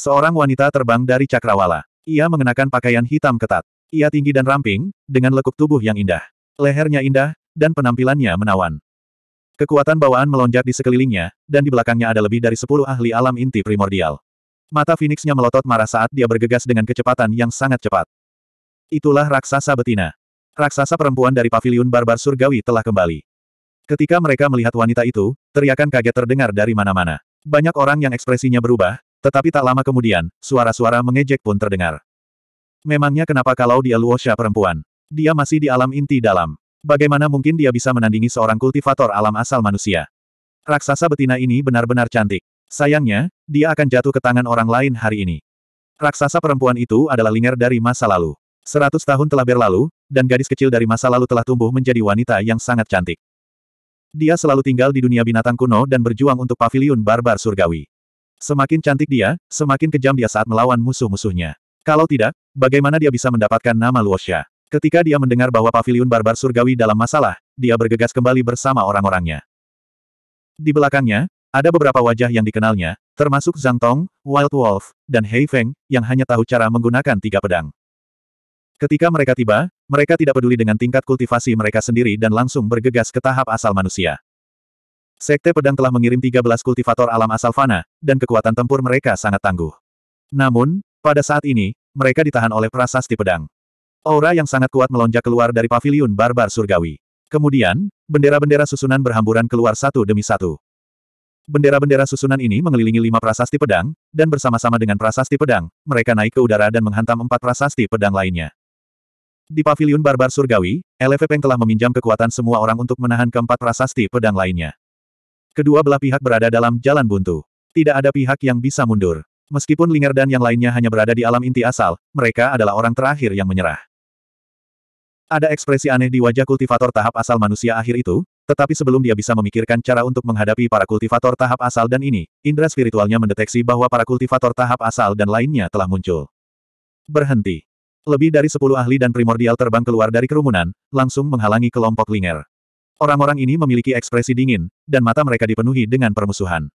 Seorang wanita terbang dari cakrawala. Ia mengenakan pakaian hitam ketat. Ia tinggi dan ramping, dengan lekuk tubuh yang indah. Lehernya indah, dan penampilannya menawan. Kekuatan bawaan melonjak di sekelilingnya, dan di belakangnya ada lebih dari sepuluh ahli alam inti primordial. Mata Phoenixnya melotot marah saat dia bergegas dengan kecepatan yang sangat cepat. Itulah raksasa betina. Raksasa perempuan dari paviliun barbar surgawi telah kembali. Ketika mereka melihat wanita itu, teriakan kaget terdengar dari mana-mana. Banyak orang yang ekspresinya berubah, tetapi tak lama kemudian, suara-suara mengejek pun terdengar. Memangnya kenapa kalau dia Luosha perempuan? Dia masih di alam inti dalam. Bagaimana mungkin dia bisa menandingi seorang kultivator alam asal manusia? Raksasa betina ini benar-benar cantik. Sayangnya, dia akan jatuh ke tangan orang lain hari ini. Raksasa perempuan itu adalah Linger dari masa lalu. Seratus tahun telah berlalu, dan gadis kecil dari masa lalu telah tumbuh menjadi wanita yang sangat cantik. Dia selalu tinggal di dunia binatang kuno dan berjuang untuk paviliun barbar surgawi. Semakin cantik dia, semakin kejam dia saat melawan musuh-musuhnya. Kalau tidak, bagaimana dia bisa mendapatkan nama Luosha? Ketika dia mendengar bahwa Pavilion barbar surgawi dalam masalah, dia bergegas kembali bersama orang-orangnya. Di belakangnya, ada beberapa wajah yang dikenalnya, termasuk Zhang Tong, Wild Wolf, dan Hei Feng, yang hanya tahu cara menggunakan tiga pedang. Ketika mereka tiba, mereka tidak peduli dengan tingkat kultivasi mereka sendiri dan langsung bergegas ke tahap asal manusia. Sekte Pedang telah mengirim 13 kultivator alam asal Fana, dan kekuatan tempur mereka sangat tangguh. Namun, pada saat ini, mereka ditahan oleh prasasti pedang. Aura yang sangat kuat melonjak keluar dari paviliun barbar surgawi. Kemudian, bendera-bendera susunan berhamburan keluar satu demi satu. Bendera-bendera susunan ini mengelilingi lima prasasti pedang, dan bersama-sama dengan prasasti pedang, mereka naik ke udara dan menghantam empat prasasti pedang lainnya. Di paviliun barbar surgawi, LFP Peng telah meminjam kekuatan semua orang untuk menahan keempat prasasti pedang lainnya. Kedua belah pihak berada dalam jalan buntu. Tidak ada pihak yang bisa mundur. Meskipun Linger dan yang lainnya hanya berada di alam inti asal, mereka adalah orang terakhir yang menyerah. Ada ekspresi aneh di wajah kultivator tahap asal manusia akhir itu, tetapi sebelum dia bisa memikirkan cara untuk menghadapi para kultivator tahap asal dan ini, indera spiritualnya mendeteksi bahwa para kultivator tahap asal dan lainnya telah muncul. Berhenti. Lebih dari sepuluh ahli dan primordial terbang keluar dari kerumunan, langsung menghalangi kelompok Linger. Orang-orang ini memiliki ekspresi dingin, dan mata mereka dipenuhi dengan permusuhan.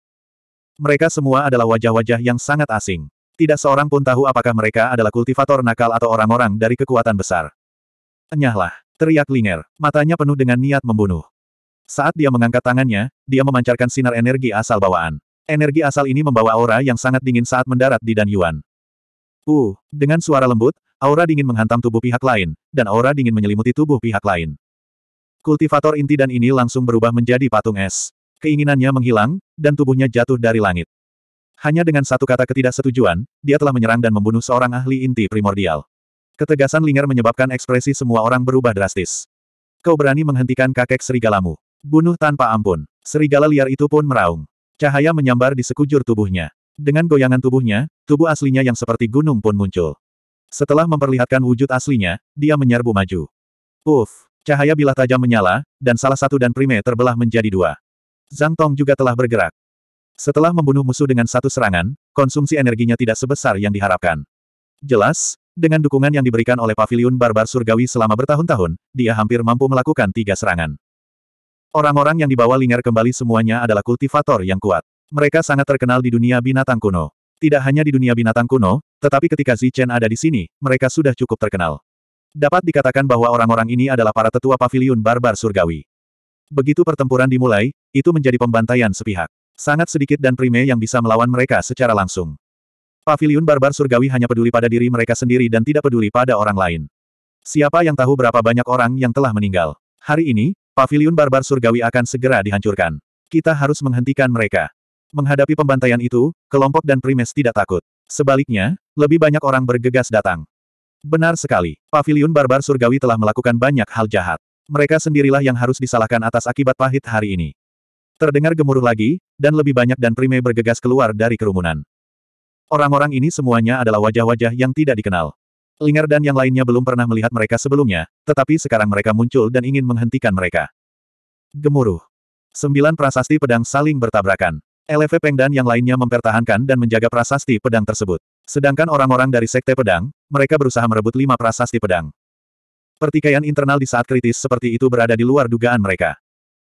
Mereka semua adalah wajah-wajah yang sangat asing. Tidak seorang pun tahu apakah mereka adalah kultivator nakal atau orang-orang dari kekuatan besar. Enyahlah, teriak Linger, matanya penuh dengan niat membunuh. Saat dia mengangkat tangannya, dia memancarkan sinar energi asal bawaan. Energi asal ini membawa aura yang sangat dingin saat mendarat di Dan Yuan. Uh, dengan suara lembut, aura dingin menghantam tubuh pihak lain, dan aura dingin menyelimuti tubuh pihak lain. Kultivator inti dan ini langsung berubah menjadi patung es. Keinginannya menghilang, dan tubuhnya jatuh dari langit. Hanya dengan satu kata ketidaksetujuan, dia telah menyerang dan membunuh seorang ahli inti primordial. Ketegasan Linger menyebabkan ekspresi semua orang berubah drastis. Kau berani menghentikan kakek serigalamu. Bunuh tanpa ampun. Serigala liar itu pun meraung. Cahaya menyambar di sekujur tubuhnya. Dengan goyangan tubuhnya, tubuh aslinya yang seperti gunung pun muncul. Setelah memperlihatkan wujud aslinya, dia menyerbu maju. Uff! Cahaya bilah tajam menyala, dan salah satu dan prime terbelah menjadi dua. Zhang Tong juga telah bergerak. Setelah membunuh musuh dengan satu serangan, konsumsi energinya tidak sebesar yang diharapkan. Jelas, dengan dukungan yang diberikan oleh Paviliun Barbar Surgawi selama bertahun-tahun, dia hampir mampu melakukan tiga serangan. Orang-orang yang dibawa Linger kembali semuanya adalah kultivator yang kuat. Mereka sangat terkenal di dunia binatang kuno. Tidak hanya di dunia binatang kuno, tetapi ketika Zichen ada di sini, mereka sudah cukup terkenal. Dapat dikatakan bahwa orang-orang ini adalah para tetua Pavilion barbar surgawi. Begitu pertempuran dimulai, itu menjadi pembantaian sepihak. Sangat sedikit dan prime yang bisa melawan mereka secara langsung. Pavilion barbar surgawi hanya peduli pada diri mereka sendiri dan tidak peduli pada orang lain. Siapa yang tahu berapa banyak orang yang telah meninggal. Hari ini, Pavilion barbar surgawi akan segera dihancurkan. Kita harus menghentikan mereka. Menghadapi pembantaian itu, kelompok dan primes tidak takut. Sebaliknya, lebih banyak orang bergegas datang. Benar sekali, Paviliun Barbar Surgawi telah melakukan banyak hal jahat. Mereka sendirilah yang harus disalahkan atas akibat pahit hari ini. Terdengar gemuruh lagi, dan lebih banyak dan Prime bergegas keluar dari kerumunan. Orang-orang ini semuanya adalah wajah-wajah yang tidak dikenal. Linger dan yang lainnya belum pernah melihat mereka sebelumnya, tetapi sekarang mereka muncul dan ingin menghentikan mereka. Gemuruh. Sembilan prasasti pedang saling bertabrakan. LF Peng dan yang lainnya mempertahankan dan menjaga prasasti pedang tersebut. Sedangkan orang-orang dari Sekte Pedang, mereka berusaha merebut lima prasasti pedang. Pertikaian internal di saat kritis seperti itu berada di luar dugaan mereka.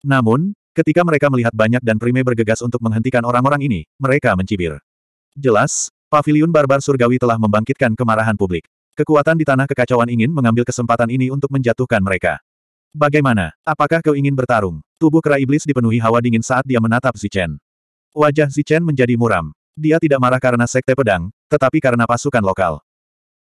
Namun, ketika mereka melihat banyak dan Prime bergegas untuk menghentikan orang-orang ini, mereka mencibir. Jelas, Paviliun Barbar Surgawi telah membangkitkan kemarahan publik. Kekuatan di tanah kekacauan ingin mengambil kesempatan ini untuk menjatuhkan mereka. Bagaimana? Apakah kau ingin bertarung? Tubuh kera iblis dipenuhi hawa dingin saat dia menatap Zichen. Wajah Zichen menjadi muram. Dia tidak marah karena sekte pedang, tetapi karena pasukan lokal.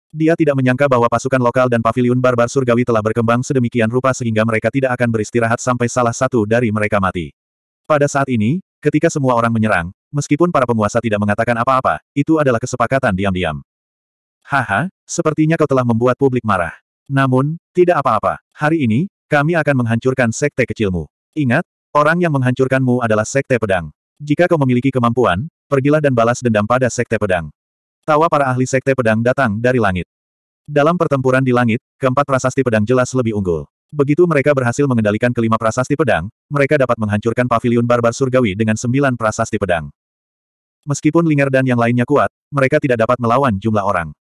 Dia tidak menyangka bahwa pasukan lokal dan paviliun barbar surgawi telah berkembang sedemikian rupa sehingga mereka tidak akan beristirahat sampai salah satu dari mereka mati. Pada saat ini, ketika semua orang menyerang, meskipun para penguasa tidak mengatakan apa-apa, itu adalah kesepakatan diam-diam. Haha, sepertinya kau telah membuat publik marah. Namun, tidak apa-apa. Hari ini, kami akan menghancurkan sekte kecilmu. Ingat, orang yang menghancurkanmu adalah sekte pedang. Jika kau memiliki kemampuan, pergilah dan balas dendam pada sekte pedang. Tawa para ahli sekte pedang datang dari langit. Dalam pertempuran di langit, keempat prasasti pedang jelas lebih unggul. Begitu mereka berhasil mengendalikan kelima prasasti pedang, mereka dapat menghancurkan pavilion barbar surgawi dengan sembilan prasasti pedang. Meskipun Linger dan yang lainnya kuat, mereka tidak dapat melawan jumlah orang.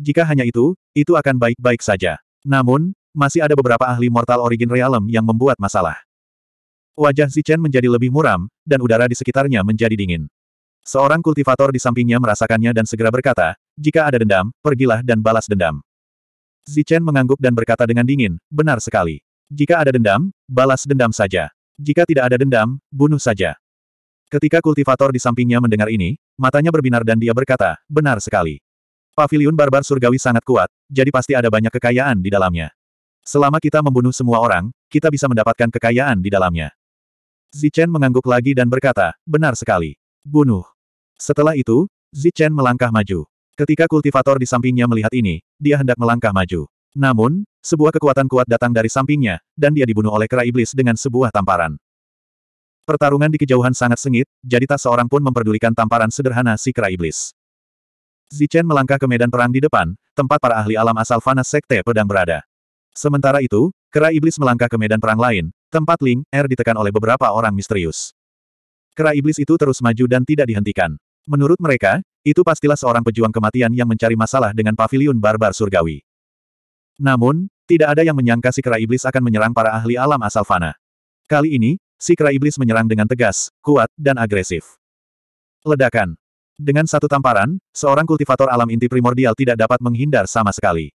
Jika hanya itu, itu akan baik-baik saja. Namun, masih ada beberapa ahli Mortal Origin Realm yang membuat masalah. Wajah Zichen menjadi lebih muram, dan udara di sekitarnya menjadi dingin. Seorang kultivator di sampingnya merasakannya dan segera berkata, jika ada dendam, pergilah dan balas dendam. Zichen mengangguk dan berkata dengan dingin, benar sekali. Jika ada dendam, balas dendam saja. Jika tidak ada dendam, bunuh saja. Ketika kultivator di sampingnya mendengar ini, matanya berbinar dan dia berkata, benar sekali. Pavilion barbar surgawi sangat kuat, jadi pasti ada banyak kekayaan di dalamnya. Selama kita membunuh semua orang, kita bisa mendapatkan kekayaan di dalamnya. Zichen mengangguk lagi dan berkata, benar sekali. Bunuh. Setelah itu, Zichen melangkah maju. Ketika kultivator di sampingnya melihat ini, dia hendak melangkah maju. Namun, sebuah kekuatan kuat datang dari sampingnya, dan dia dibunuh oleh kera iblis dengan sebuah tamparan. Pertarungan di kejauhan sangat sengit, jadi tak seorang pun memperdulikan tamparan sederhana si kera iblis. Zichen melangkah ke medan perang di depan, tempat para ahli alam asal Fana Sekte Pedang berada. Sementara itu, kera iblis melangkah ke medan perang lain, tempat Ling Er ditekan oleh beberapa orang misterius. Kera iblis itu terus maju dan tidak dihentikan. Menurut mereka, itu pastilah seorang pejuang kematian yang mencari masalah dengan pavilion barbar surgawi. Namun, tidak ada yang menyangka si kera iblis akan menyerang para ahli alam asal fana. Kali ini, si kera iblis menyerang dengan tegas, kuat, dan agresif. Ledakan. Dengan satu tamparan, seorang kultivator alam inti primordial tidak dapat menghindar sama sekali.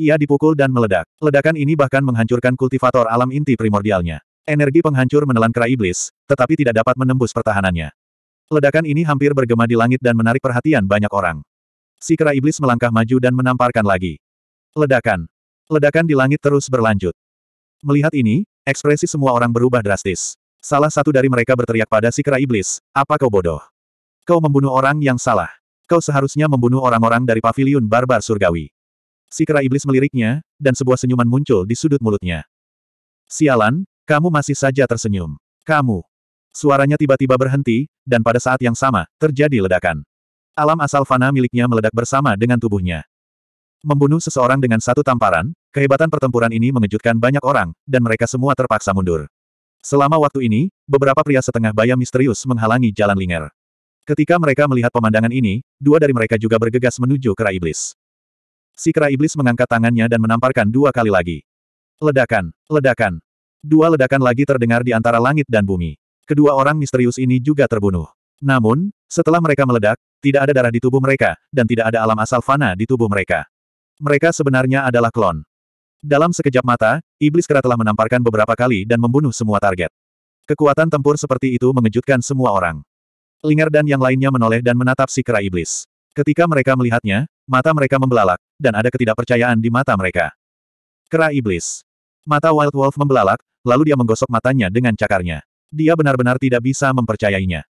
Ia dipukul dan meledak. Ledakan ini bahkan menghancurkan kultivator alam inti primordialnya. Energi penghancur menelan kera iblis, tetapi tidak dapat menembus pertahanannya. Ledakan ini hampir bergema di langit dan menarik perhatian banyak orang. Si kera iblis melangkah maju dan menamparkan lagi. Ledakan. Ledakan di langit terus berlanjut. Melihat ini, ekspresi semua orang berubah drastis. Salah satu dari mereka berteriak pada si kera iblis, apa kau bodoh? Kau membunuh orang yang salah. Kau seharusnya membunuh orang-orang dari paviliun barbar surgawi. Si kera iblis meliriknya, dan sebuah senyuman muncul di sudut mulutnya. Sialan, kamu masih saja tersenyum. Kamu, Suaranya tiba-tiba berhenti, dan pada saat yang sama, terjadi ledakan. Alam asal fana miliknya meledak bersama dengan tubuhnya. Membunuh seseorang dengan satu tamparan, kehebatan pertempuran ini mengejutkan banyak orang, dan mereka semua terpaksa mundur. Selama waktu ini, beberapa pria setengah baya misterius menghalangi jalan Linger. Ketika mereka melihat pemandangan ini, dua dari mereka juga bergegas menuju kera iblis. Si kera iblis mengangkat tangannya dan menamparkan dua kali lagi. Ledakan, ledakan. Dua ledakan lagi terdengar di antara langit dan bumi. Kedua orang misterius ini juga terbunuh. Namun, setelah mereka meledak, tidak ada darah di tubuh mereka, dan tidak ada alam asal fana di tubuh mereka. Mereka sebenarnya adalah klon. Dalam sekejap mata, Iblis Kera telah menamparkan beberapa kali dan membunuh semua target. Kekuatan tempur seperti itu mengejutkan semua orang. Lingar dan yang lainnya menoleh dan menatap si kera iblis. Ketika mereka melihatnya, mata mereka membelalak, dan ada ketidakpercayaan di mata mereka. Kera iblis. Mata Wild Wolf membelalak, lalu dia menggosok matanya dengan cakarnya. Dia benar-benar tidak bisa mempercayainya.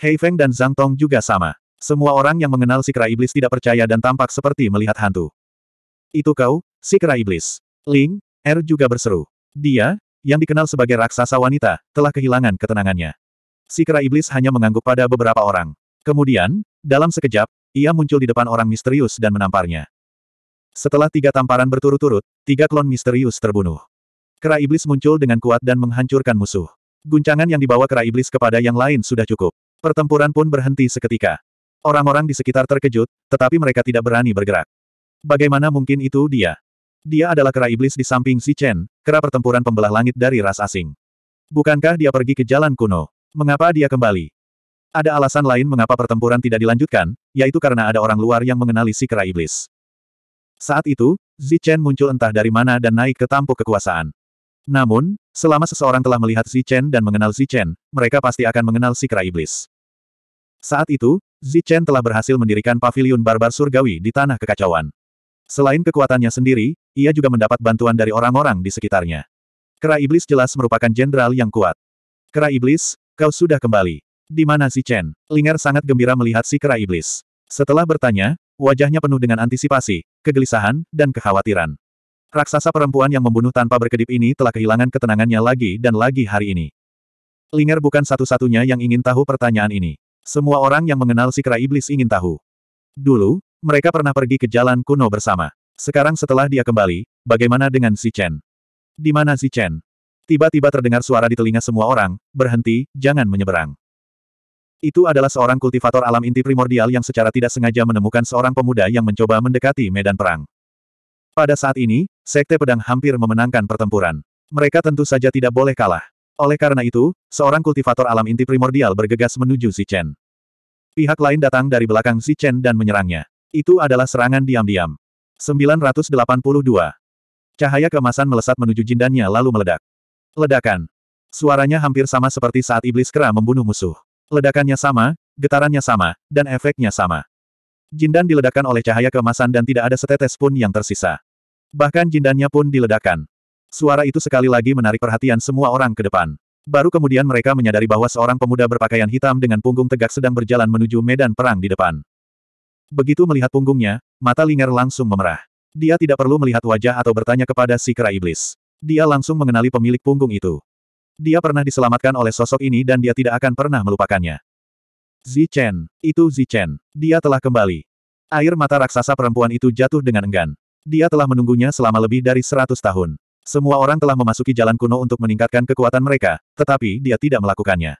Hei Feng dan Zhang Tong juga sama. Semua orang yang mengenal si kera iblis tidak percaya dan tampak seperti melihat hantu. Itu kau, si kera iblis. Ling, Er juga berseru. Dia, yang dikenal sebagai raksasa wanita, telah kehilangan ketenangannya. Si kera iblis hanya mengangguk pada beberapa orang. Kemudian, dalam sekejap, ia muncul di depan orang misterius dan menamparnya. Setelah tiga tamparan berturut-turut, tiga klon misterius terbunuh. Kera iblis muncul dengan kuat dan menghancurkan musuh. Guncangan yang dibawa kera iblis kepada yang lain sudah cukup. Pertempuran pun berhenti seketika. Orang-orang di sekitar terkejut, tetapi mereka tidak berani bergerak. Bagaimana mungkin itu dia? Dia adalah kera iblis di samping si Chen, kera pertempuran pembelah langit dari ras asing. Bukankah dia pergi ke jalan kuno? Mengapa dia kembali? Ada alasan lain mengapa pertempuran tidak dilanjutkan, yaitu karena ada orang luar yang mengenali si kera iblis. Saat itu, Zichen muncul entah dari mana dan naik ke tampuk kekuasaan. Namun, selama seseorang telah melihat Chen dan mengenal Chen, mereka pasti akan mengenal Si kera Iblis. Saat itu, Chen telah berhasil mendirikan paviliun barbar surgawi di Tanah Kekacauan. Selain kekuatannya sendiri, ia juga mendapat bantuan dari orang-orang di sekitarnya. Kera Iblis jelas merupakan jenderal yang kuat. Kera Iblis, kau sudah kembali. Di mana Chen? Linger sangat gembira melihat si Kera Iblis. Setelah bertanya, wajahnya penuh dengan antisipasi, kegelisahan, dan kekhawatiran. Raksasa perempuan yang membunuh tanpa berkedip ini telah kehilangan ketenangannya lagi dan lagi hari ini. Linger bukan satu-satunya yang ingin tahu pertanyaan ini. Semua orang yang mengenal si kera Iblis ingin tahu. Dulu, mereka pernah pergi ke jalan kuno bersama. Sekarang setelah dia kembali, bagaimana dengan si Chen? Di mana si Chen? Tiba-tiba terdengar suara di telinga semua orang, berhenti, jangan menyeberang. Itu adalah seorang kultivator alam inti primordial yang secara tidak sengaja menemukan seorang pemuda yang mencoba mendekati medan perang. Pada saat ini, Sekte Pedang hampir memenangkan pertempuran. Mereka tentu saja tidak boleh kalah. Oleh karena itu, seorang kultivator alam inti primordial bergegas menuju Chen. Pihak lain datang dari belakang Chen dan menyerangnya. Itu adalah serangan diam-diam. 982. Cahaya Kemasan melesat menuju jindannya lalu meledak. Ledakan. Suaranya hampir sama seperti saat iblis kera membunuh musuh. Ledakannya sama, getarannya sama, dan efeknya sama. Jindan diledakkan oleh cahaya kemasan dan tidak ada setetes pun yang tersisa. Bahkan jindannya pun diledakkan. Suara itu sekali lagi menarik perhatian semua orang ke depan. Baru kemudian mereka menyadari bahwa seorang pemuda berpakaian hitam dengan punggung tegak sedang berjalan menuju medan perang di depan. Begitu melihat punggungnya, mata Linger langsung memerah. Dia tidak perlu melihat wajah atau bertanya kepada si kera iblis. Dia langsung mengenali pemilik punggung itu. Dia pernah diselamatkan oleh sosok ini dan dia tidak akan pernah melupakannya. Zichen, itu Zichen. Dia telah kembali. Air mata raksasa perempuan itu jatuh dengan enggan. Dia telah menunggunya selama lebih dari seratus tahun. Semua orang telah memasuki jalan kuno untuk meningkatkan kekuatan mereka, tetapi dia tidak melakukannya.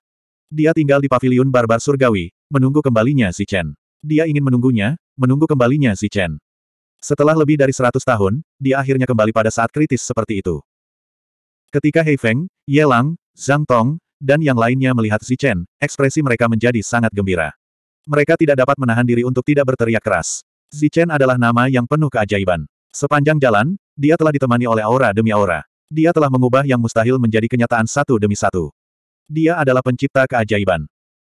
Dia tinggal di paviliun barbar surgawi, menunggu kembalinya Zichen. Dia ingin menunggunya, menunggu kembalinya Zichen. Setelah lebih dari seratus tahun, dia akhirnya kembali pada saat kritis seperti itu. Ketika Hei Feng, Ye Lang, Zhang Tong, dan yang lainnya melihat Chen, ekspresi mereka menjadi sangat gembira. Mereka tidak dapat menahan diri untuk tidak berteriak keras. Chen adalah nama yang penuh keajaiban. Sepanjang jalan, dia telah ditemani oleh aura demi aura. Dia telah mengubah yang mustahil menjadi kenyataan satu demi satu. Dia adalah pencipta keajaiban.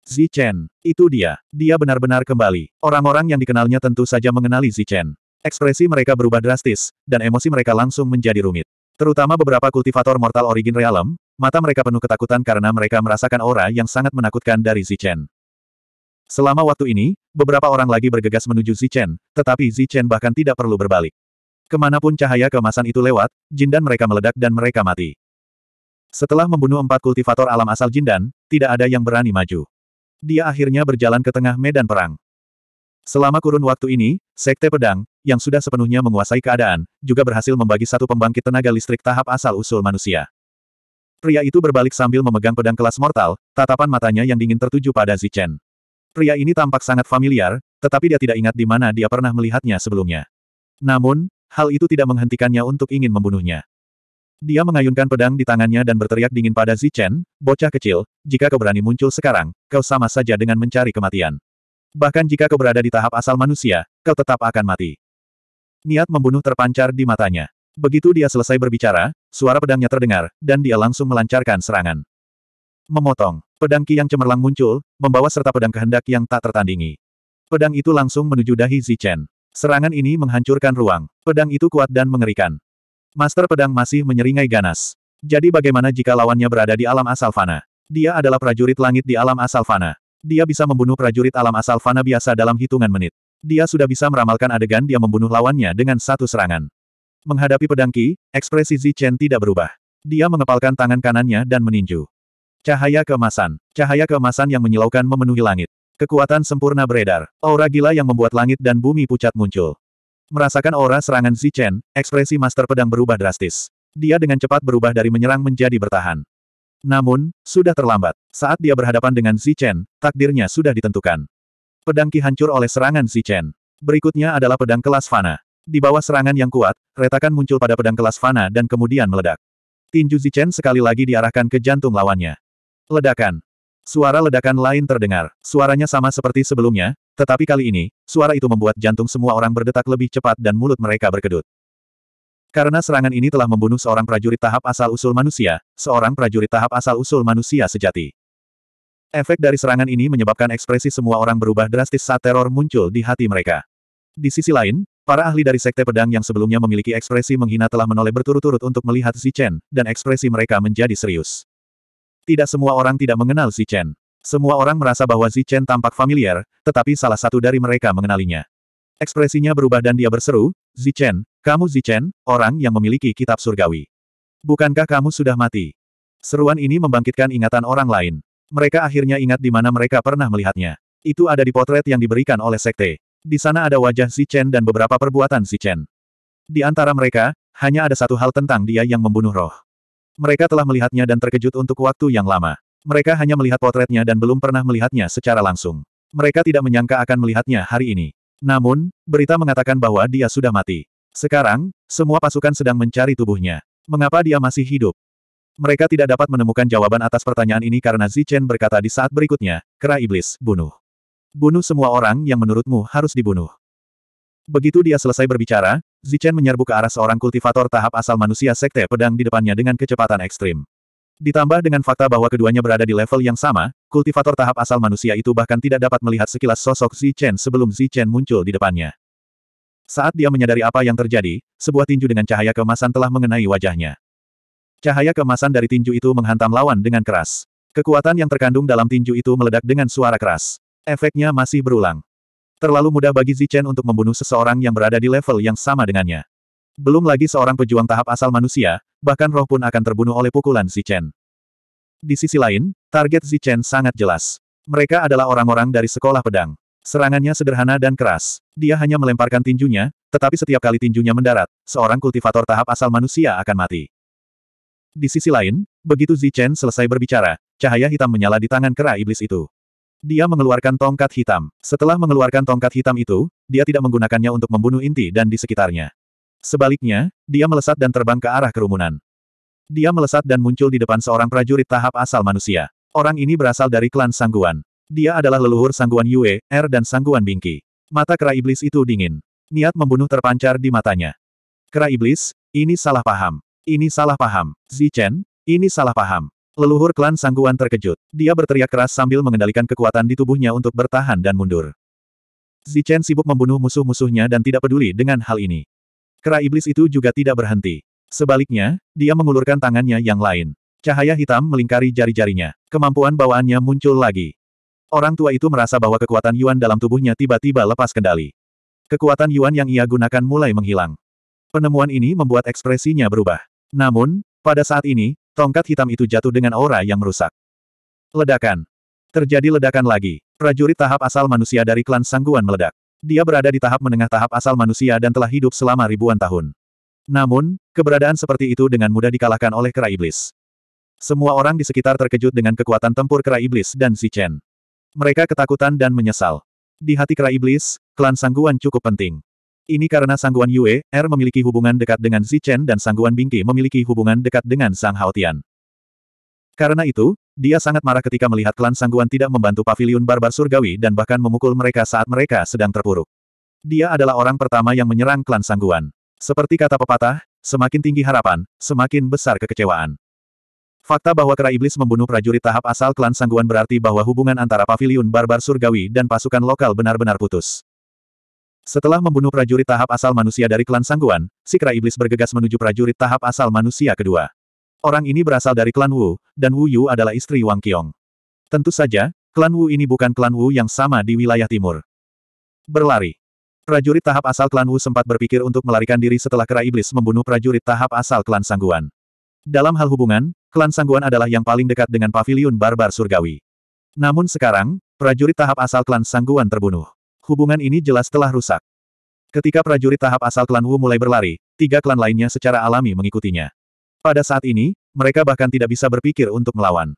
Chen, itu dia. Dia benar-benar kembali. Orang-orang yang dikenalnya tentu saja mengenali Chen. Ekspresi mereka berubah drastis, dan emosi mereka langsung menjadi rumit. Terutama beberapa kultivator Mortal Origin Realm, Mata mereka penuh ketakutan karena mereka merasakan aura yang sangat menakutkan dari Zichen. Selama waktu ini, beberapa orang lagi bergegas menuju Zichen, tetapi Zichen bahkan tidak perlu berbalik. Kemanapun cahaya kemasan itu lewat, jindan mereka meledak dan mereka mati. Setelah membunuh empat kultivator alam asal jindan, tidak ada yang berani maju. Dia akhirnya berjalan ke tengah medan perang. Selama kurun waktu ini, Sekte Pedang, yang sudah sepenuhnya menguasai keadaan, juga berhasil membagi satu pembangkit tenaga listrik tahap asal-usul manusia. Pria itu berbalik sambil memegang pedang kelas mortal, tatapan matanya yang dingin tertuju pada Zichen. Pria ini tampak sangat familiar, tetapi dia tidak ingat di mana dia pernah melihatnya sebelumnya. Namun, hal itu tidak menghentikannya untuk ingin membunuhnya. Dia mengayunkan pedang di tangannya dan berteriak dingin pada Zichen, bocah kecil, jika kau berani muncul sekarang, kau sama saja dengan mencari kematian. Bahkan jika kau berada di tahap asal manusia, kau tetap akan mati. Niat membunuh terpancar di matanya. Begitu dia selesai berbicara, suara pedangnya terdengar, dan dia langsung melancarkan serangan. Memotong. Pedang Ki yang cemerlang muncul, membawa serta pedang kehendak yang tak tertandingi. Pedang itu langsung menuju dahi Zichen. Serangan ini menghancurkan ruang. Pedang itu kuat dan mengerikan. Master pedang masih menyeringai ganas. Jadi bagaimana jika lawannya berada di alam asal fana? Dia adalah prajurit langit di alam asal fana. Dia bisa membunuh prajurit alam asal fana biasa dalam hitungan menit. Dia sudah bisa meramalkan adegan dia membunuh lawannya dengan satu serangan. Menghadapi pedang Ki, ekspresi Zichen tidak berubah. Dia mengepalkan tangan kanannya dan meninju. Cahaya keemasan. Cahaya keemasan yang menyilaukan memenuhi langit. Kekuatan sempurna beredar. Aura gila yang membuat langit dan bumi pucat muncul. Merasakan aura serangan Zichen, ekspresi Master Pedang berubah drastis. Dia dengan cepat berubah dari menyerang menjadi bertahan. Namun, sudah terlambat. Saat dia berhadapan dengan Zichen, takdirnya sudah ditentukan. Pedang Ki hancur oleh serangan Zichen. Berikutnya adalah pedang kelas Fana. Di bawah serangan yang kuat, Retakan muncul pada pedang kelas Fana dan kemudian meledak. Tinju Zichen sekali lagi diarahkan ke jantung lawannya. Ledakan. Suara ledakan lain terdengar. Suaranya sama seperti sebelumnya, tetapi kali ini, suara itu membuat jantung semua orang berdetak lebih cepat dan mulut mereka berkedut. Karena serangan ini telah membunuh seorang prajurit tahap asal-usul manusia, seorang prajurit tahap asal-usul manusia sejati. Efek dari serangan ini menyebabkan ekspresi semua orang berubah drastis saat teror muncul di hati mereka. Di sisi lain, Para ahli dari Sekte Pedang yang sebelumnya memiliki ekspresi menghina telah menoleh berturut-turut untuk melihat Si Chen, dan ekspresi mereka menjadi serius. Tidak semua orang tidak mengenal Si Chen. Semua orang merasa bahwa Si Chen tampak familiar, tetapi salah satu dari mereka mengenalinya. Ekspresinya berubah dan dia berseru, Si Chen, kamu Si Chen, orang yang memiliki kitab surgawi. Bukankah kamu sudah mati? Seruan ini membangkitkan ingatan orang lain. Mereka akhirnya ingat di mana mereka pernah melihatnya. Itu ada di potret yang diberikan oleh sekte. Di sana ada wajah Si Chen dan beberapa perbuatan Si Chen. Di antara mereka, hanya ada satu hal tentang dia yang membunuh roh. Mereka telah melihatnya dan terkejut untuk waktu yang lama. Mereka hanya melihat potretnya dan belum pernah melihatnya secara langsung. Mereka tidak menyangka akan melihatnya hari ini. Namun, berita mengatakan bahwa dia sudah mati. Sekarang, semua pasukan sedang mencari tubuhnya. Mengapa dia masih hidup? Mereka tidak dapat menemukan jawaban atas pertanyaan ini karena Zichen berkata di saat berikutnya, Kera Iblis, bunuh. Bunuh semua orang yang menurutmu harus dibunuh. Begitu dia selesai berbicara, Zichen menyerbu ke arah seorang kultivator tahap asal manusia sekte pedang di depannya dengan kecepatan ekstrim. Ditambah dengan fakta bahwa keduanya berada di level yang sama, kultivator tahap asal manusia itu bahkan tidak dapat melihat sekilas sosok Zichen sebelum Zichen muncul di depannya. Saat dia menyadari apa yang terjadi, sebuah tinju dengan cahaya kemasan telah mengenai wajahnya. Cahaya kemasan dari tinju itu menghantam lawan dengan keras. Kekuatan yang terkandung dalam tinju itu meledak dengan suara keras. Efeknya masih berulang. Terlalu mudah bagi Zichen untuk membunuh seseorang yang berada di level yang sama dengannya. Belum lagi seorang pejuang tahap asal manusia, bahkan roh pun akan terbunuh oleh pukulan Zichen. Di sisi lain, target Zichen sangat jelas. Mereka adalah orang-orang dari sekolah pedang. Serangannya sederhana dan keras. Dia hanya melemparkan tinjunya, tetapi setiap kali tinjunya mendarat, seorang kultivator tahap asal manusia akan mati. Di sisi lain, begitu Zichen selesai berbicara, cahaya hitam menyala di tangan kera iblis itu. Dia mengeluarkan tongkat hitam. Setelah mengeluarkan tongkat hitam itu, dia tidak menggunakannya untuk membunuh inti dan di sekitarnya. Sebaliknya, dia melesat dan terbang ke arah kerumunan. Dia melesat dan muncul di depan seorang prajurit tahap asal manusia. Orang ini berasal dari klan Sangguan. Dia adalah leluhur Sangguan Yue, Er dan Sangguan Bingki. Mata kera iblis itu dingin. Niat membunuh terpancar di matanya. Kera iblis, ini salah paham. Ini salah paham. Zichen, ini salah paham. Leluhur klan Sangguan terkejut. Dia berteriak keras sambil mengendalikan kekuatan di tubuhnya untuk bertahan dan mundur. Zichen sibuk membunuh musuh-musuhnya dan tidak peduli dengan hal ini. Kera iblis itu juga tidak berhenti. Sebaliknya, dia mengulurkan tangannya yang lain. Cahaya hitam melingkari jari-jarinya. Kemampuan bawaannya muncul lagi. Orang tua itu merasa bahwa kekuatan Yuan dalam tubuhnya tiba-tiba lepas kendali. Kekuatan Yuan yang ia gunakan mulai menghilang. Penemuan ini membuat ekspresinya berubah. Namun, pada saat ini, Tongkat hitam itu jatuh dengan aura yang merusak. Ledakan. Terjadi ledakan lagi. Prajurit tahap asal manusia dari klan Sangguan meledak. Dia berada di tahap menengah tahap asal manusia dan telah hidup selama ribuan tahun. Namun, keberadaan seperti itu dengan mudah dikalahkan oleh kera iblis. Semua orang di sekitar terkejut dengan kekuatan tempur kera iblis dan si Chen. Mereka ketakutan dan menyesal. Di hati kera iblis, klan Sangguan cukup penting. Ini karena Sangguan Yue, Er memiliki hubungan dekat dengan Zichen dan Sangguan Bingqi memiliki hubungan dekat dengan Sang Haotian. Karena itu, dia sangat marah ketika melihat klan Sangguan tidak membantu paviliun barbar surgawi dan bahkan memukul mereka saat mereka sedang terpuruk. Dia adalah orang pertama yang menyerang klan Sangguan. Seperti kata pepatah, semakin tinggi harapan, semakin besar kekecewaan. Fakta bahwa Kera Iblis membunuh prajurit tahap asal klan Sangguan berarti bahwa hubungan antara paviliun barbar surgawi dan pasukan lokal benar-benar putus. Setelah membunuh prajurit tahap asal manusia dari klan Sangguan, si kera iblis bergegas menuju prajurit tahap asal manusia kedua. Orang ini berasal dari klan Wu, dan Wu Yu adalah istri Wang Qiong. Tentu saja, klan Wu ini bukan klan Wu yang sama di wilayah timur. Berlari. Prajurit tahap asal klan Wu sempat berpikir untuk melarikan diri setelah kera iblis membunuh prajurit tahap asal klan Sangguan. Dalam hal hubungan, klan Sangguan adalah yang paling dekat dengan paviliun barbar surgawi. Namun sekarang, prajurit tahap asal klan Sangguan terbunuh hubungan ini jelas telah rusak. Ketika prajurit tahap asal klan Wu mulai berlari, tiga klan lainnya secara alami mengikutinya. Pada saat ini, mereka bahkan tidak bisa berpikir untuk melawan.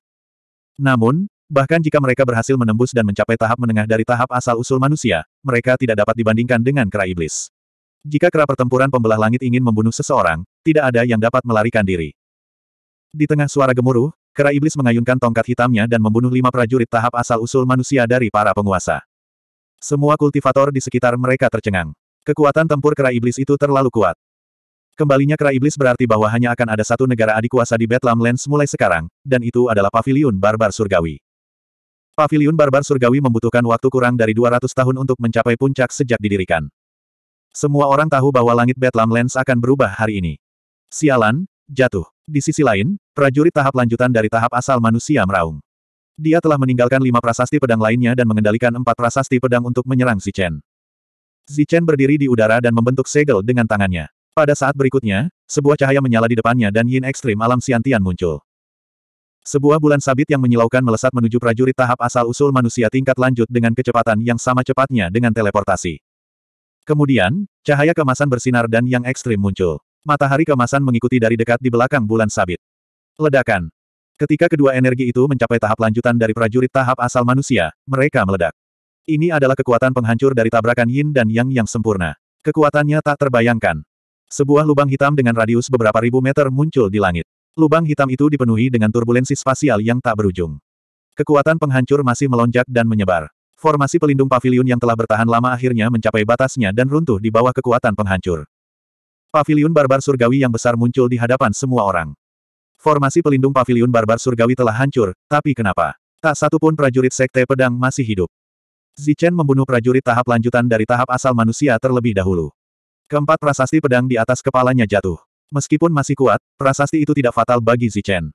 Namun, bahkan jika mereka berhasil menembus dan mencapai tahap menengah dari tahap asal-usul manusia, mereka tidak dapat dibandingkan dengan kera iblis. Jika kera pertempuran pembelah langit ingin membunuh seseorang, tidak ada yang dapat melarikan diri. Di tengah suara gemuruh, kera iblis mengayunkan tongkat hitamnya dan membunuh lima prajurit tahap asal-usul manusia dari para penguasa. Semua kultivator di sekitar mereka tercengang. Kekuatan tempur kera iblis itu terlalu kuat. Kembalinya kera iblis berarti bahwa hanya akan ada satu negara adikuasa di Bethlehem Lands mulai sekarang, dan itu adalah Paviliun Barbar Surgawi. Paviliun Barbar Surgawi membutuhkan waktu kurang dari 200 tahun untuk mencapai puncak sejak didirikan. Semua orang tahu bahwa langit Bethlehem Lands akan berubah hari ini. Sialan, jatuh. Di sisi lain, prajurit tahap lanjutan dari tahap asal manusia meraung. Dia telah meninggalkan lima prasasti pedang lainnya dan mengendalikan empat prasasti pedang untuk menyerang Zichen. Zichen berdiri di udara dan membentuk segel dengan tangannya. Pada saat berikutnya, sebuah cahaya menyala di depannya dan yin ekstrim alam siantian muncul. Sebuah bulan sabit yang menyilaukan melesat menuju prajurit tahap asal-usul manusia tingkat lanjut dengan kecepatan yang sama cepatnya dengan teleportasi. Kemudian, cahaya kemasan bersinar dan yang ekstrim muncul. Matahari kemasan mengikuti dari dekat di belakang bulan sabit. Ledakan. Ketika kedua energi itu mencapai tahap lanjutan dari prajurit tahap asal manusia, mereka meledak. Ini adalah kekuatan penghancur dari tabrakan yin dan yang yang sempurna. Kekuatannya tak terbayangkan. Sebuah lubang hitam dengan radius beberapa ribu meter muncul di langit. Lubang hitam itu dipenuhi dengan turbulensi spasial yang tak berujung. Kekuatan penghancur masih melonjak dan menyebar. Formasi pelindung pavilion yang telah bertahan lama akhirnya mencapai batasnya dan runtuh di bawah kekuatan penghancur. Pavilion barbar surgawi yang besar muncul di hadapan semua orang. Formasi pelindung pavilion barbar surgawi telah hancur, tapi kenapa? Tak satu pun prajurit sekte pedang masih hidup. Zichen membunuh prajurit tahap lanjutan dari tahap asal manusia terlebih dahulu. Keempat prasasti pedang di atas kepalanya jatuh. Meskipun masih kuat, prasasti itu tidak fatal bagi Zichen.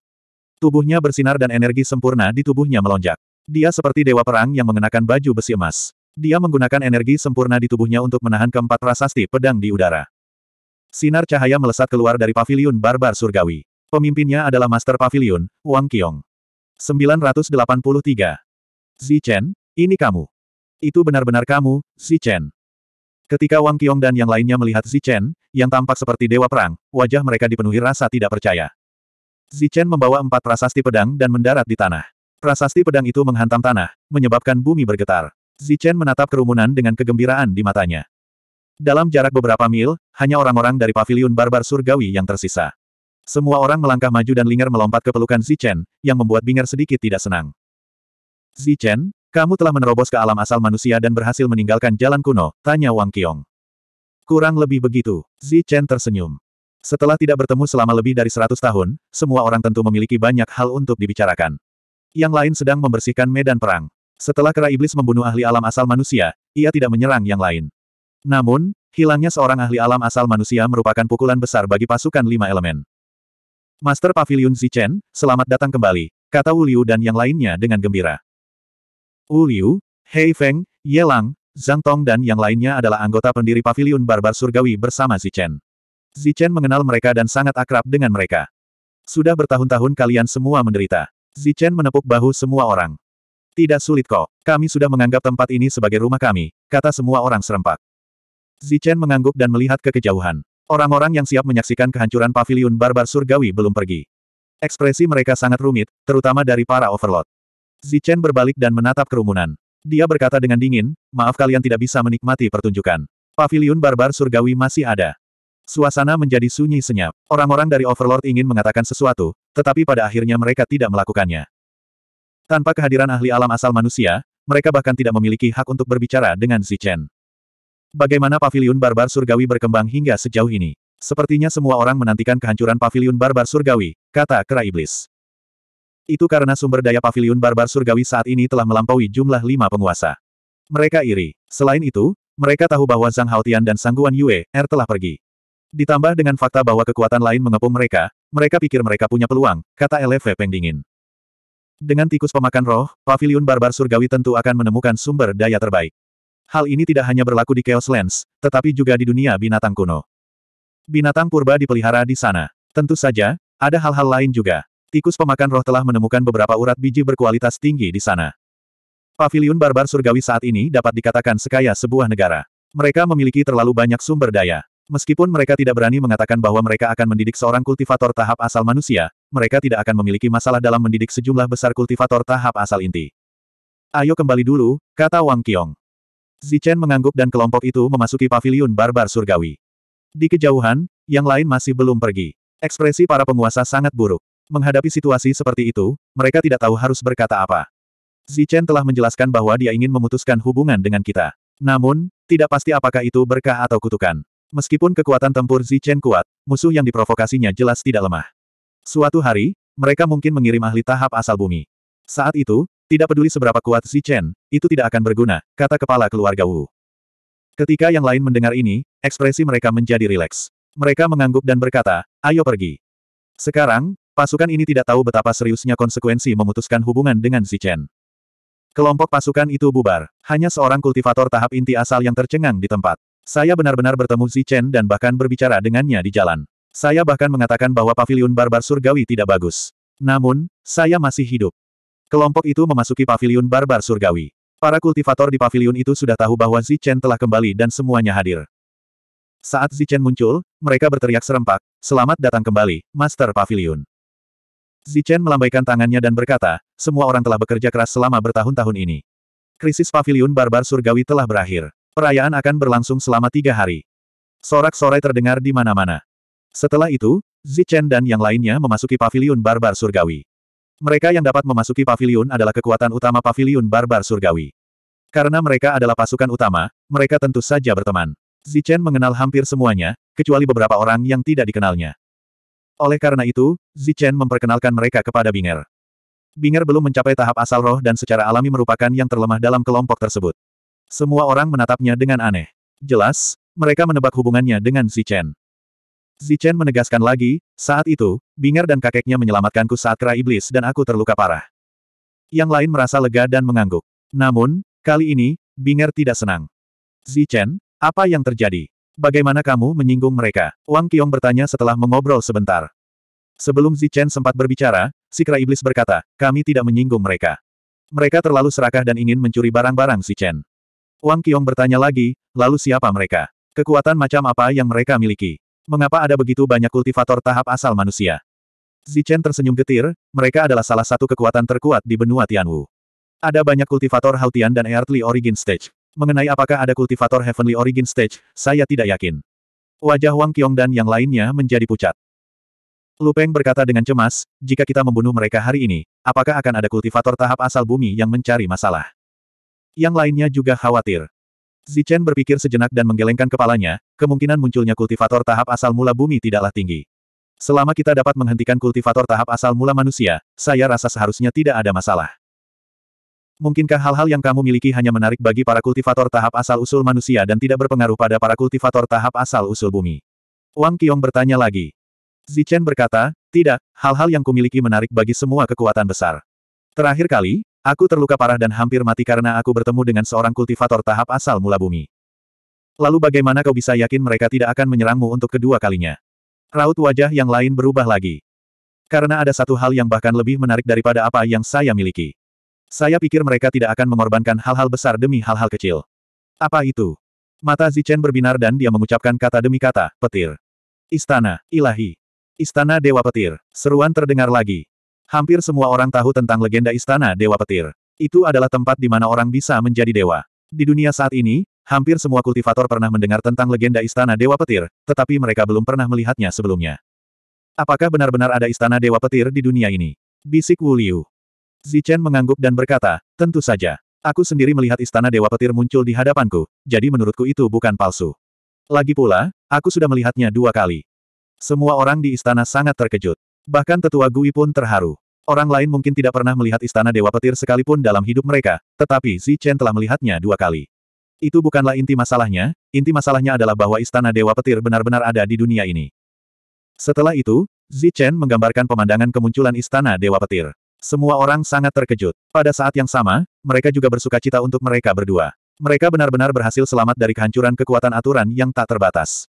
Tubuhnya bersinar dan energi sempurna di tubuhnya melonjak. Dia seperti dewa perang yang mengenakan baju besi emas. Dia menggunakan energi sempurna di tubuhnya untuk menahan keempat prasasti pedang di udara. Sinar cahaya melesat keluar dari pavilion barbar surgawi. Pemimpinnya adalah Master Pavilion, Wang Qiong. 983. Zi Chen, ini kamu. Itu benar-benar kamu, Zi Chen. Ketika Wang Qiong dan yang lainnya melihat Zi Chen, yang tampak seperti dewa perang, wajah mereka dipenuhi rasa tidak percaya. Zi Chen membawa empat prasasti pedang dan mendarat di tanah. Prasasti pedang itu menghantam tanah, menyebabkan bumi bergetar. Zi Chen menatap kerumunan dengan kegembiraan di matanya. Dalam jarak beberapa mil, hanya orang-orang dari paviliun barbar surgawi yang tersisa. Semua orang melangkah maju dan Linger melompat ke pelukan Zichen, yang membuat Binger sedikit tidak senang. Zichen, kamu telah menerobos ke alam asal manusia dan berhasil meninggalkan jalan kuno, tanya Wang Qiong. Kurang lebih begitu, Zichen tersenyum. Setelah tidak bertemu selama lebih dari seratus tahun, semua orang tentu memiliki banyak hal untuk dibicarakan. Yang lain sedang membersihkan medan perang. Setelah kera iblis membunuh ahli alam asal manusia, ia tidak menyerang yang lain. Namun, hilangnya seorang ahli alam asal manusia merupakan pukulan besar bagi pasukan lima elemen. Master Pavilion Zichen, selamat datang kembali, kata Wu Liu dan yang lainnya dengan gembira. Wu Liu, Hei Feng, Ye Lang, Zhang Tong dan yang lainnya adalah anggota pendiri Pavilion Barbar Surgawi bersama Zichen. Zichen mengenal mereka dan sangat akrab dengan mereka. Sudah bertahun-tahun kalian semua menderita. Zichen menepuk bahu semua orang. Tidak sulit kok, kami sudah menganggap tempat ini sebagai rumah kami, kata semua orang serempak. Zichen mengangguk dan melihat ke kejauhan. Orang-orang yang siap menyaksikan kehancuran paviliun barbar surgawi belum pergi. Ekspresi mereka sangat rumit, terutama dari para overlord. Zichen berbalik dan menatap kerumunan. Dia berkata dengan dingin, maaf kalian tidak bisa menikmati pertunjukan. Paviliun barbar surgawi masih ada. Suasana menjadi sunyi senyap. Orang-orang dari Overlord ingin mengatakan sesuatu, tetapi pada akhirnya mereka tidak melakukannya. Tanpa kehadiran ahli alam asal manusia, mereka bahkan tidak memiliki hak untuk berbicara dengan Zichen. Bagaimana paviliun barbar surgawi berkembang hingga sejauh ini? Sepertinya semua orang menantikan kehancuran paviliun barbar surgawi, kata Kera Iblis. Itu karena sumber daya paviliun barbar surgawi saat ini telah melampaui jumlah lima penguasa. Mereka iri. Selain itu, mereka tahu bahwa Zhang Haotian dan Sangguan Yue, Er telah pergi. Ditambah dengan fakta bahwa kekuatan lain mengepung mereka, mereka pikir mereka punya peluang, kata LV Pengdingin. Dengan tikus pemakan roh, paviliun barbar surgawi tentu akan menemukan sumber daya terbaik. Hal ini tidak hanya berlaku di Chaos Lens, tetapi juga di dunia binatang kuno. Binatang purba dipelihara di sana. Tentu saja, ada hal-hal lain juga. Tikus pemakan roh telah menemukan beberapa urat biji berkualitas tinggi di sana. Pavilion barbar surgawi saat ini dapat dikatakan sekaya sebuah negara. Mereka memiliki terlalu banyak sumber daya. Meskipun mereka tidak berani mengatakan bahwa mereka akan mendidik seorang kultivator tahap asal manusia, mereka tidak akan memiliki masalah dalam mendidik sejumlah besar kultivator tahap asal inti. Ayo kembali dulu, kata Wang Qiong. Zichen mengangguk dan kelompok itu memasuki pavilion barbar surgawi. Di kejauhan, yang lain masih belum pergi. Ekspresi para penguasa sangat buruk. Menghadapi situasi seperti itu, mereka tidak tahu harus berkata apa. Zichen telah menjelaskan bahwa dia ingin memutuskan hubungan dengan kita. Namun, tidak pasti apakah itu berkah atau kutukan. Meskipun kekuatan tempur Zichen kuat, musuh yang diprovokasinya jelas tidak lemah. Suatu hari, mereka mungkin mengirim ahli tahap asal bumi. Saat itu, tidak peduli seberapa kuat Si Chen, itu tidak akan berguna, kata kepala keluarga Wu. Ketika yang lain mendengar ini, ekspresi mereka menjadi rileks. Mereka mengangguk dan berkata, ayo pergi. Sekarang, pasukan ini tidak tahu betapa seriusnya konsekuensi memutuskan hubungan dengan Si Chen. Kelompok pasukan itu bubar, hanya seorang kultivator tahap inti asal yang tercengang di tempat. Saya benar-benar bertemu Si Chen dan bahkan berbicara dengannya di jalan. Saya bahkan mengatakan bahwa paviliun barbar surgawi tidak bagus. Namun, saya masih hidup. Kelompok itu memasuki pavilion barbar surgawi. Para kultivator di pavilion itu sudah tahu bahwa Zichen telah kembali dan semuanya hadir. Saat Zichen muncul, mereka berteriak serempak, selamat datang kembali, Master Pavilion. Zichen melambaikan tangannya dan berkata, semua orang telah bekerja keras selama bertahun-tahun ini. Krisis Pavilion Barbar Surgawi telah berakhir. Perayaan akan berlangsung selama tiga hari. Sorak-sorai terdengar di mana-mana. Setelah itu, Zichen dan yang lainnya memasuki Pavilion Barbar Surgawi. Mereka yang dapat memasuki pavilion adalah kekuatan utama pavilion barbar surgawi. Karena mereka adalah pasukan utama, mereka tentu saja berteman. Zichen mengenal hampir semuanya, kecuali beberapa orang yang tidak dikenalnya. Oleh karena itu, Zichen memperkenalkan mereka kepada Binger. Binger belum mencapai tahap asal roh dan secara alami merupakan yang terlemah dalam kelompok tersebut. Semua orang menatapnya dengan aneh. Jelas, mereka menebak hubungannya dengan Zichen. Zichen menegaskan lagi, saat itu, Binger dan kakeknya menyelamatkanku saat kera iblis dan aku terluka parah. Yang lain merasa lega dan mengangguk. Namun, kali ini, Binger tidak senang. Zichen, apa yang terjadi? Bagaimana kamu menyinggung mereka? Wang Qiong bertanya setelah mengobrol sebentar. Sebelum Zichen sempat berbicara, si kera iblis berkata, kami tidak menyinggung mereka. Mereka terlalu serakah dan ingin mencuri barang-barang Zichen. Wang Qiong bertanya lagi, lalu siapa mereka? Kekuatan macam apa yang mereka miliki? Mengapa ada begitu banyak kultivator tahap asal manusia? Zichen tersenyum getir, mereka adalah salah satu kekuatan terkuat di benua Tianwu. Ada banyak kultivator Hautian dan Earthly Origin Stage. Mengenai apakah ada kultivator Heavenly Origin Stage, saya tidak yakin. Wajah Wang Qiong dan yang lainnya menjadi pucat. Lu Peng berkata dengan cemas, jika kita membunuh mereka hari ini, apakah akan ada kultivator tahap asal bumi yang mencari masalah? Yang lainnya juga khawatir. Zichen berpikir sejenak dan menggelengkan kepalanya, kemungkinan munculnya kultivator tahap asal mula bumi tidaklah tinggi. Selama kita dapat menghentikan kultivator tahap asal mula manusia, saya rasa seharusnya tidak ada masalah. Mungkinkah hal-hal yang kamu miliki hanya menarik bagi para kultivator tahap asal-usul manusia dan tidak berpengaruh pada para kultivator tahap asal-usul bumi? Wang Qiong bertanya lagi. Zichen berkata, tidak, hal-hal yang kumiliki menarik bagi semua kekuatan besar. Terakhir kali, Aku terluka parah dan hampir mati karena aku bertemu dengan seorang kultivator tahap asal mula bumi. Lalu bagaimana kau bisa yakin mereka tidak akan menyerangmu untuk kedua kalinya? Raut wajah yang lain berubah lagi. Karena ada satu hal yang bahkan lebih menarik daripada apa yang saya miliki. Saya pikir mereka tidak akan mengorbankan hal-hal besar demi hal-hal kecil. Apa itu? Mata Zichen berbinar dan dia mengucapkan kata demi kata, petir. Istana, ilahi. Istana Dewa Petir. Seruan terdengar lagi. Hampir semua orang tahu tentang legenda Istana Dewa Petir. Itu adalah tempat di mana orang bisa menjadi dewa. Di dunia saat ini, hampir semua kultivator pernah mendengar tentang legenda Istana Dewa Petir, tetapi mereka belum pernah melihatnya sebelumnya. Apakah benar-benar ada Istana Dewa Petir di dunia ini? Bisik Wu Liu. Zichen mengangguk dan berkata, tentu saja. Aku sendiri melihat Istana Dewa Petir muncul di hadapanku, jadi menurutku itu bukan palsu. Lagi pula, aku sudah melihatnya dua kali. Semua orang di istana sangat terkejut. Bahkan tetua Gui pun terharu. Orang lain mungkin tidak pernah melihat istana Dewa Petir sekalipun dalam hidup mereka, tetapi Zi Chen telah melihatnya dua kali. Itu bukanlah inti masalahnya, inti masalahnya adalah bahwa istana Dewa Petir benar-benar ada di dunia ini. Setelah itu, Zi Chen menggambarkan pemandangan kemunculan istana Dewa Petir. Semua orang sangat terkejut. Pada saat yang sama, mereka juga bersuka cita untuk mereka berdua. Mereka benar-benar berhasil selamat dari kehancuran kekuatan aturan yang tak terbatas.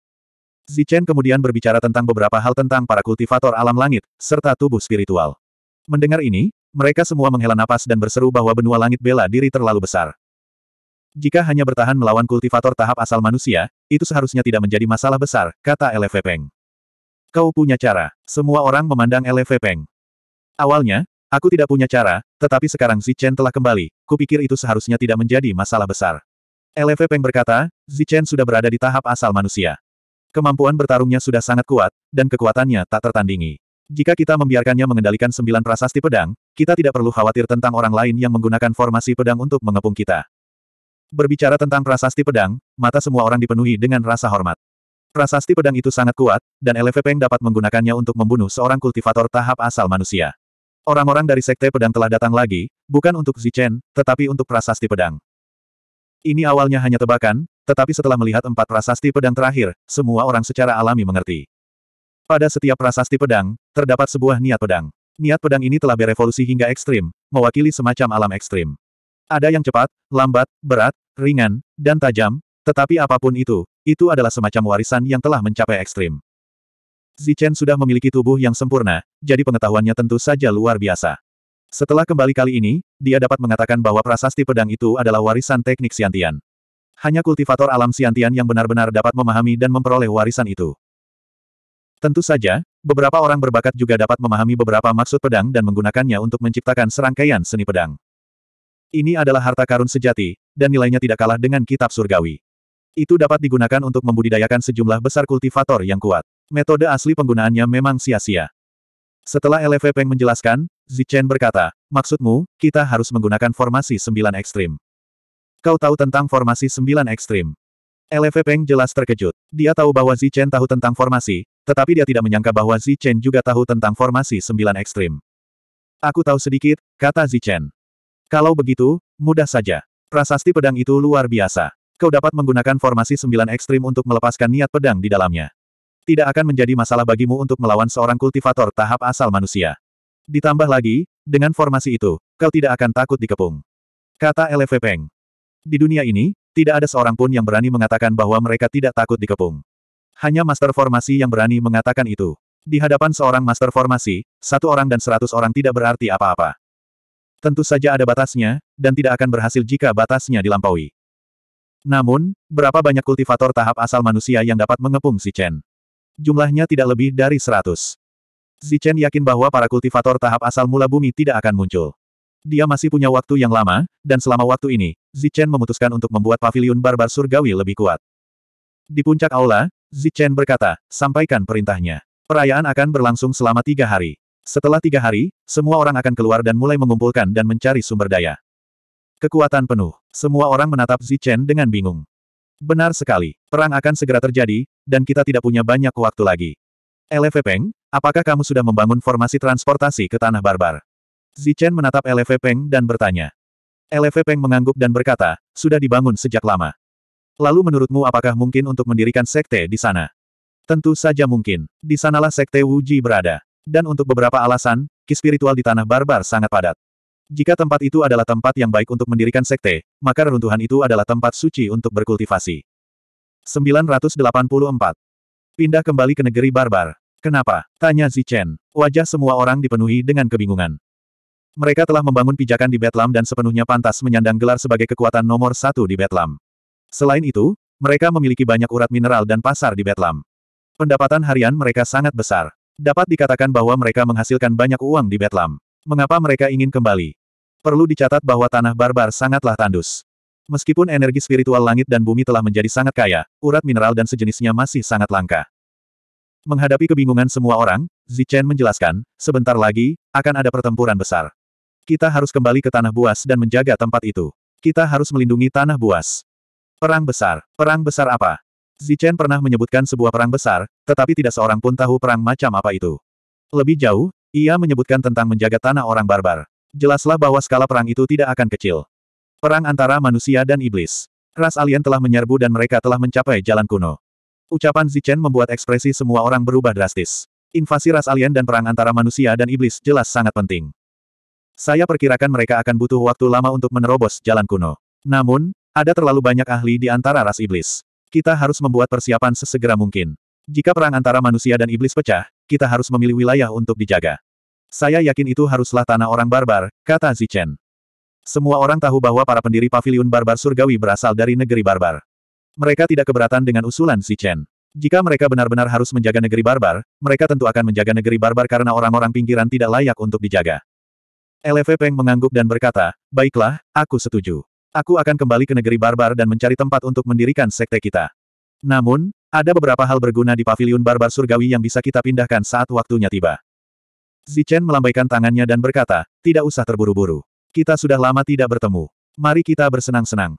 Zichen kemudian berbicara tentang beberapa hal tentang para kultivator alam langit, serta tubuh spiritual. Mendengar ini, mereka semua menghela napas dan berseru bahwa benua langit bela diri terlalu besar. Jika hanya bertahan melawan kultivator tahap asal manusia, itu seharusnya tidak menjadi masalah besar, kata LFV Peng. Kau punya cara. Semua orang memandang LFV Peng. Awalnya, aku tidak punya cara, tetapi sekarang Zichen telah kembali, kupikir itu seharusnya tidak menjadi masalah besar. LFV Peng berkata, Zichen sudah berada di tahap asal manusia. Kemampuan bertarungnya sudah sangat kuat, dan kekuatannya tak tertandingi. Jika kita membiarkannya mengendalikan sembilan prasasti pedang, kita tidak perlu khawatir tentang orang lain yang menggunakan formasi pedang untuk mengepung kita. Berbicara tentang prasasti pedang, mata semua orang dipenuhi dengan rasa hormat. Prasasti pedang itu sangat kuat, dan LV Peng dapat menggunakannya untuk membunuh seorang kultivator tahap asal manusia. Orang-orang dari Sekte Pedang telah datang lagi, bukan untuk Zichen, tetapi untuk prasasti pedang. Ini awalnya hanya tebakan, tetapi setelah melihat empat prasasti pedang terakhir, semua orang secara alami mengerti. Pada setiap prasasti pedang, terdapat sebuah niat pedang. Niat pedang ini telah berevolusi hingga ekstrim, mewakili semacam alam ekstrim. Ada yang cepat, lambat, berat, ringan, dan tajam, tetapi apapun itu, itu adalah semacam warisan yang telah mencapai ekstrim. Zichen sudah memiliki tubuh yang sempurna, jadi pengetahuannya tentu saja luar biasa. Setelah kembali kali ini, dia dapat mengatakan bahwa prasasti pedang itu adalah warisan teknik siantian. Hanya kultivator alam siantian yang benar-benar dapat memahami dan memperoleh warisan itu. Tentu saja, beberapa orang berbakat juga dapat memahami beberapa maksud pedang dan menggunakannya untuk menciptakan serangkaian seni pedang. Ini adalah harta karun sejati, dan nilainya tidak kalah dengan kitab surgawi. Itu dapat digunakan untuk membudidayakan sejumlah besar kultivator yang kuat. Metode asli penggunaannya memang sia-sia. Setelah LFP Peng menjelaskan, Zichen berkata, maksudmu, kita harus menggunakan formasi 9 ekstrim. Kau tahu tentang formasi sembilan ekstrim. LV Peng jelas terkejut. Dia tahu bahwa Zi Chen tahu tentang formasi, tetapi dia tidak menyangka bahwa Zi Chen juga tahu tentang formasi sembilan ekstrim. Aku tahu sedikit, kata Zi Chen. Kalau begitu, mudah saja. Prasasti pedang itu luar biasa. Kau dapat menggunakan formasi sembilan ekstrim untuk melepaskan niat pedang di dalamnya. Tidak akan menjadi masalah bagimu untuk melawan seorang kultivator tahap asal manusia. Ditambah lagi, dengan formasi itu, kau tidak akan takut dikepung. Kata LV Peng. Di dunia ini, tidak ada seorang pun yang berani mengatakan bahwa mereka tidak takut dikepung. Hanya master formasi yang berani mengatakan itu. Di hadapan seorang master formasi, satu orang dan seratus orang tidak berarti apa-apa. Tentu saja ada batasnya, dan tidak akan berhasil jika batasnya dilampaui. Namun, berapa banyak kultivator tahap asal manusia yang dapat mengepung si Chen? Jumlahnya tidak lebih dari seratus. Zichen yakin bahwa para kultivator tahap asal mula bumi tidak akan muncul. Dia masih punya waktu yang lama, dan selama waktu ini, Zichen memutuskan untuk membuat paviliun barbar surgawi lebih kuat. Di puncak aula, Zichen berkata, sampaikan perintahnya. Perayaan akan berlangsung selama tiga hari. Setelah tiga hari, semua orang akan keluar dan mulai mengumpulkan dan mencari sumber daya. Kekuatan penuh. Semua orang menatap Zichen dengan bingung. Benar sekali, perang akan segera terjadi, dan kita tidak punya banyak waktu lagi. Elefepeng, eh, apakah kamu sudah membangun formasi transportasi ke Tanah Barbar? Zichen menatap LV Peng dan bertanya. LV Peng mengangguk dan berkata, sudah dibangun sejak lama. Lalu menurutmu apakah mungkin untuk mendirikan sekte di sana? Tentu saja mungkin. Di sanalah sekte Wuji berada. Dan untuk beberapa alasan, ki spiritual di tanah barbar sangat padat. Jika tempat itu adalah tempat yang baik untuk mendirikan sekte, maka reruntuhan itu adalah tempat suci untuk berkultivasi. 984. Pindah kembali ke negeri barbar. Kenapa? Tanya Zichen. Wajah semua orang dipenuhi dengan kebingungan. Mereka telah membangun pijakan di Betlam dan sepenuhnya pantas menyandang gelar sebagai kekuatan nomor satu di Betlam. Selain itu, mereka memiliki banyak urat mineral dan pasar di Betlam. Pendapatan harian mereka sangat besar. Dapat dikatakan bahwa mereka menghasilkan banyak uang di Betlam. Mengapa mereka ingin kembali? Perlu dicatat bahwa tanah barbar sangatlah tandus. Meskipun energi spiritual langit dan bumi telah menjadi sangat kaya, urat mineral dan sejenisnya masih sangat langka. Menghadapi kebingungan semua orang, Zichen menjelaskan, sebentar lagi, akan ada pertempuran besar. Kita harus kembali ke Tanah Buas dan menjaga tempat itu. Kita harus melindungi Tanah Buas. Perang besar. Perang besar apa? Zichen pernah menyebutkan sebuah perang besar, tetapi tidak seorang pun tahu perang macam apa itu. Lebih jauh, ia menyebutkan tentang menjaga tanah orang barbar. Jelaslah bahwa skala perang itu tidak akan kecil. Perang antara manusia dan iblis. Ras alien telah menyerbu dan mereka telah mencapai jalan kuno. Ucapan Zichen membuat ekspresi semua orang berubah drastis. Invasi ras alien dan perang antara manusia dan iblis jelas sangat penting. Saya perkirakan mereka akan butuh waktu lama untuk menerobos jalan kuno. Namun, ada terlalu banyak ahli di antara ras iblis. Kita harus membuat persiapan sesegera mungkin. Jika perang antara manusia dan iblis pecah, kita harus memilih wilayah untuk dijaga. Saya yakin itu haruslah tanah orang barbar, kata Zichen. Semua orang tahu bahwa para pendiri Paviliun barbar surgawi berasal dari negeri barbar. Mereka tidak keberatan dengan usulan Zichen. Jika mereka benar-benar harus menjaga negeri barbar, mereka tentu akan menjaga negeri barbar karena orang-orang pinggiran tidak layak untuk dijaga. LV Peng mengangguk dan berkata, baiklah, aku setuju. Aku akan kembali ke negeri barbar dan mencari tempat untuk mendirikan sekte kita. Namun, ada beberapa hal berguna di paviliun barbar surgawi yang bisa kita pindahkan saat waktunya tiba. Zichen melambaikan tangannya dan berkata, tidak usah terburu-buru. Kita sudah lama tidak bertemu. Mari kita bersenang-senang.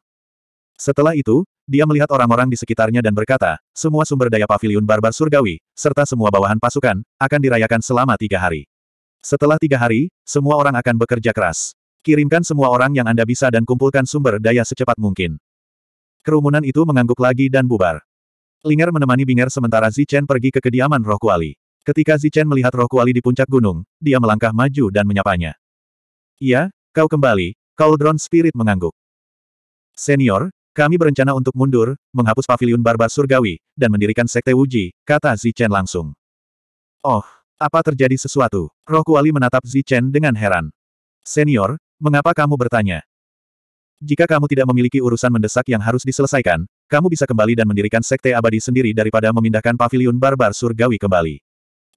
Setelah itu, dia melihat orang-orang di sekitarnya dan berkata, semua sumber daya paviliun barbar surgawi, serta semua bawahan pasukan, akan dirayakan selama tiga hari. Setelah tiga hari, semua orang akan bekerja keras. Kirimkan semua orang yang Anda bisa dan kumpulkan sumber daya secepat mungkin. Kerumunan itu mengangguk lagi dan bubar. Linger menemani Binger sementara Zichen pergi ke kediaman roh kuali. Ketika Zichen melihat roh kuali di puncak gunung, dia melangkah maju dan menyapanya. Iya, kau kembali, Cauldron Spirit mengangguk. Senior, kami berencana untuk mundur, menghapus pavilion barbar surgawi, dan mendirikan sekte Wuji, kata Zichen langsung. Oh, apa terjadi sesuatu? Roh Kuali menatap Zichen dengan heran. Senior, mengapa kamu bertanya? Jika kamu tidak memiliki urusan mendesak yang harus diselesaikan, kamu bisa kembali dan mendirikan sekte abadi sendiri daripada memindahkan pavilion barbar surgawi kembali.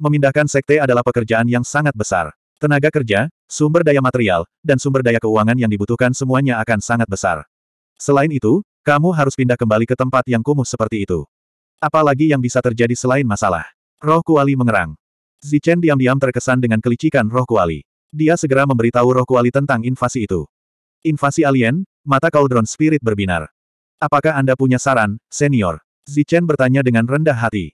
Memindahkan sekte adalah pekerjaan yang sangat besar. Tenaga kerja, sumber daya material, dan sumber daya keuangan yang dibutuhkan semuanya akan sangat besar. Selain itu, kamu harus pindah kembali ke tempat yang kumuh seperti itu. Apalagi yang bisa terjadi selain masalah? Roh Kuali mengerang. Zichen diam-diam terkesan dengan kelicikan roh kuali. Dia segera memberitahu roh kuali tentang invasi itu. Invasi alien, mata kaldron Spirit berbinar. Apakah Anda punya saran, senior? Zichen bertanya dengan rendah hati.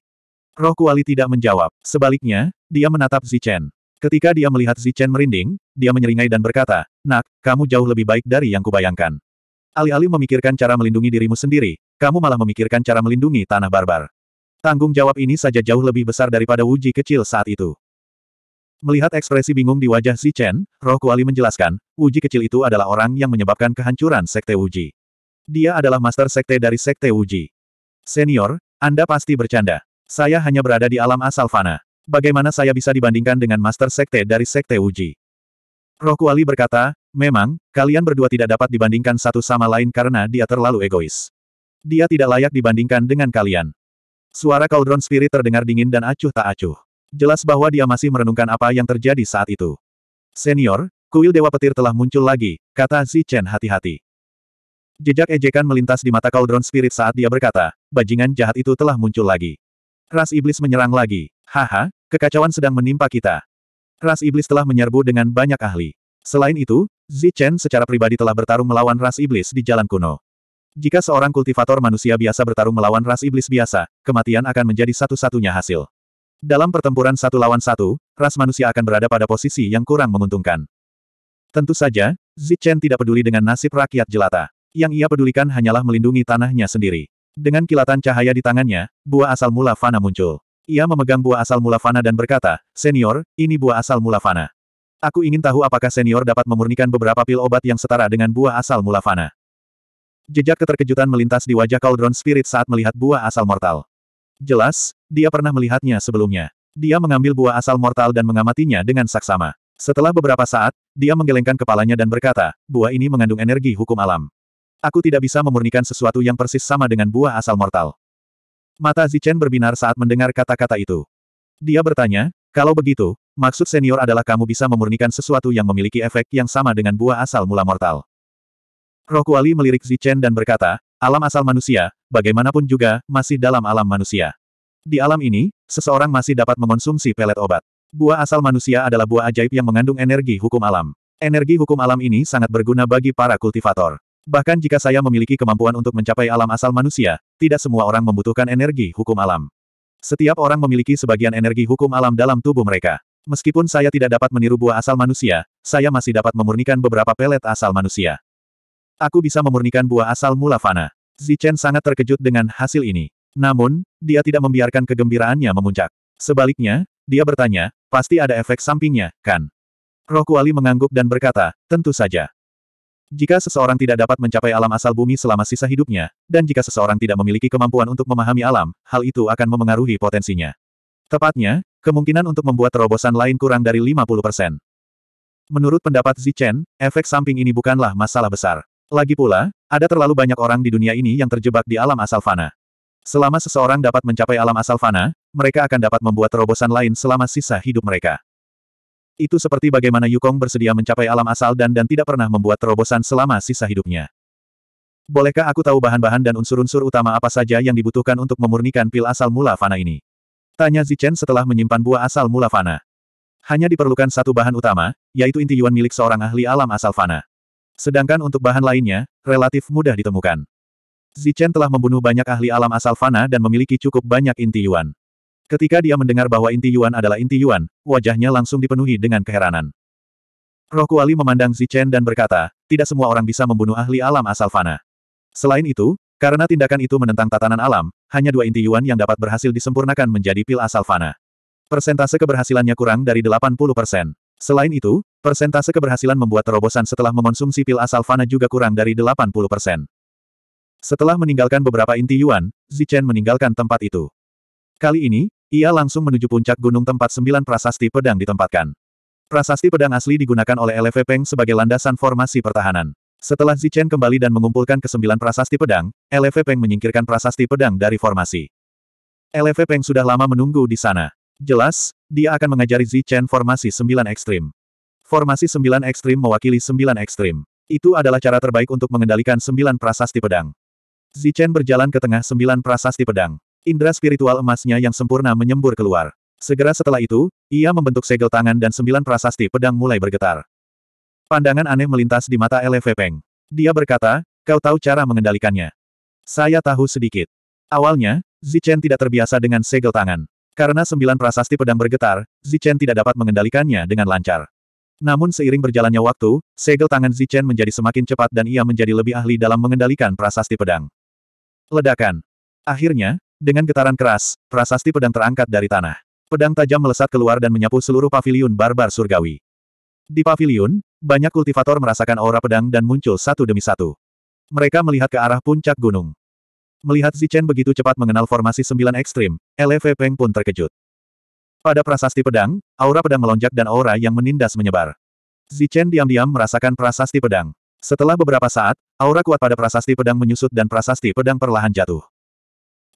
Roh kuali tidak menjawab. Sebaliknya, dia menatap Zichen. Ketika dia melihat Zichen merinding, dia menyeringai dan berkata, Nak, kamu jauh lebih baik dari yang kubayangkan. Alih-alih memikirkan cara melindungi dirimu sendiri, kamu malah memikirkan cara melindungi tanah barbar. Tanggung jawab ini saja jauh lebih besar daripada Wuji kecil saat itu. Melihat ekspresi bingung di wajah Si Chen, roh kuali menjelaskan, Wuji kecil itu adalah orang yang menyebabkan kehancuran Sekte Wuji. Dia adalah master sekte dari Sekte Wuji. Senior, Anda pasti bercanda. Saya hanya berada di alam asal fana. Bagaimana saya bisa dibandingkan dengan master sekte dari Sekte Wuji? Roh kuali berkata, memang, kalian berdua tidak dapat dibandingkan satu sama lain karena dia terlalu egois. Dia tidak layak dibandingkan dengan kalian. Suara Cauldron Spirit terdengar dingin dan acuh tak acuh. Jelas bahwa dia masih merenungkan apa yang terjadi saat itu. Senior, kuil Dewa Petir telah muncul lagi, kata Zi Chen hati-hati. Jejak ejekan melintas di mata Cauldron Spirit saat dia berkata, bajingan jahat itu telah muncul lagi. Ras Iblis menyerang lagi. Haha, kekacauan sedang menimpa kita. Ras Iblis telah menyerbu dengan banyak ahli. Selain itu, Zi Chen secara pribadi telah bertarung melawan ras iblis di jalan kuno. Jika seorang kultivator manusia biasa bertarung melawan ras iblis biasa, kematian akan menjadi satu-satunya hasil. Dalam pertempuran satu lawan satu, ras manusia akan berada pada posisi yang kurang menguntungkan. Tentu saja, Zichen tidak peduli dengan nasib rakyat jelata. Yang ia pedulikan hanyalah melindungi tanahnya sendiri. Dengan kilatan cahaya di tangannya, buah asal mula fana muncul. Ia memegang buah asal mula fana dan berkata, Senior, ini buah asal mula fana. Aku ingin tahu apakah senior dapat memurnikan beberapa pil obat yang setara dengan buah asal mula fana. Jejak keterkejutan melintas di wajah Cauldron Spirit saat melihat buah asal mortal. Jelas, dia pernah melihatnya sebelumnya. Dia mengambil buah asal mortal dan mengamatinya dengan saksama. Setelah beberapa saat, dia menggelengkan kepalanya dan berkata, buah ini mengandung energi hukum alam. Aku tidak bisa memurnikan sesuatu yang persis sama dengan buah asal mortal. Mata Zichen berbinar saat mendengar kata-kata itu. Dia bertanya, kalau begitu, maksud senior adalah kamu bisa memurnikan sesuatu yang memiliki efek yang sama dengan buah asal mula mortal. Roh Kuali melirik Zichen dan berkata, alam asal manusia, bagaimanapun juga, masih dalam alam manusia. Di alam ini, seseorang masih dapat mengonsumsi pelet obat. Buah asal manusia adalah buah ajaib yang mengandung energi hukum alam. Energi hukum alam ini sangat berguna bagi para kultivator. Bahkan jika saya memiliki kemampuan untuk mencapai alam asal manusia, tidak semua orang membutuhkan energi hukum alam. Setiap orang memiliki sebagian energi hukum alam dalam tubuh mereka. Meskipun saya tidak dapat meniru buah asal manusia, saya masih dapat memurnikan beberapa pelet asal manusia. Aku bisa memurnikan buah asal mula fana. Zichen sangat terkejut dengan hasil ini. Namun, dia tidak membiarkan kegembiraannya memuncak. Sebaliknya, dia bertanya, pasti ada efek sampingnya, kan? Roh Kuali mengangguk dan berkata, tentu saja. Jika seseorang tidak dapat mencapai alam asal bumi selama sisa hidupnya, dan jika seseorang tidak memiliki kemampuan untuk memahami alam, hal itu akan memengaruhi potensinya. Tepatnya, kemungkinan untuk membuat terobosan lain kurang dari 50%. Menurut pendapat Zichen, efek samping ini bukanlah masalah besar. Lagi pula, ada terlalu banyak orang di dunia ini yang terjebak di alam asal fana. Selama seseorang dapat mencapai alam asal fana, mereka akan dapat membuat terobosan lain selama sisa hidup mereka. Itu seperti bagaimana Yukong bersedia mencapai alam asal dan dan tidak pernah membuat terobosan selama sisa hidupnya. Bolehkah aku tahu bahan-bahan dan unsur-unsur utama apa saja yang dibutuhkan untuk memurnikan pil asal mula fana ini? Tanya Zichen setelah menyimpan buah asal mula fana. Hanya diperlukan satu bahan utama, yaitu inti yuan milik seorang ahli alam asal fana. Sedangkan untuk bahan lainnya, relatif mudah ditemukan. Zichen telah membunuh banyak ahli alam asal fana dan memiliki cukup banyak inti yuan. Ketika dia mendengar bahwa inti yuan adalah inti yuan, wajahnya langsung dipenuhi dengan keheranan. Roh Kuali memandang Zichen dan berkata, tidak semua orang bisa membunuh ahli alam asal fana. Selain itu, karena tindakan itu menentang tatanan alam, hanya dua inti yuan yang dapat berhasil disempurnakan menjadi pil asal fana. Persentase keberhasilannya kurang dari 80%. Selain itu, Persentase keberhasilan membuat terobosan setelah mengonsumsi pil asal Fana juga kurang dari 80%. Setelah meninggalkan beberapa inti Yuan, Zichen meninggalkan tempat itu. Kali ini, ia langsung menuju puncak gunung tempat sembilan prasasti pedang ditempatkan. Prasasti pedang asli digunakan oleh LV Peng sebagai landasan formasi pertahanan. Setelah Zichen kembali dan mengumpulkan kesembilan prasasti pedang, LV Peng menyingkirkan prasasti pedang dari formasi. LV Peng sudah lama menunggu di sana. Jelas, dia akan mengajari Zichen formasi sembilan ekstrim. Formasi sembilan ekstrim mewakili sembilan ekstrim. Itu adalah cara terbaik untuk mengendalikan sembilan prasasti pedang. Zichen berjalan ke tengah sembilan prasasti pedang. Indra spiritual emasnya yang sempurna menyembur keluar. Segera setelah itu, ia membentuk segel tangan dan sembilan prasasti pedang mulai bergetar. Pandangan aneh melintas di mata LV Peng. Dia berkata, kau tahu cara mengendalikannya. Saya tahu sedikit. Awalnya, Zichen tidak terbiasa dengan segel tangan. Karena sembilan prasasti pedang bergetar, Zichen tidak dapat mengendalikannya dengan lancar. Namun seiring berjalannya waktu, segel tangan Zichen menjadi semakin cepat dan ia menjadi lebih ahli dalam mengendalikan prasasti pedang. Ledakan. Akhirnya, dengan getaran keras, prasasti pedang terangkat dari tanah. Pedang tajam melesat keluar dan menyapu seluruh paviliun barbar surgawi. Di paviliun, banyak kultivator merasakan aura pedang dan muncul satu demi satu. Mereka melihat ke arah puncak gunung. Melihat Zichen begitu cepat mengenal formasi sembilan ekstrim, LV Peng pun terkejut. Pada prasasti pedang, aura pedang melonjak dan aura yang menindas menyebar. Zichen diam-diam merasakan prasasti pedang. Setelah beberapa saat, aura kuat pada prasasti pedang menyusut dan prasasti pedang perlahan jatuh.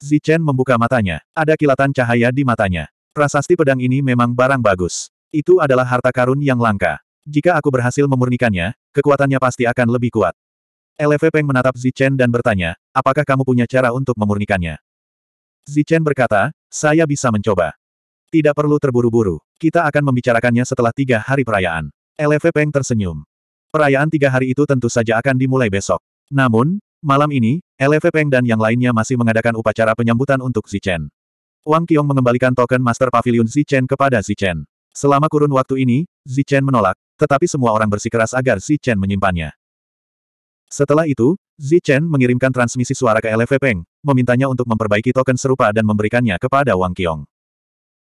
Zichen membuka matanya. Ada kilatan cahaya di matanya. Prasasti pedang ini memang barang bagus. Itu adalah harta karun yang langka. Jika aku berhasil memurnikannya, kekuatannya pasti akan lebih kuat. LV Peng menatap Zichen dan bertanya, apakah kamu punya cara untuk memurnikannya? Zichen berkata, saya bisa mencoba. Tidak perlu terburu-buru. Kita akan membicarakannya setelah tiga hari perayaan. LF Peng tersenyum. Perayaan tiga hari itu tentu saja akan dimulai besok. Namun, malam ini, LF Peng dan yang lainnya masih mengadakan upacara penyambutan untuk Zichen. Wang Qiong mengembalikan token Master Pavilion Zichen kepada Zichen. Selama kurun waktu ini, Zichen menolak, tetapi semua orang bersikeras agar Zichen menyimpannya. Setelah itu, Zichen mengirimkan transmisi suara ke LF Peng, memintanya untuk memperbaiki token serupa dan memberikannya kepada Wang Qiong.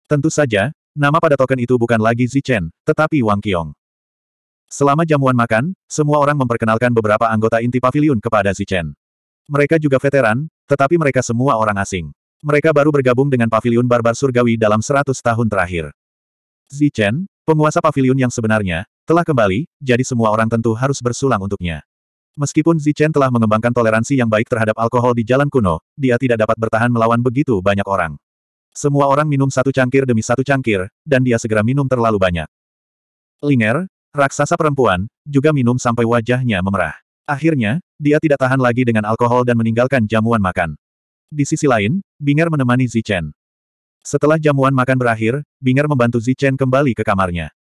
Tentu saja, nama pada token itu bukan lagi Zichen, tetapi Wang Qiong. Selama jamuan makan, semua orang memperkenalkan beberapa anggota inti pavilion kepada Zichen. Mereka juga veteran, tetapi mereka semua orang asing. Mereka baru bergabung dengan pavilion barbar surgawi dalam 100 tahun terakhir. Zichen, penguasa pavilion yang sebenarnya, telah kembali, jadi semua orang tentu harus bersulang untuknya. Meskipun Zichen telah mengembangkan toleransi yang baik terhadap alkohol di jalan kuno, dia tidak dapat bertahan melawan begitu banyak orang. Semua orang minum satu cangkir demi satu cangkir, dan dia segera minum terlalu banyak. Linger, raksasa perempuan, juga minum sampai wajahnya memerah. Akhirnya, dia tidak tahan lagi dengan alkohol dan meninggalkan jamuan makan. Di sisi lain, Binger menemani Zichen. Setelah jamuan makan berakhir, Binger membantu Zichen kembali ke kamarnya.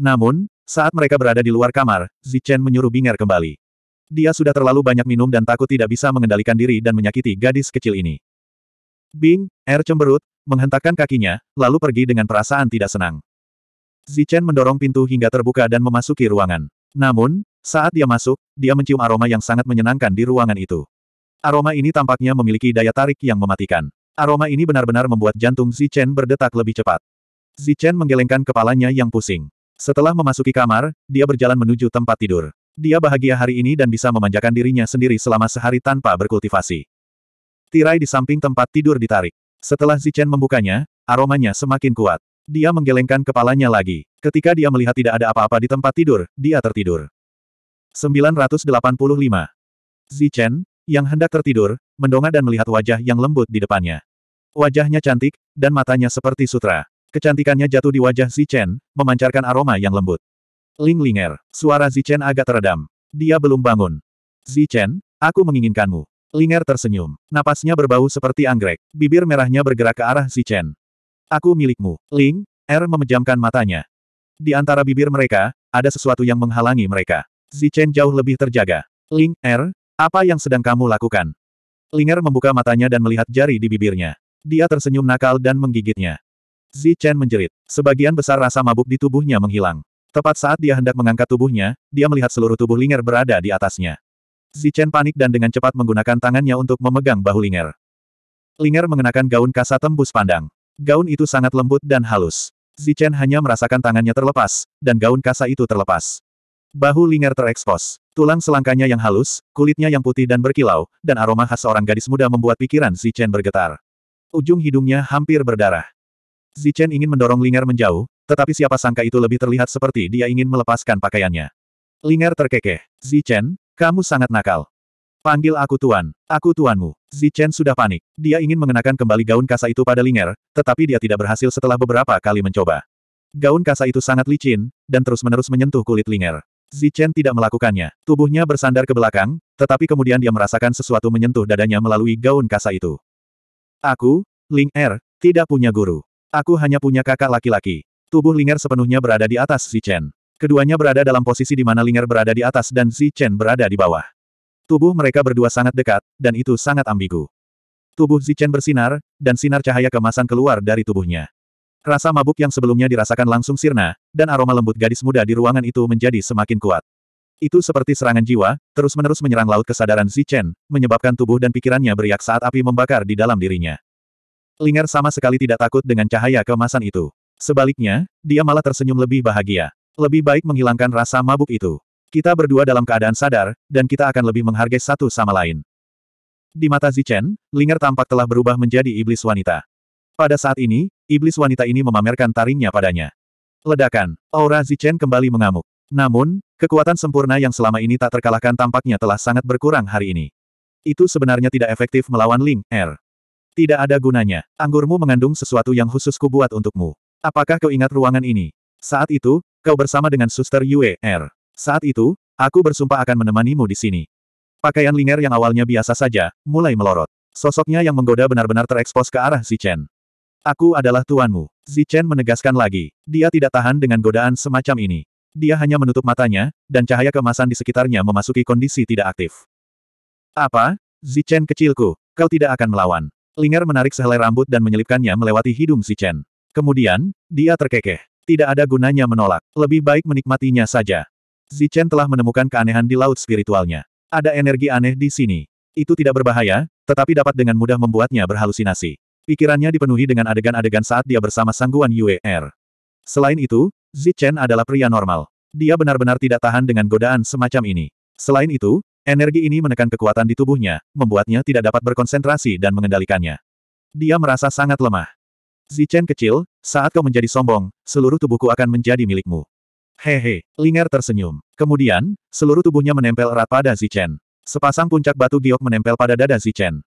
Namun, saat mereka berada di luar kamar, Zichen menyuruh Binger kembali. Dia sudah terlalu banyak minum dan takut tidak bisa mengendalikan diri dan menyakiti gadis kecil ini. Bing, Er cemberut, menghentakkan kakinya, lalu pergi dengan perasaan tidak senang. Zichen mendorong pintu hingga terbuka dan memasuki ruangan. Namun, saat dia masuk, dia mencium aroma yang sangat menyenangkan di ruangan itu. Aroma ini tampaknya memiliki daya tarik yang mematikan. Aroma ini benar-benar membuat jantung Zichen berdetak lebih cepat. Zichen menggelengkan kepalanya yang pusing. Setelah memasuki kamar, dia berjalan menuju tempat tidur. Dia bahagia hari ini dan bisa memanjakan dirinya sendiri selama sehari tanpa berkultivasi. Tirai di samping tempat tidur ditarik. Setelah Zichen membukanya, aromanya semakin kuat. Dia menggelengkan kepalanya lagi. Ketika dia melihat tidak ada apa-apa di tempat tidur, dia tertidur. 985. Zichen, yang hendak tertidur, mendongak dan melihat wajah yang lembut di depannya. Wajahnya cantik, dan matanya seperti sutra. Kecantikannya jatuh di wajah Zichen, memancarkan aroma yang lembut. Ling Linger, suara Zichen agak teredam. Dia belum bangun. Zichen, aku menginginkanmu. Linger tersenyum. Napasnya berbau seperti anggrek. Bibir merahnya bergerak ke arah Chen. Aku milikmu. Ling, Er memejamkan matanya. Di antara bibir mereka, ada sesuatu yang menghalangi mereka. Chen jauh lebih terjaga. Ling, Er, apa yang sedang kamu lakukan? Linger membuka matanya dan melihat jari di bibirnya. Dia tersenyum nakal dan menggigitnya. Chen menjerit. Sebagian besar rasa mabuk di tubuhnya menghilang. Tepat saat dia hendak mengangkat tubuhnya, dia melihat seluruh tubuh Linger berada di atasnya. Zichen panik dan dengan cepat menggunakan tangannya untuk memegang bahu Linger. Linger mengenakan gaun kasa tembus pandang. Gaun itu sangat lembut dan halus. Zichen hanya merasakan tangannya terlepas, dan gaun kasa itu terlepas. Bahu Linger terekspos. Tulang selangkanya yang halus, kulitnya yang putih dan berkilau, dan aroma khas seorang gadis muda membuat pikiran Zichen bergetar. Ujung hidungnya hampir berdarah. Zichen ingin mendorong Linger menjauh, tetapi siapa sangka itu lebih terlihat seperti dia ingin melepaskan pakaiannya. Linger terkekeh. Zichen, kamu sangat nakal. Panggil aku tuan. Aku tuanmu. Zichen sudah panik. Dia ingin mengenakan kembali gaun kasa itu pada Linger, tetapi dia tidak berhasil setelah beberapa kali mencoba. Gaun kasa itu sangat licin, dan terus-menerus menyentuh kulit Linger. Zichen tidak melakukannya. Tubuhnya bersandar ke belakang, tetapi kemudian dia merasakan sesuatu menyentuh dadanya melalui gaun kasa itu. Aku, Ling Er, tidak punya guru. Aku hanya punya kakak laki-laki. Tubuh Linger sepenuhnya berada di atas Zichen. Keduanya berada dalam posisi di mana Linger berada di atas dan Zi Chen berada di bawah. Tubuh mereka berdua sangat dekat, dan itu sangat ambigu. Tubuh Chen bersinar, dan sinar cahaya kemasan keluar dari tubuhnya. Rasa mabuk yang sebelumnya dirasakan langsung sirna, dan aroma lembut gadis muda di ruangan itu menjadi semakin kuat. Itu seperti serangan jiwa, terus-menerus menyerang laut kesadaran Chen, menyebabkan tubuh dan pikirannya beriak saat api membakar di dalam dirinya. Linger sama sekali tidak takut dengan cahaya kemasan itu. Sebaliknya, dia malah tersenyum lebih bahagia. Lebih baik menghilangkan rasa mabuk itu. Kita berdua dalam keadaan sadar, dan kita akan lebih menghargai satu sama lain. Di mata Zichen, Linger tampak telah berubah menjadi iblis wanita. Pada saat ini, iblis wanita ini memamerkan taringnya padanya. Ledakan, aura Zichen kembali mengamuk. Namun, kekuatan sempurna yang selama ini tak terkalahkan tampaknya telah sangat berkurang hari ini. Itu sebenarnya tidak efektif melawan Ling Er. Tidak ada gunanya. Anggurmu mengandung sesuatu yang khusus kubuat untukmu. Apakah kau ingat ruangan ini? Saat itu, kau bersama dengan suster Yue R. Er. Saat itu, aku bersumpah akan menemanimu di sini. Pakaian Linger yang awalnya biasa saja, mulai melorot. Sosoknya yang menggoda benar-benar terekspos ke arah Zichen. Aku adalah tuanmu. Zichen menegaskan lagi. Dia tidak tahan dengan godaan semacam ini. Dia hanya menutup matanya, dan cahaya kemasan di sekitarnya memasuki kondisi tidak aktif. Apa? Zichen kecilku, kau tidak akan melawan. Linger menarik sehelai rambut dan menyelipkannya melewati hidung Zichen. Kemudian, dia terkekeh. Tidak ada gunanya menolak. Lebih baik menikmatinya saja. Zichen telah menemukan keanehan di laut spiritualnya. Ada energi aneh di sini. Itu tidak berbahaya, tetapi dapat dengan mudah membuatnya berhalusinasi. Pikirannya dipenuhi dengan adegan-adegan saat dia bersama sangguan Yue er. Selain itu, Zichen adalah pria normal. Dia benar-benar tidak tahan dengan godaan semacam ini. Selain itu, energi ini menekan kekuatan di tubuhnya, membuatnya tidak dapat berkonsentrasi dan mengendalikannya. Dia merasa sangat lemah. Zichen kecil, saat kau menjadi sombong, seluruh tubuhku akan menjadi milikmu. Hehe, Linger tersenyum. Kemudian, seluruh tubuhnya menempel erat pada Zichen. Sepasang puncak batu giok menempel pada dada Zichen.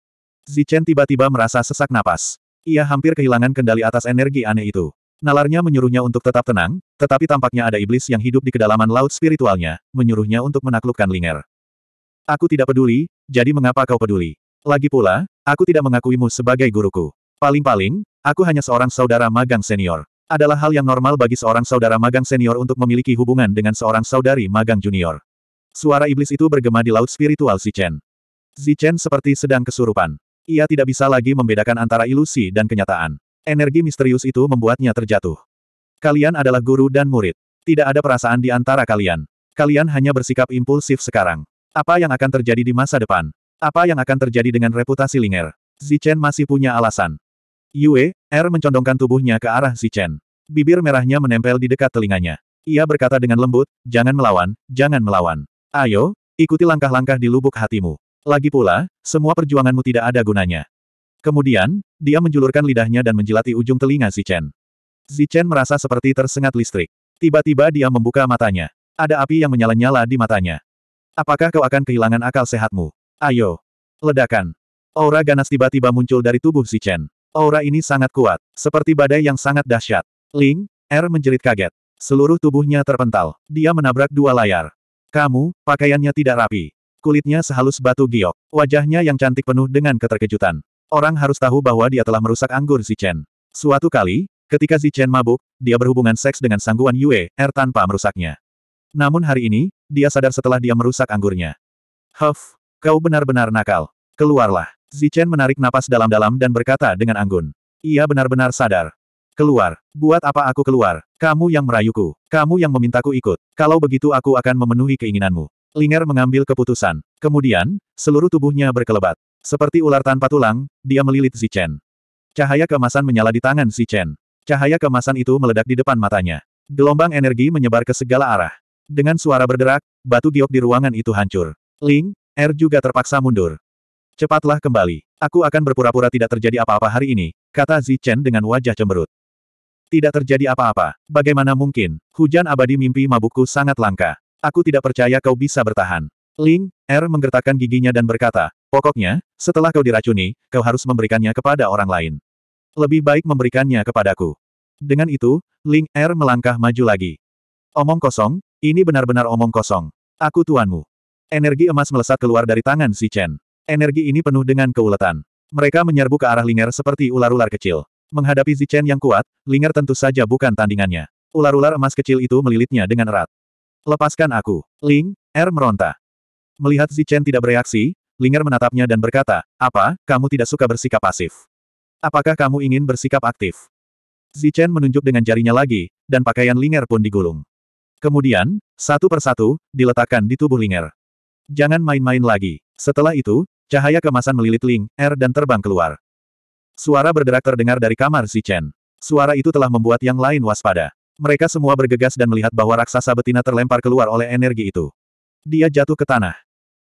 Zichen tiba-tiba merasa sesak napas. Ia hampir kehilangan kendali atas energi aneh itu. Nalarnya menyuruhnya untuk tetap tenang, tetapi tampaknya ada iblis yang hidup di kedalaman laut spiritualnya, menyuruhnya untuk menaklukkan Linger. Aku tidak peduli, jadi mengapa kau peduli? Lagi pula, aku tidak mengakuimu sebagai guruku. Paling-paling, Aku hanya seorang saudara magang senior. Adalah hal yang normal bagi seorang saudara magang senior untuk memiliki hubungan dengan seorang saudari magang junior. Suara iblis itu bergema di laut spiritual Zichen. Zichen seperti sedang kesurupan. Ia tidak bisa lagi membedakan antara ilusi dan kenyataan. Energi misterius itu membuatnya terjatuh. Kalian adalah guru dan murid. Tidak ada perasaan di antara kalian. Kalian hanya bersikap impulsif sekarang. Apa yang akan terjadi di masa depan? Apa yang akan terjadi dengan reputasi Linger? Zichen masih punya alasan. Yue, Er mencondongkan tubuhnya ke arah Zichen, Bibir merahnya menempel di dekat telinganya. Ia berkata dengan lembut, jangan melawan, jangan melawan. Ayo, ikuti langkah-langkah di lubuk hatimu. Lagi pula, semua perjuanganmu tidak ada gunanya. Kemudian, dia menjulurkan lidahnya dan menjilati ujung telinga Zichen. Zichen merasa seperti tersengat listrik. Tiba-tiba dia membuka matanya. Ada api yang menyala-nyala di matanya. Apakah kau akan kehilangan akal sehatmu? Ayo. Ledakan. Aura ganas tiba-tiba muncul dari tubuh Zichen. Aura ini sangat kuat, seperti badai yang sangat dahsyat. Ling, R er menjerit kaget. Seluruh tubuhnya terpental. Dia menabrak dua layar. Kamu, pakaiannya tidak rapi. Kulitnya sehalus batu giok. Wajahnya yang cantik penuh dengan keterkejutan. Orang harus tahu bahwa dia telah merusak anggur Zichen. Suatu kali, ketika Zichen mabuk, dia berhubungan seks dengan sangguan Yue, R er tanpa merusaknya. Namun hari ini, dia sadar setelah dia merusak anggurnya. Huff, kau benar-benar nakal. Keluarlah. Zichen menarik napas dalam-dalam dan berkata dengan anggun. Ia benar-benar sadar. Keluar. Buat apa aku keluar? Kamu yang merayuku. Kamu yang memintaku ikut. Kalau begitu aku akan memenuhi keinginanmu. Linger mengambil keputusan. Kemudian, seluruh tubuhnya berkelebat. Seperti ular tanpa tulang, dia melilit Zichen. Cahaya kemasan menyala di tangan Zichen. Cahaya kemasan itu meledak di depan matanya. Gelombang energi menyebar ke segala arah. Dengan suara berderak, batu giok di ruangan itu hancur. Ling, Er juga terpaksa mundur. Cepatlah kembali. Aku akan berpura-pura tidak terjadi apa-apa hari ini, kata Zi Chen dengan wajah cemberut. Tidak terjadi apa-apa. Bagaimana mungkin? Hujan abadi mimpi mabukku sangat langka. Aku tidak percaya kau bisa bertahan. Ling, Er menggertakkan giginya dan berkata, pokoknya, setelah kau diracuni, kau harus memberikannya kepada orang lain. Lebih baik memberikannya kepadaku. Dengan itu, Ling Er melangkah maju lagi. Omong kosong, ini benar-benar omong kosong. Aku tuanmu. Energi emas melesat keluar dari tangan si Chen. Energi ini penuh dengan keuletan. Mereka menyerbu ke arah Linger seperti ular-ular kecil. Menghadapi Zichen yang kuat, Linger tentu saja bukan tandingannya. Ular-ular emas kecil itu melilitnya dengan erat. Lepaskan aku. Ling, R er meronta. Melihat Zichen tidak bereaksi, Linger menatapnya dan berkata, apa, kamu tidak suka bersikap pasif? Apakah kamu ingin bersikap aktif? Zichen menunjuk dengan jarinya lagi, dan pakaian Linger pun digulung. Kemudian, satu persatu, diletakkan di tubuh Linger. Jangan main-main lagi. Setelah itu, Cahaya kemasan melilit Ling, Er dan terbang keluar. Suara berderak terdengar dari kamar Si Chen. Suara itu telah membuat yang lain waspada. Mereka semua bergegas dan melihat bahwa raksasa betina terlempar keluar oleh energi itu. Dia jatuh ke tanah.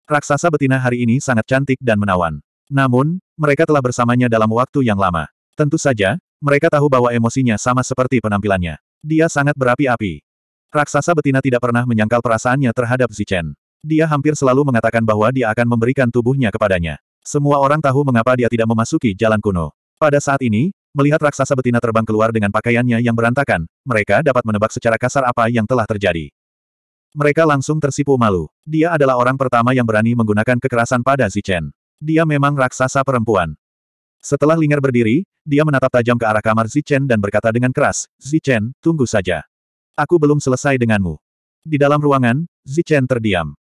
Raksasa betina hari ini sangat cantik dan menawan. Namun, mereka telah bersamanya dalam waktu yang lama. Tentu saja, mereka tahu bahwa emosinya sama seperti penampilannya. Dia sangat berapi-api. Raksasa betina tidak pernah menyangkal perasaannya terhadap Zichen. Dia hampir selalu mengatakan bahwa dia akan memberikan tubuhnya kepadanya. Semua orang tahu mengapa dia tidak memasuki jalan kuno. Pada saat ini, melihat raksasa betina terbang keluar dengan pakaiannya yang berantakan, mereka dapat menebak secara kasar apa yang telah terjadi. Mereka langsung tersipu malu. Dia adalah orang pertama yang berani menggunakan kekerasan pada Zichen. Dia memang raksasa perempuan. Setelah Linger berdiri, dia menatap tajam ke arah kamar Zichen dan berkata dengan keras, Zichen, tunggu saja. Aku belum selesai denganmu. Di dalam ruangan, Zichen terdiam.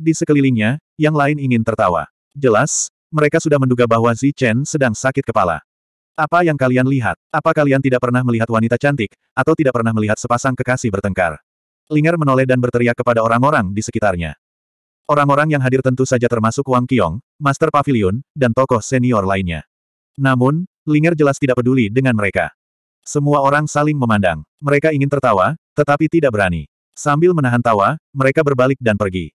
Di sekelilingnya, yang lain ingin tertawa. Jelas, mereka sudah menduga bahwa Zi Chen sedang sakit kepala. Apa yang kalian lihat? Apa kalian tidak pernah melihat wanita cantik, atau tidak pernah melihat sepasang kekasih bertengkar? Linger menoleh dan berteriak kepada orang-orang di sekitarnya. Orang-orang yang hadir tentu saja termasuk Wang Qiong, Master Pavilion, dan tokoh senior lainnya. Namun, Linger jelas tidak peduli dengan mereka. Semua orang saling memandang. Mereka ingin tertawa, tetapi tidak berani. Sambil menahan tawa, mereka berbalik dan pergi.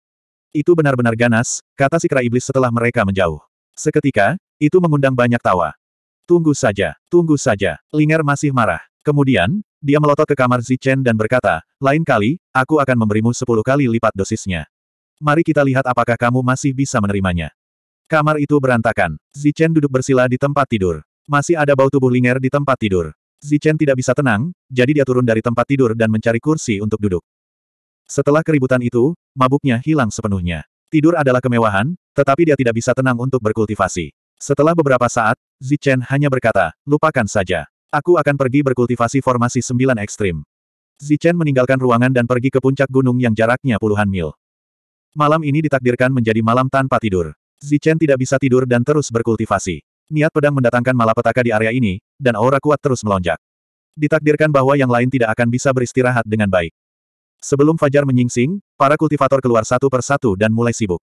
Itu benar-benar ganas, kata si kera iblis setelah mereka menjauh. Seketika, itu mengundang banyak tawa. Tunggu saja, tunggu saja. Linger masih marah. Kemudian, dia melotot ke kamar Zichen dan berkata, lain kali, aku akan memberimu sepuluh kali lipat dosisnya. Mari kita lihat apakah kamu masih bisa menerimanya. Kamar itu berantakan. Zichen duduk bersila di tempat tidur. Masih ada bau tubuh Linger di tempat tidur. Zichen tidak bisa tenang, jadi dia turun dari tempat tidur dan mencari kursi untuk duduk. Setelah keributan itu, mabuknya hilang sepenuhnya. Tidur adalah kemewahan, tetapi dia tidak bisa tenang untuk berkultivasi. Setelah beberapa saat, Zichen hanya berkata, lupakan saja. Aku akan pergi berkultivasi formasi sembilan ekstrim. Zichen meninggalkan ruangan dan pergi ke puncak gunung yang jaraknya puluhan mil. Malam ini ditakdirkan menjadi malam tanpa tidur. Zichen tidak bisa tidur dan terus berkultivasi. Niat pedang mendatangkan malapetaka di area ini, dan aura kuat terus melonjak. Ditakdirkan bahwa yang lain tidak akan bisa beristirahat dengan baik. Sebelum fajar menyingsing, para kultivator keluar satu per satu dan mulai sibuk.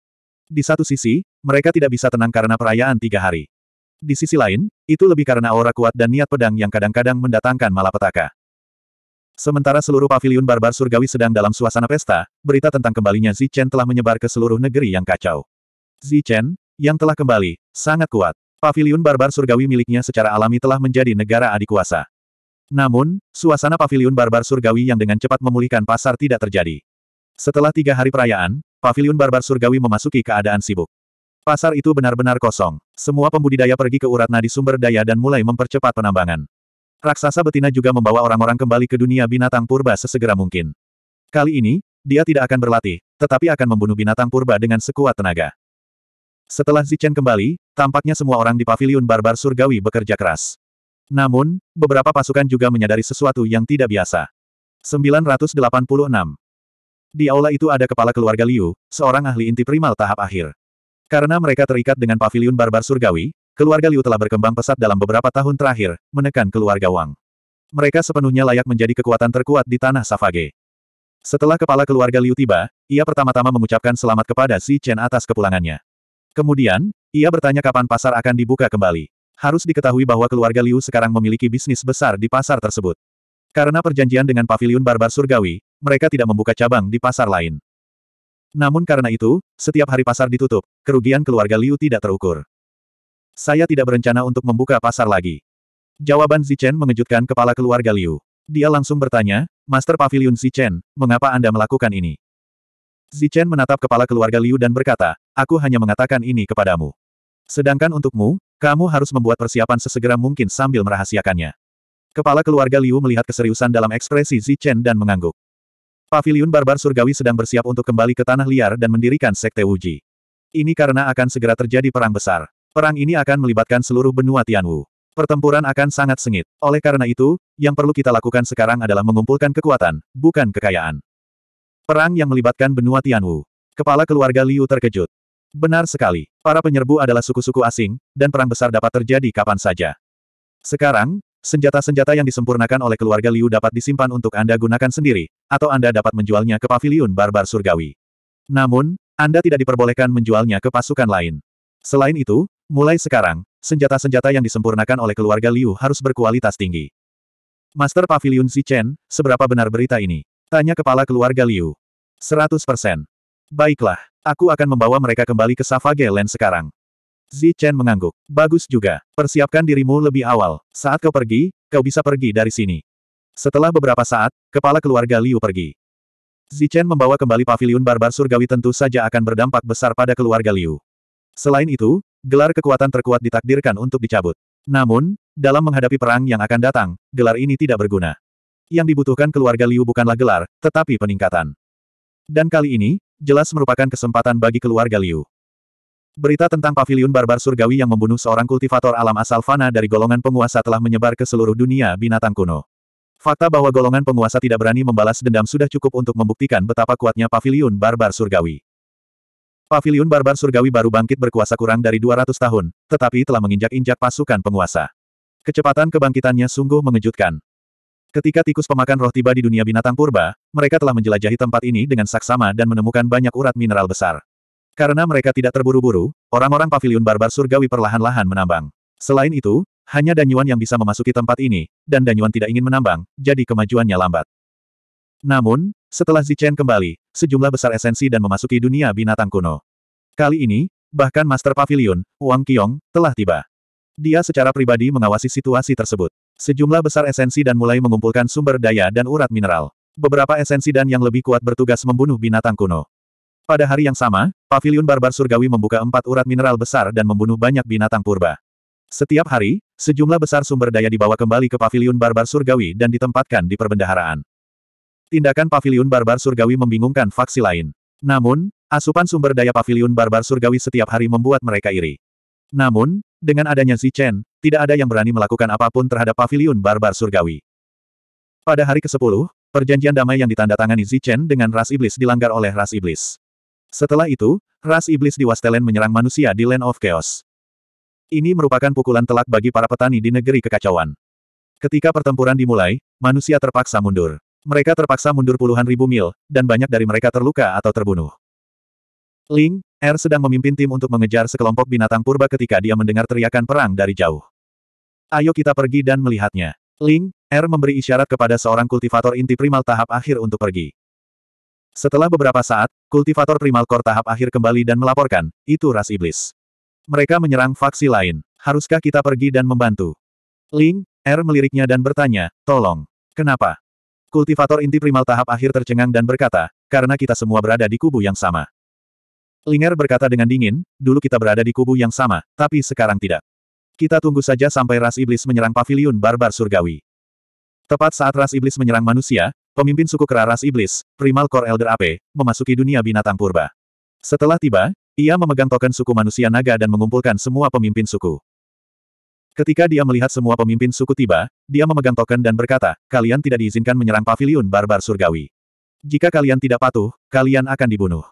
Di satu sisi, mereka tidak bisa tenang karena perayaan tiga hari. Di sisi lain, itu lebih karena aura kuat dan niat pedang yang kadang-kadang mendatangkan malapetaka. Sementara seluruh pavilion barbar surgawi sedang dalam suasana pesta, berita tentang kembalinya Zichen telah menyebar ke seluruh negeri yang kacau. Zichen, yang telah kembali, sangat kuat. Pavilion barbar surgawi miliknya secara alami telah menjadi negara adikuasa. kuasa. Namun, suasana pavilion barbar surgawi yang dengan cepat memulihkan pasar tidak terjadi. Setelah tiga hari perayaan, pavilion barbar surgawi memasuki keadaan sibuk. Pasar itu benar-benar kosong. Semua pembudidaya pergi ke urat nadi sumber daya dan mulai mempercepat penambangan. Raksasa betina juga membawa orang-orang kembali ke dunia binatang purba sesegera mungkin. Kali ini, dia tidak akan berlatih, tetapi akan membunuh binatang purba dengan sekuat tenaga. Setelah Zichen kembali, tampaknya semua orang di pavilion barbar surgawi bekerja keras. Namun, beberapa pasukan juga menyadari sesuatu yang tidak biasa. 986. Di aula itu ada kepala keluarga Liu, seorang ahli inti primal tahap akhir. Karena mereka terikat dengan pavilion barbar surgawi, keluarga Liu telah berkembang pesat dalam beberapa tahun terakhir, menekan keluarga Wang. Mereka sepenuhnya layak menjadi kekuatan terkuat di tanah Safage. Setelah kepala keluarga Liu tiba, ia pertama-tama mengucapkan selamat kepada Si Chen atas kepulangannya. Kemudian, ia bertanya kapan pasar akan dibuka kembali. Harus diketahui bahwa keluarga Liu sekarang memiliki bisnis besar di pasar tersebut. Karena perjanjian dengan pavilion barbar surgawi, mereka tidak membuka cabang di pasar lain. Namun karena itu, setiap hari pasar ditutup, kerugian keluarga Liu tidak terukur. Saya tidak berencana untuk membuka pasar lagi. Jawaban Zichen mengejutkan kepala keluarga Liu. Dia langsung bertanya, Master Pavilion Zichen, mengapa Anda melakukan ini? Zichen menatap kepala keluarga Liu dan berkata, aku hanya mengatakan ini kepadamu. Sedangkan untukmu, kamu harus membuat persiapan sesegera mungkin sambil merahasiakannya. Kepala keluarga Liu melihat keseriusan dalam ekspresi Zichen dan mengangguk. Pavilion barbar surgawi sedang bersiap untuk kembali ke tanah liar dan mendirikan sekte Wuji. Ini karena akan segera terjadi perang besar. Perang ini akan melibatkan seluruh benua Tianwu. Pertempuran akan sangat sengit. Oleh karena itu, yang perlu kita lakukan sekarang adalah mengumpulkan kekuatan, bukan kekayaan. Perang yang melibatkan benua Tianwu. Kepala keluarga Liu terkejut. Benar sekali. Para penyerbu adalah suku-suku asing, dan perang besar dapat terjadi kapan saja. Sekarang, senjata-senjata yang disempurnakan oleh keluarga Liu dapat disimpan untuk Anda gunakan sendiri, atau Anda dapat menjualnya ke Pavilion barbar surgawi. Namun, Anda tidak diperbolehkan menjualnya ke pasukan lain. Selain itu, mulai sekarang, senjata-senjata yang disempurnakan oleh keluarga Liu harus berkualitas tinggi. Master Pavilion Paviliun Chen, seberapa benar berita ini? Tanya kepala keluarga Liu. 100%. Baiklah, aku akan membawa mereka kembali ke Savage Land sekarang. Zi Chen mengangguk. Bagus juga, persiapkan dirimu lebih awal. Saat kau pergi, kau bisa pergi dari sini. Setelah beberapa saat, kepala keluarga Liu pergi. Zichen membawa kembali pavilion barbar surgawi tentu saja akan berdampak besar pada keluarga Liu. Selain itu, gelar kekuatan terkuat ditakdirkan untuk dicabut. Namun, dalam menghadapi perang yang akan datang, gelar ini tidak berguna. Yang dibutuhkan keluarga Liu bukanlah gelar, tetapi peningkatan. Dan kali ini, jelas merupakan kesempatan bagi keluarga Liu. Berita tentang Pavilion barbar surgawi yang membunuh seorang kultivator alam asal Fana dari golongan penguasa telah menyebar ke seluruh dunia binatang kuno. Fakta bahwa golongan penguasa tidak berani membalas dendam sudah cukup untuk membuktikan betapa kuatnya Pavilion barbar surgawi. Pavilion barbar surgawi baru bangkit berkuasa kurang dari 200 tahun, tetapi telah menginjak-injak pasukan penguasa. Kecepatan kebangkitannya sungguh mengejutkan. Ketika tikus pemakan roh tiba di dunia binatang purba, mereka telah menjelajahi tempat ini dengan saksama dan menemukan banyak urat mineral besar. Karena mereka tidak terburu-buru, orang-orang pavilion barbar surgawi perlahan-lahan menambang. Selain itu, hanya Danyuan yang bisa memasuki tempat ini, dan Danyuan tidak ingin menambang, jadi kemajuannya lambat. Namun, setelah Zichen kembali, sejumlah besar esensi dan memasuki dunia binatang kuno. Kali ini, bahkan Master Pavilion, Wang Qiong, telah tiba. Dia secara pribadi mengawasi situasi tersebut. Sejumlah besar esensi dan mulai mengumpulkan sumber daya dan urat mineral. Beberapa esensi dan yang lebih kuat bertugas membunuh binatang kuno. Pada hari yang sama, pavilion barbar surgawi membuka empat urat mineral besar dan membunuh banyak binatang purba. Setiap hari, sejumlah besar sumber daya dibawa kembali ke pavilion barbar surgawi dan ditempatkan di perbendaharaan. Tindakan pavilion barbar surgawi membingungkan faksi lain. Namun, asupan sumber daya pavilion barbar surgawi setiap hari membuat mereka iri. Namun, dengan adanya Zichen, tidak ada yang berani melakukan apapun terhadap Pavilion barbar surgawi. Pada hari ke-10, perjanjian damai yang ditandatangani Zichen dengan ras iblis dilanggar oleh ras iblis. Setelah itu, ras iblis di Wastelen menyerang manusia di Land of Chaos. Ini merupakan pukulan telak bagi para petani di negeri kekacauan. Ketika pertempuran dimulai, manusia terpaksa mundur. Mereka terpaksa mundur puluhan ribu mil, dan banyak dari mereka terluka atau terbunuh. Ling, Er sedang memimpin tim untuk mengejar sekelompok binatang purba ketika dia mendengar teriakan perang dari jauh. Ayo kita pergi dan melihatnya. Ling, Er memberi isyarat kepada seorang kultivator inti primal tahap akhir untuk pergi. Setelah beberapa saat, kultivator primal core tahap akhir kembali dan melaporkan, itu ras iblis. Mereka menyerang faksi lain. Haruskah kita pergi dan membantu? Ling, Er meliriknya dan bertanya, tolong. Kenapa? Kultivator inti primal tahap akhir tercengang dan berkata, karena kita semua berada di kubu yang sama. Linger berkata dengan dingin, dulu kita berada di kubu yang sama, tapi sekarang tidak. Kita tunggu saja sampai ras iblis menyerang pavilion barbar surgawi. Tepat saat ras iblis menyerang manusia, pemimpin suku kera ras iblis, Primal Core Elder Ape, memasuki dunia binatang purba. Setelah tiba, ia memegang token suku manusia naga dan mengumpulkan semua pemimpin suku. Ketika dia melihat semua pemimpin suku tiba, dia memegang token dan berkata, kalian tidak diizinkan menyerang pavilion barbar surgawi. Jika kalian tidak patuh, kalian akan dibunuh.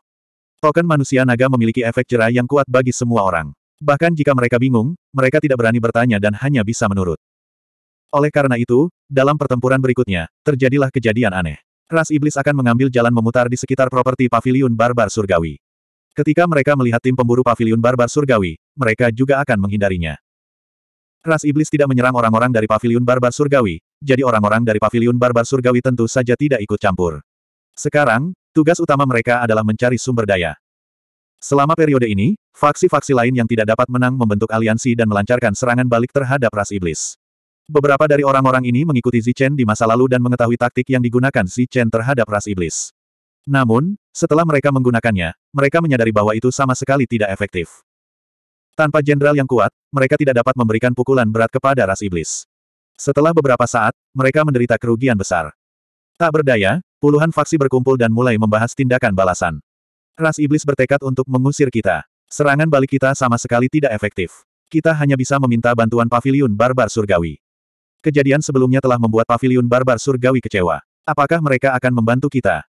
Token manusia naga memiliki efek jerah yang kuat bagi semua orang. Bahkan jika mereka bingung, mereka tidak berani bertanya dan hanya bisa menurut. Oleh karena itu, dalam pertempuran berikutnya, terjadilah kejadian aneh. Ras iblis akan mengambil jalan memutar di sekitar properti paviliun barbar surgawi. Ketika mereka melihat tim pemburu paviliun barbar surgawi, mereka juga akan menghindarinya. Ras iblis tidak menyerang orang-orang dari paviliun barbar surgawi, jadi orang-orang dari paviliun barbar surgawi tentu saja tidak ikut campur. Sekarang, Tugas utama mereka adalah mencari sumber daya. Selama periode ini, faksi-faksi lain yang tidak dapat menang membentuk aliansi dan melancarkan serangan balik terhadap ras iblis. Beberapa dari orang-orang ini mengikuti Zichen di masa lalu dan mengetahui taktik yang digunakan Zichen terhadap ras iblis. Namun, setelah mereka menggunakannya, mereka menyadari bahwa itu sama sekali tidak efektif. Tanpa jenderal yang kuat, mereka tidak dapat memberikan pukulan berat kepada ras iblis. Setelah beberapa saat, mereka menderita kerugian besar. Tak berdaya, Puluhan faksi berkumpul dan mulai membahas tindakan balasan. Ras iblis bertekad untuk mengusir kita. Serangan balik kita sama sekali tidak efektif. Kita hanya bisa meminta bantuan Paviliun barbar surgawi. Kejadian sebelumnya telah membuat Paviliun barbar surgawi kecewa. Apakah mereka akan membantu kita?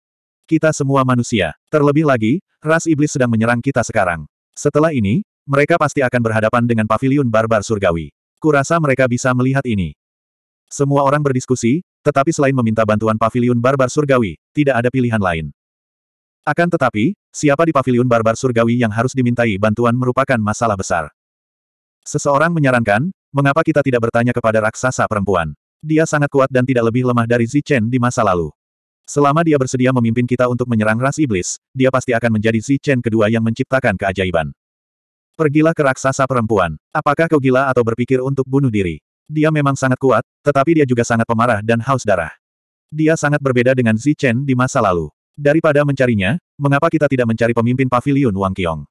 Kita semua manusia. Terlebih lagi, ras iblis sedang menyerang kita sekarang. Setelah ini, mereka pasti akan berhadapan dengan Paviliun barbar surgawi. Kurasa mereka bisa melihat ini. Semua orang berdiskusi, tetapi selain meminta bantuan paviliun barbar surgawi, tidak ada pilihan lain. Akan tetapi, siapa di paviliun barbar surgawi yang harus dimintai bantuan merupakan masalah besar. Seseorang menyarankan, mengapa kita tidak bertanya kepada raksasa perempuan. Dia sangat kuat dan tidak lebih lemah dari Zichen di masa lalu. Selama dia bersedia memimpin kita untuk menyerang ras iblis, dia pasti akan menjadi Zichen kedua yang menciptakan keajaiban. Pergilah ke raksasa perempuan. Apakah kau gila atau berpikir untuk bunuh diri? Dia memang sangat kuat, tetapi dia juga sangat pemarah dan haus darah. Dia sangat berbeda dengan Zi Chen di masa lalu. Daripada mencarinya, mengapa kita tidak mencari pemimpin pavilion Wang Qiong?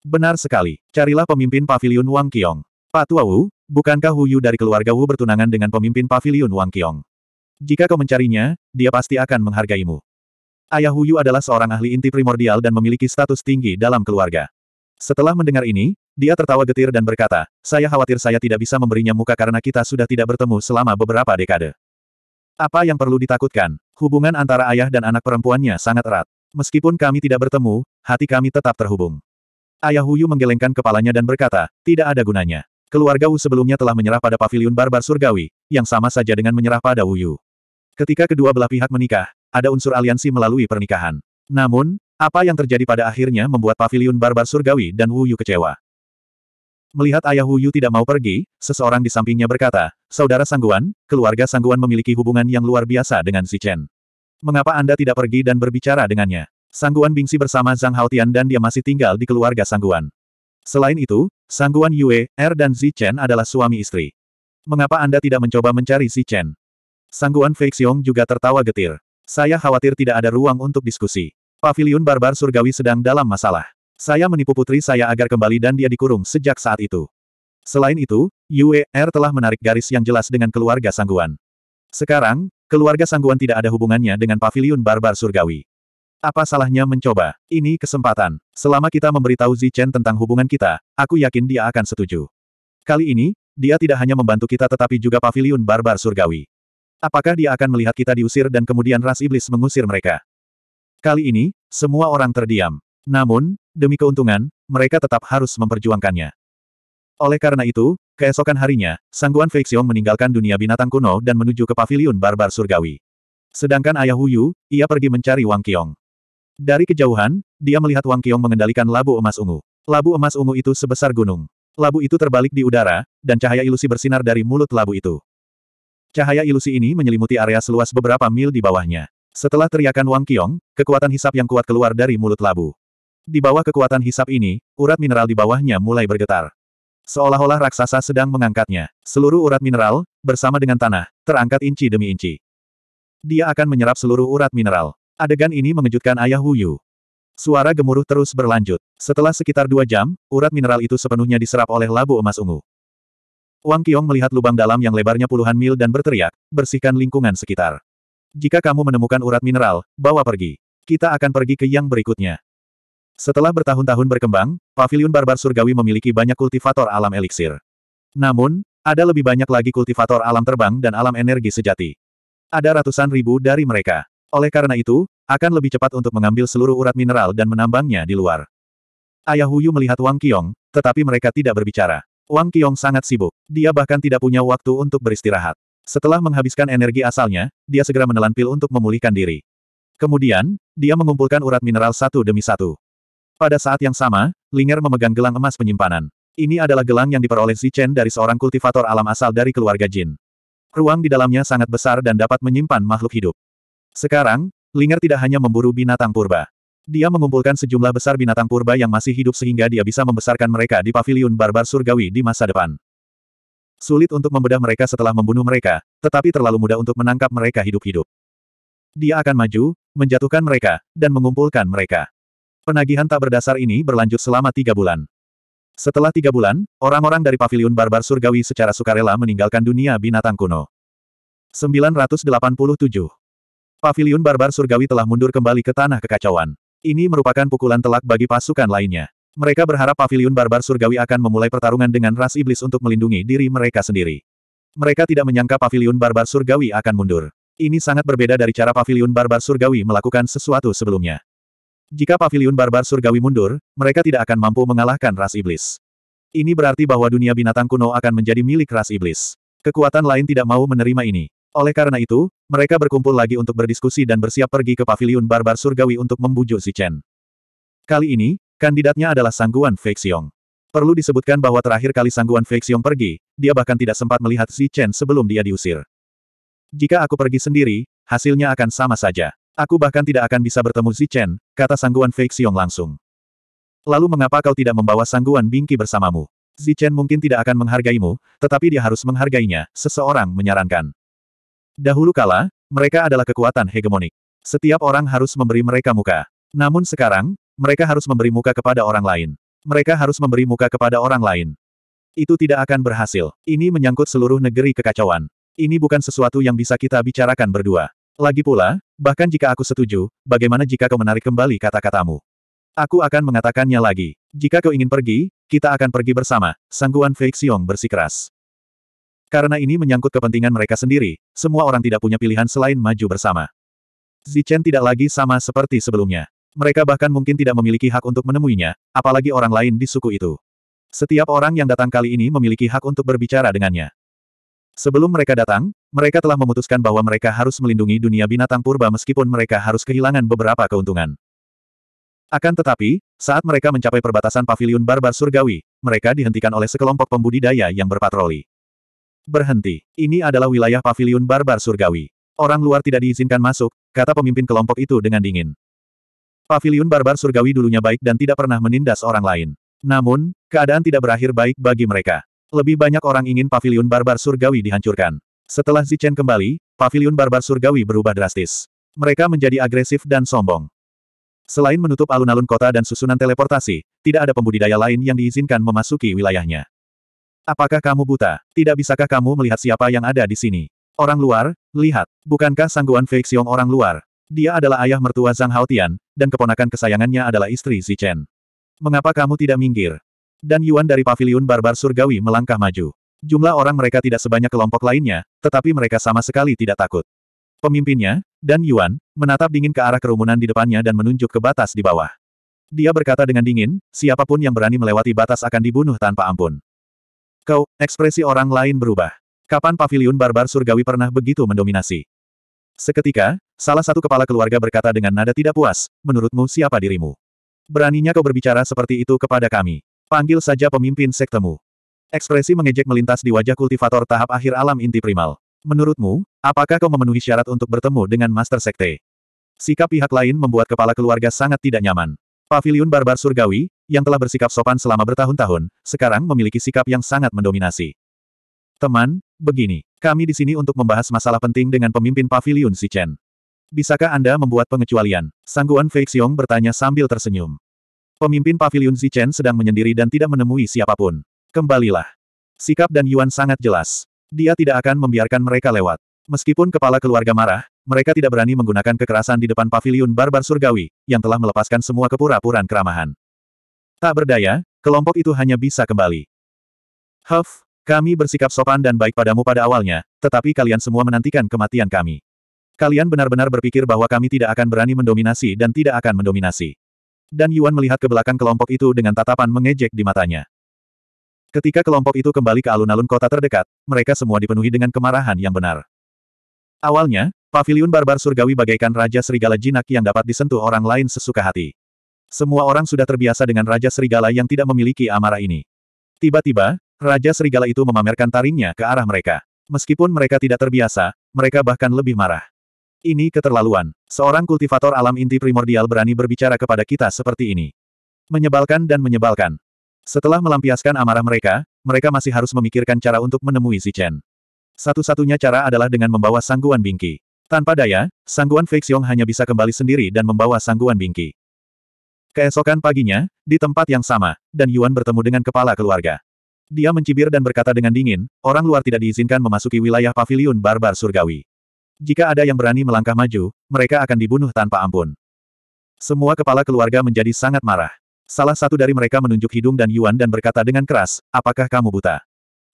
Benar sekali, carilah pemimpin pavilion Wang Qiong. Pak Tua Wu, bukankah Hu Yu dari keluarga Wu bertunangan dengan pemimpin pavilion Wang Qiong? Jika kau mencarinya, dia pasti akan menghargaimu. Ayah Hu Yu adalah seorang ahli inti primordial dan memiliki status tinggi dalam keluarga. Setelah mendengar ini, dia tertawa getir dan berkata, saya khawatir saya tidak bisa memberinya muka karena kita sudah tidak bertemu selama beberapa dekade. Apa yang perlu ditakutkan? Hubungan antara ayah dan anak perempuannya sangat erat. Meskipun kami tidak bertemu, hati kami tetap terhubung. Ayah Huyu menggelengkan kepalanya dan berkata, tidak ada gunanya. Keluarga Wu sebelumnya telah menyerah pada pavilion barbar surgawi, yang sama saja dengan menyerah pada Wu Yu. Ketika kedua belah pihak menikah, ada unsur aliansi melalui pernikahan. Namun, apa yang terjadi pada akhirnya membuat pavilion barbar surgawi dan Wu Yu kecewa. Melihat ayah Yu tidak mau pergi, seseorang di sampingnya berkata, Saudara Sangguan, keluarga Sangguan memiliki hubungan yang luar biasa dengan Si Chen. Mengapa Anda tidak pergi dan berbicara dengannya? Sangguan bingsi bersama Zhang Haotian dan dia masih tinggal di keluarga Sangguan. Selain itu, Sangguan Yue, Er dan Si Chen adalah suami istri. Mengapa Anda tidak mencoba mencari Si Chen? Sangguan Feixiong juga tertawa getir. Saya khawatir tidak ada ruang untuk diskusi. Paviliun barbar surgawi sedang dalam masalah. Saya menipu putri saya agar kembali dan dia dikurung sejak saat itu. Selain itu, UER telah menarik garis yang jelas dengan keluarga Sangguan. Sekarang, keluarga Sangguan tidak ada hubungannya dengan Paviliun barbar surgawi. Apa salahnya mencoba? Ini kesempatan. Selama kita memberitahu Zichen tentang hubungan kita, aku yakin dia akan setuju. Kali ini, dia tidak hanya membantu kita tetapi juga Paviliun barbar surgawi. Apakah dia akan melihat kita diusir dan kemudian ras iblis mengusir mereka? Kali ini, semua orang terdiam. Namun, demi keuntungan, mereka tetap harus memperjuangkannya. Oleh karena itu, keesokan harinya, Sangguan Feixiong meninggalkan dunia binatang kuno dan menuju ke paviliun barbar surgawi. Sedangkan ayah Huyu, ia pergi mencari Wang Qiong. Dari kejauhan, dia melihat Wang Qiong mengendalikan labu emas ungu. Labu emas ungu itu sebesar gunung. Labu itu terbalik di udara, dan cahaya ilusi bersinar dari mulut labu itu. Cahaya ilusi ini menyelimuti area seluas beberapa mil di bawahnya. Setelah teriakan Wang Qiong, kekuatan hisap yang kuat keluar dari mulut labu. Di bawah kekuatan hisap ini, urat mineral di bawahnya mulai bergetar. Seolah-olah raksasa sedang mengangkatnya. Seluruh urat mineral, bersama dengan tanah, terangkat inci demi inci. Dia akan menyerap seluruh urat mineral. Adegan ini mengejutkan ayah Huyu. Suara gemuruh terus berlanjut. Setelah sekitar dua jam, urat mineral itu sepenuhnya diserap oleh labu emas ungu. Wang Qiong melihat lubang dalam yang lebarnya puluhan mil dan berteriak, bersihkan lingkungan sekitar. Jika kamu menemukan urat mineral, bawa pergi. Kita akan pergi ke yang berikutnya. Setelah bertahun-tahun berkembang, paviliun barbar surgawi memiliki banyak kultivator alam eliksir. Namun, ada lebih banyak lagi kultivator alam terbang dan alam energi sejati. Ada ratusan ribu dari mereka. Oleh karena itu, akan lebih cepat untuk mengambil seluruh urat mineral dan menambangnya di luar. Ayah Huyu melihat Wang Qiong, tetapi mereka tidak berbicara. Wang Qiong sangat sibuk. Dia bahkan tidak punya waktu untuk beristirahat. Setelah menghabiskan energi asalnya, dia segera menelan pil untuk memulihkan diri. Kemudian, dia mengumpulkan urat mineral satu demi satu. Pada saat yang sama, Linger memegang gelang emas penyimpanan. Ini adalah gelang yang diperoleh Si Chen dari seorang kultivator alam asal dari keluarga Jin. Ruang di dalamnya sangat besar dan dapat menyimpan makhluk hidup. Sekarang, Linger tidak hanya memburu binatang purba. Dia mengumpulkan sejumlah besar binatang purba yang masih hidup sehingga dia bisa membesarkan mereka di paviliun barbar surgawi di masa depan. Sulit untuk membedah mereka setelah membunuh mereka, tetapi terlalu mudah untuk menangkap mereka hidup-hidup. Dia akan maju, menjatuhkan mereka, dan mengumpulkan mereka. Penagihan tak berdasar ini berlanjut selama tiga bulan. Setelah tiga bulan, orang-orang dari Paviliun Barbar Surgawi secara sukarela meninggalkan dunia binatang kuno. 987. Paviliun Barbar Surgawi telah mundur kembali ke tanah kekacauan. Ini merupakan pukulan telak bagi pasukan lainnya. Mereka berharap Paviliun Barbar Surgawi akan memulai pertarungan dengan ras iblis untuk melindungi diri mereka sendiri. Mereka tidak menyangka Paviliun Barbar Surgawi akan mundur. Ini sangat berbeda dari cara Paviliun Barbar Surgawi melakukan sesuatu sebelumnya. Jika pavilion barbar surgawi mundur, mereka tidak akan mampu mengalahkan ras iblis. Ini berarti bahwa dunia binatang kuno akan menjadi milik ras iblis. Kekuatan lain tidak mau menerima ini. Oleh karena itu, mereka berkumpul lagi untuk berdiskusi dan bersiap pergi ke pavilion barbar surgawi untuk membujuk si Chen. Kali ini, kandidatnya adalah Sangguan Feixiong. Perlu disebutkan bahwa terakhir kali Sangguan Feixiong pergi, dia bahkan tidak sempat melihat si Chen sebelum dia diusir. Jika aku pergi sendiri, hasilnya akan sama saja. Aku bahkan tidak akan bisa bertemu Zichen, kata sangguan Feixiong langsung. Lalu mengapa kau tidak membawa sangguan Bingki bersamamu? Zichen mungkin tidak akan menghargaimu, tetapi dia harus menghargainya, seseorang menyarankan. Dahulu kala, mereka adalah kekuatan hegemonik. Setiap orang harus memberi mereka muka. Namun sekarang, mereka harus memberi muka kepada orang lain. Mereka harus memberi muka kepada orang lain. Itu tidak akan berhasil. Ini menyangkut seluruh negeri kekacauan. Ini bukan sesuatu yang bisa kita bicarakan berdua. Lagi pula, bahkan jika aku setuju, bagaimana jika kau menarik kembali kata-katamu? Aku akan mengatakannya lagi. Jika kau ingin pergi, kita akan pergi bersama, sangguan Fei Xiong bersikeras. Karena ini menyangkut kepentingan mereka sendiri, semua orang tidak punya pilihan selain maju bersama. Zichen tidak lagi sama seperti sebelumnya. Mereka bahkan mungkin tidak memiliki hak untuk menemuinya, apalagi orang lain di suku itu. Setiap orang yang datang kali ini memiliki hak untuk berbicara dengannya. Sebelum mereka datang, mereka telah memutuskan bahwa mereka harus melindungi dunia binatang purba meskipun mereka harus kehilangan beberapa keuntungan. Akan tetapi, saat mereka mencapai perbatasan pavilion barbar surgawi, mereka dihentikan oleh sekelompok pembudidaya yang berpatroli. Berhenti. Ini adalah wilayah pavilion barbar surgawi. Orang luar tidak diizinkan masuk, kata pemimpin kelompok itu dengan dingin. Pavilion barbar surgawi dulunya baik dan tidak pernah menindas orang lain. Namun, keadaan tidak berakhir baik bagi mereka. Lebih banyak orang ingin pavilion barbar surgawi dihancurkan. Setelah Zichen kembali, pavilion barbar surgawi berubah drastis. Mereka menjadi agresif dan sombong. Selain menutup alun-alun kota dan susunan teleportasi, tidak ada pembudidaya lain yang diizinkan memasuki wilayahnya. Apakah kamu buta? Tidak bisakah kamu melihat siapa yang ada di sini? Orang luar, lihat. Bukankah sangguan Fei orang luar? Dia adalah ayah mertua Zhang Haotian, dan keponakan kesayangannya adalah istri Zichen. Mengapa kamu tidak minggir? dan Yuan dari Paviliun Barbar Surgawi melangkah maju. Jumlah orang mereka tidak sebanyak kelompok lainnya, tetapi mereka sama sekali tidak takut. Pemimpinnya, Dan Yuan, menatap dingin ke arah kerumunan di depannya dan menunjuk ke batas di bawah. Dia berkata dengan dingin, siapapun yang berani melewati batas akan dibunuh tanpa ampun. Kau, ekspresi orang lain berubah. Kapan paviliun barbar surgawi pernah begitu mendominasi? Seketika, salah satu kepala keluarga berkata dengan nada tidak puas, menurutmu siapa dirimu? Beraninya kau berbicara seperti itu kepada kami. Panggil saja pemimpin sektemu. Ekspresi mengejek melintas di wajah kultivator tahap akhir alam inti primal. Menurutmu, apakah kau memenuhi syarat untuk bertemu dengan Master Sekte? Sikap pihak lain membuat kepala keluarga sangat tidak nyaman. Pavilion barbar surgawi, yang telah bersikap sopan selama bertahun-tahun, sekarang memiliki sikap yang sangat mendominasi. Teman, begini, kami di sini untuk membahas masalah penting dengan pemimpin Pavilion Si Chen. Bisakah Anda membuat pengecualian? Sangguan Feixiong bertanya sambil tersenyum. Pemimpin pavilion Zichen sedang menyendiri dan tidak menemui siapapun. Kembalilah. Sikap dan Yuan sangat jelas. Dia tidak akan membiarkan mereka lewat. Meskipun kepala keluarga marah, mereka tidak berani menggunakan kekerasan di depan pavilion barbar surgawi, yang telah melepaskan semua kepura-puraan keramahan. Tak berdaya, kelompok itu hanya bisa kembali. Huff, kami bersikap sopan dan baik padamu pada awalnya, tetapi kalian semua menantikan kematian kami. Kalian benar-benar berpikir bahwa kami tidak akan berani mendominasi dan tidak akan mendominasi. Dan Yuan melihat ke belakang kelompok itu dengan tatapan mengejek di matanya. Ketika kelompok itu kembali ke alun-alun kota terdekat, mereka semua dipenuhi dengan kemarahan yang benar. Awalnya, pavilion barbar surgawi bagaikan Raja Serigala Jinak yang dapat disentuh orang lain sesuka hati. Semua orang sudah terbiasa dengan Raja Serigala yang tidak memiliki amarah ini. Tiba-tiba, Raja Serigala itu memamerkan taringnya ke arah mereka. Meskipun mereka tidak terbiasa, mereka bahkan lebih marah. Ini keterlaluan. Seorang kultivator alam inti primordial berani berbicara kepada kita seperti ini. Menyebalkan dan menyebalkan. Setelah melampiaskan amarah mereka, mereka masih harus memikirkan cara untuk menemui Chen. Satu-satunya cara adalah dengan membawa sangguan bingki. Tanpa daya, sangguan Feixiong hanya bisa kembali sendiri dan membawa sangguan bingki. Keesokan paginya, di tempat yang sama, dan Yuan bertemu dengan kepala keluarga. Dia mencibir dan berkata dengan dingin, orang luar tidak diizinkan memasuki wilayah paviliun barbar surgawi. Jika ada yang berani melangkah maju, mereka akan dibunuh tanpa ampun. Semua kepala keluarga menjadi sangat marah. Salah satu dari mereka menunjuk hidung dan Yuan dan berkata dengan keras, apakah kamu buta?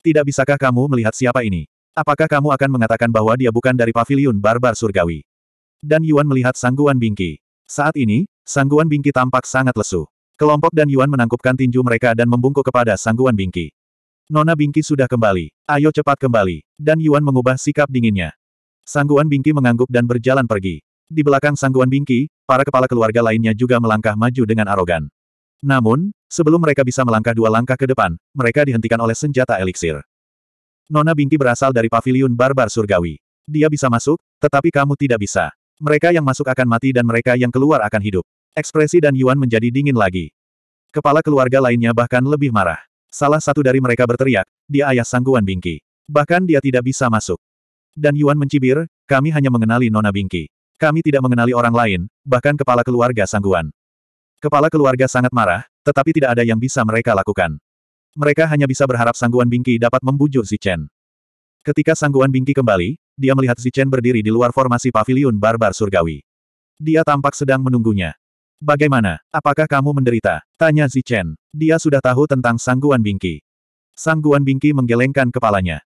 Tidak bisakah kamu melihat siapa ini? Apakah kamu akan mengatakan bahwa dia bukan dari Pavilion barbar surgawi? Dan Yuan melihat sangguan bingki. Saat ini, sangguan bingki tampak sangat lesu. Kelompok dan Yuan menangkupkan tinju mereka dan membungkuk kepada sangguan bingki. Nona Bingki sudah kembali. Ayo cepat kembali. Dan Yuan mengubah sikap dinginnya. Sangguan Bingki mengangguk dan berjalan pergi. Di belakang Sangguan Bingki, para kepala keluarga lainnya juga melangkah maju dengan arogan. Namun, sebelum mereka bisa melangkah dua langkah ke depan, mereka dihentikan oleh senjata eliksir. Nona Bingki berasal dari paviliun barbar surgawi. Dia bisa masuk, tetapi kamu tidak bisa. Mereka yang masuk akan mati dan mereka yang keluar akan hidup. Ekspresi dan Yuan menjadi dingin lagi. Kepala keluarga lainnya bahkan lebih marah. Salah satu dari mereka berteriak, dia ayah sangguan Bingki. Bahkan dia tidak bisa masuk. Dan Yuan mencibir, kami hanya mengenali Nona Bingki. Kami tidak mengenali orang lain, bahkan kepala keluarga Sangguan. Kepala keluarga sangat marah, tetapi tidak ada yang bisa mereka lakukan. Mereka hanya bisa berharap Sangguan Bingki dapat membujuk Zichen. Ketika Sangguan Bingki kembali, dia melihat Zichen berdiri di luar formasi paviliun barbar surgawi. Dia tampak sedang menunggunya. Bagaimana? Apakah kamu menderita? Tanya Zichen. Dia sudah tahu tentang Sangguan Bingki. Sangguan Bingki menggelengkan kepalanya.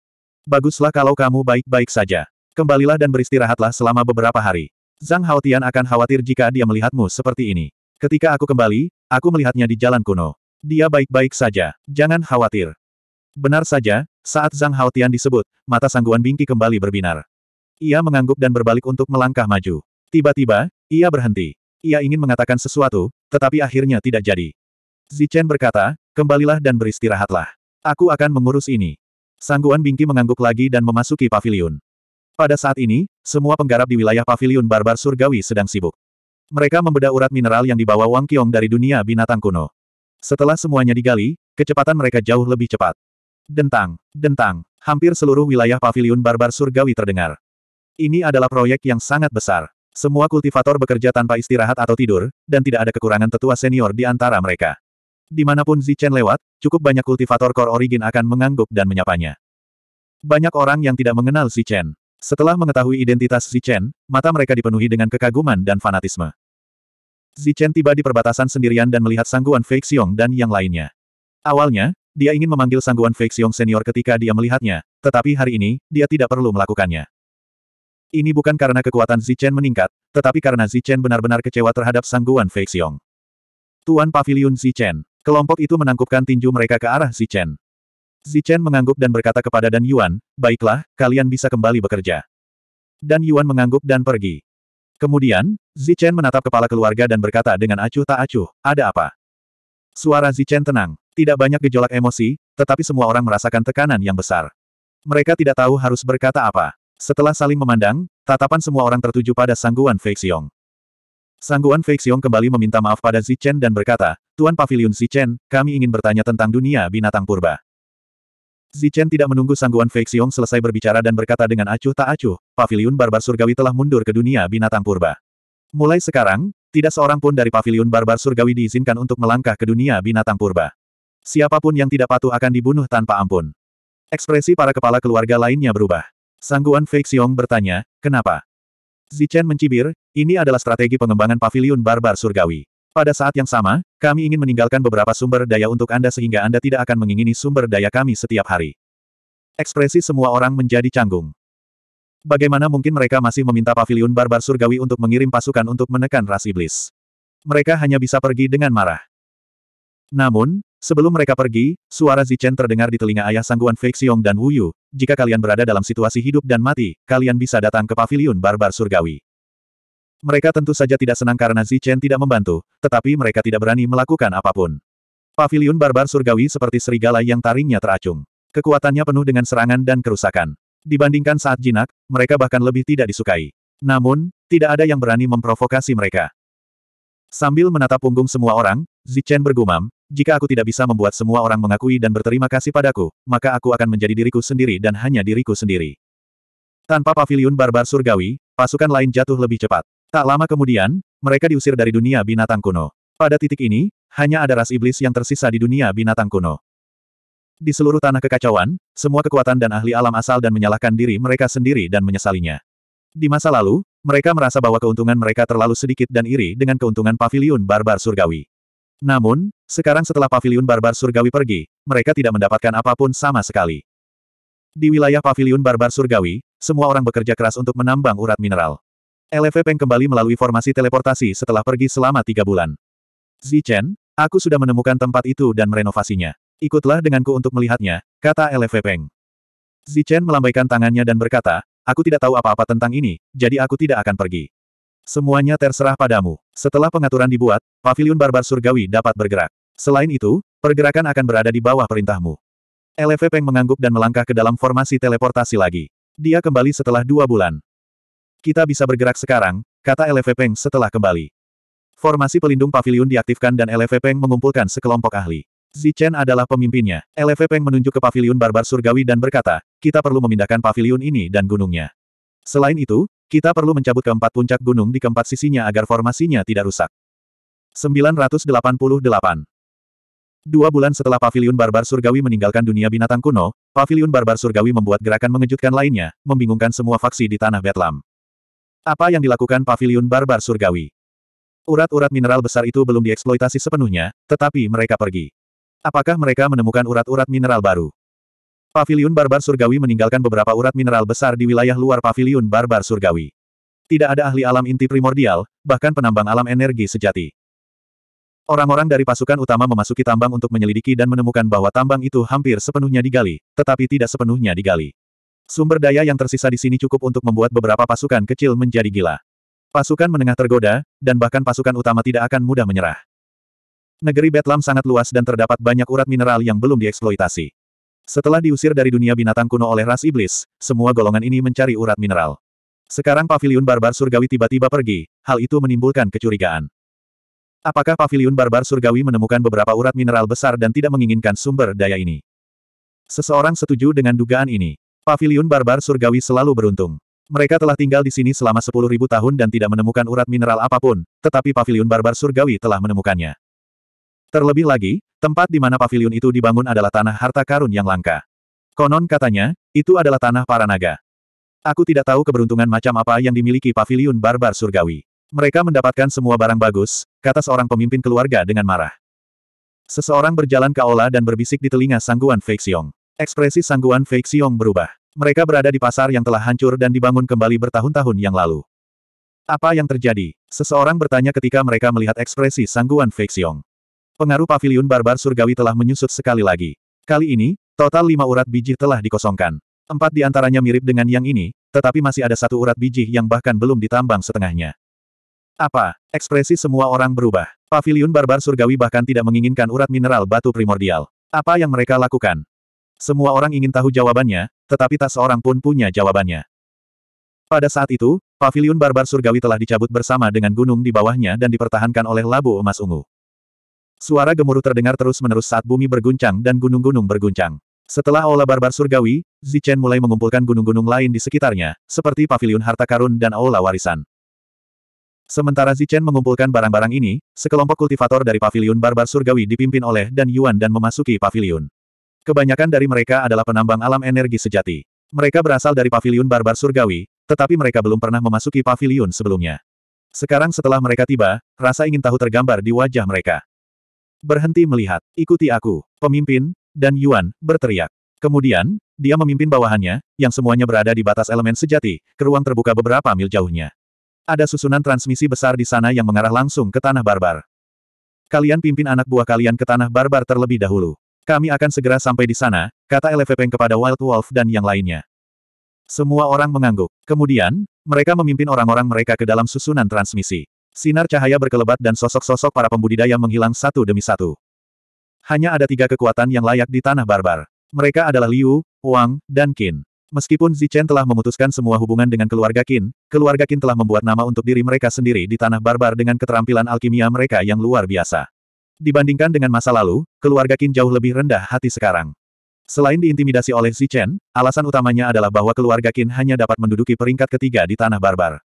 Baguslah kalau kamu baik-baik saja. Kembalilah dan beristirahatlah selama beberapa hari. Zhang Haotian akan khawatir jika dia melihatmu seperti ini. Ketika aku kembali, aku melihatnya di jalan kuno. Dia baik-baik saja, jangan khawatir. Benar saja, saat Zhang Haotian disebut, mata sangguan bingki kembali berbinar. Ia mengangguk dan berbalik untuk melangkah maju. Tiba-tiba, ia berhenti. Ia ingin mengatakan sesuatu, tetapi akhirnya tidak jadi. Zichen berkata, kembalilah dan beristirahatlah. Aku akan mengurus ini. Sangguan Bingki mengangguk lagi dan memasuki pavilion. Pada saat ini, semua penggarap di wilayah pavilion barbar surgawi sedang sibuk. Mereka membedah urat mineral yang dibawa Wang Qiong dari dunia binatang kuno. Setelah semuanya digali, kecepatan mereka jauh lebih cepat. Dentang, dentang, hampir seluruh wilayah pavilion barbar surgawi terdengar. Ini adalah proyek yang sangat besar. Semua kultivator bekerja tanpa istirahat atau tidur, dan tidak ada kekurangan tetua senior di antara mereka. Dimanapun Zichen lewat, cukup banyak kultivator core origin akan mengangguk dan menyapanya. Banyak orang yang tidak mengenal Zichen. Setelah mengetahui identitas Zichen, mata mereka dipenuhi dengan kekaguman dan fanatisme. Zichen tiba di perbatasan sendirian dan melihat sangguan Fei Xiong dan yang lainnya. Awalnya, dia ingin memanggil sangguan Fei Xiong senior ketika dia melihatnya, tetapi hari ini, dia tidak perlu melakukannya. Ini bukan karena kekuatan Zichen meningkat, tetapi karena Zichen benar-benar kecewa terhadap sangguan Fei Xiong. Tuan Pavilion Zichen, Kelompok itu menangkupkan tinju mereka ke arah Zichen. Zichen mengangguk dan berkata kepada Dan Yuan, baiklah, kalian bisa kembali bekerja. Dan Yuan mengangguk dan pergi. Kemudian, Zichen menatap kepala keluarga dan berkata dengan acuh tak acuh, ada apa? Suara Zichen tenang, tidak banyak gejolak emosi, tetapi semua orang merasakan tekanan yang besar. Mereka tidak tahu harus berkata apa. Setelah saling memandang, tatapan semua orang tertuju pada sangguan Feixiong. Sangguan Feixiong kembali meminta maaf pada Zichen dan berkata, Tuan Paviliun Zichen, kami ingin bertanya tentang dunia binatang purba. Zichen tidak menunggu Sangguan Feixiong selesai berbicara dan berkata dengan acuh tak acuh, Paviliun Barbar Surgawi telah mundur ke dunia binatang purba. Mulai sekarang, tidak seorang pun dari Paviliun Barbar Surgawi diizinkan untuk melangkah ke dunia binatang purba. Siapapun yang tidak patuh akan dibunuh tanpa ampun. Ekspresi para kepala keluarga lainnya berubah. Sangguan Feixiong bertanya, kenapa? Zichen mencibir, ini adalah strategi pengembangan pavilion barbar surgawi. Pada saat yang sama, kami ingin meninggalkan beberapa sumber daya untuk Anda sehingga Anda tidak akan mengingini sumber daya kami setiap hari. Ekspresi semua orang menjadi canggung. Bagaimana mungkin mereka masih meminta pavilion barbar surgawi untuk mengirim pasukan untuk menekan ras iblis? Mereka hanya bisa pergi dengan marah. Namun, sebelum mereka pergi, suara Zichen terdengar di telinga ayah sangguan Feixiong dan Wu Yu. jika kalian berada dalam situasi hidup dan mati, kalian bisa datang ke pavilion barbar surgawi. Mereka tentu saja tidak senang karena Zichen tidak membantu, tetapi mereka tidak berani melakukan apapun. Pavilion barbar surgawi seperti serigala yang taringnya teracung. Kekuatannya penuh dengan serangan dan kerusakan. Dibandingkan saat jinak, mereka bahkan lebih tidak disukai. Namun, tidak ada yang berani memprovokasi mereka. Sambil menatap punggung semua orang, Zichen bergumam, jika aku tidak bisa membuat semua orang mengakui dan berterima kasih padaku, maka aku akan menjadi diriku sendiri dan hanya diriku sendiri. Tanpa Pavilion barbar surgawi, pasukan lain jatuh lebih cepat. Tak lama kemudian, mereka diusir dari dunia binatang kuno. Pada titik ini, hanya ada ras iblis yang tersisa di dunia binatang kuno. Di seluruh tanah kekacauan, semua kekuatan dan ahli alam asal dan menyalahkan diri mereka sendiri dan menyesalinya. Di masa lalu, mereka merasa bahwa keuntungan mereka terlalu sedikit dan iri dengan keuntungan Pavilion barbar surgawi. Namun, sekarang setelah Pavilion barbar surgawi pergi, mereka tidak mendapatkan apapun sama sekali. Di wilayah Pavilion barbar surgawi, semua orang bekerja keras untuk menambang urat mineral. LV Peng kembali melalui formasi teleportasi setelah pergi selama tiga bulan. Zichen, aku sudah menemukan tempat itu dan merenovasinya. Ikutlah denganku untuk melihatnya, kata LV Peng. Zichen melambaikan tangannya dan berkata, aku tidak tahu apa-apa tentang ini, jadi aku tidak akan pergi. Semuanya terserah padamu. Setelah pengaturan dibuat, pavilion barbar surgawi dapat bergerak. Selain itu, pergerakan akan berada di bawah perintahmu. LV Peng mengangguk dan melangkah ke dalam formasi teleportasi lagi. Dia kembali setelah dua bulan. Kita bisa bergerak sekarang, kata LV Peng setelah kembali. Formasi pelindung pavilion diaktifkan dan LV Peng mengumpulkan sekelompok ahli. Zichen adalah pemimpinnya. LV Peng menunjuk ke pavilion barbar surgawi dan berkata, kita perlu memindahkan pavilion ini dan gunungnya. Selain itu, kita perlu mencabut keempat puncak gunung di keempat sisinya agar formasinya tidak rusak. 988 Dua bulan setelah pavilion barbar surgawi meninggalkan dunia binatang kuno, pavilion barbar surgawi membuat gerakan mengejutkan lainnya, membingungkan semua faksi di tanah Betlam. Apa yang dilakukan paviliun barbar surgawi? Urat-urat mineral besar itu belum dieksploitasi sepenuhnya, tetapi mereka pergi. Apakah mereka menemukan urat-urat mineral baru? Paviliun Barbar Surgawi meninggalkan beberapa urat mineral besar di wilayah luar Paviliun Barbar Surgawi. Tidak ada ahli alam inti primordial, bahkan penambang alam energi sejati. Orang-orang dari pasukan utama memasuki tambang untuk menyelidiki dan menemukan bahwa tambang itu hampir sepenuhnya digali, tetapi tidak sepenuhnya digali. Sumber daya yang tersisa di sini cukup untuk membuat beberapa pasukan kecil menjadi gila. Pasukan menengah tergoda, dan bahkan pasukan utama tidak akan mudah menyerah. Negeri Betlam sangat luas dan terdapat banyak urat mineral yang belum dieksploitasi. Setelah diusir dari dunia binatang kuno oleh ras iblis, semua golongan ini mencari urat mineral. Sekarang pavilion barbar surgawi tiba-tiba pergi, hal itu menimbulkan kecurigaan. Apakah pavilion barbar surgawi menemukan beberapa urat mineral besar dan tidak menginginkan sumber daya ini? Seseorang setuju dengan dugaan ini. Pavilion barbar surgawi selalu beruntung. Mereka telah tinggal di sini selama 10.000 tahun dan tidak menemukan urat mineral apapun, tetapi Pavilion barbar surgawi telah menemukannya. Terlebih lagi, tempat di mana pavilion itu dibangun adalah tanah harta karun yang langka. Konon katanya, itu adalah tanah para naga. Aku tidak tahu keberuntungan macam apa yang dimiliki Pavilion barbar surgawi. Mereka mendapatkan semua barang bagus, kata seorang pemimpin keluarga dengan marah. Seseorang berjalan ke Ola dan berbisik di telinga sangguan Feixiong. Ekspresi sangguan Feixiong berubah. Mereka berada di pasar yang telah hancur dan dibangun kembali bertahun-tahun yang lalu. Apa yang terjadi? Seseorang bertanya ketika mereka melihat ekspresi sangguan Feixiong. Pengaruh pavilion barbar surgawi telah menyusut sekali lagi. Kali ini, total lima urat biji telah dikosongkan. Empat di antaranya mirip dengan yang ini, tetapi masih ada satu urat biji yang bahkan belum ditambang setengahnya. Apa? Ekspresi semua orang berubah. Pavilion barbar surgawi bahkan tidak menginginkan urat mineral batu primordial. Apa yang mereka lakukan? Semua orang ingin tahu jawabannya, tetapi tak seorang pun punya jawabannya. Pada saat itu, Paviliun barbar surgawi telah dicabut bersama dengan gunung di bawahnya dan dipertahankan oleh labu emas ungu. Suara gemuruh terdengar terus-menerus saat bumi berguncang dan gunung-gunung berguncang. Setelah aula barbar surgawi, Zichen mulai mengumpulkan gunung-gunung lain di sekitarnya, seperti Paviliun harta karun dan aula warisan. Sementara Zichen mengumpulkan barang-barang ini, sekelompok kultivator dari Paviliun barbar surgawi dipimpin oleh Dan Yuan dan memasuki paviliun. Kebanyakan dari mereka adalah penambang alam energi sejati. Mereka berasal dari paviliun barbar surgawi, tetapi mereka belum pernah memasuki paviliun sebelumnya. Sekarang setelah mereka tiba, rasa ingin tahu tergambar di wajah mereka. Berhenti melihat, ikuti aku, pemimpin, dan Yuan, berteriak. Kemudian, dia memimpin bawahannya, yang semuanya berada di batas elemen sejati, ke ruang terbuka beberapa mil jauhnya. Ada susunan transmisi besar di sana yang mengarah langsung ke tanah barbar. Kalian pimpin anak buah kalian ke tanah barbar terlebih dahulu. Kami akan segera sampai di sana, kata Elefepeng kepada Wild Wolf dan yang lainnya. Semua orang mengangguk. Kemudian, mereka memimpin orang-orang mereka ke dalam susunan transmisi. Sinar cahaya berkelebat dan sosok-sosok para pembudidaya menghilang satu demi satu. Hanya ada tiga kekuatan yang layak di tanah barbar. Mereka adalah Liu, Wang, dan Qin. Meskipun Zichen telah memutuskan semua hubungan dengan keluarga Qin, keluarga Qin telah membuat nama untuk diri mereka sendiri di tanah barbar dengan keterampilan alkimia mereka yang luar biasa. Dibandingkan dengan masa lalu, keluarga Qin jauh lebih rendah hati sekarang. Selain diintimidasi oleh Xi Chen, alasan utamanya adalah bahwa keluarga Qin hanya dapat menduduki peringkat ketiga di tanah barbar.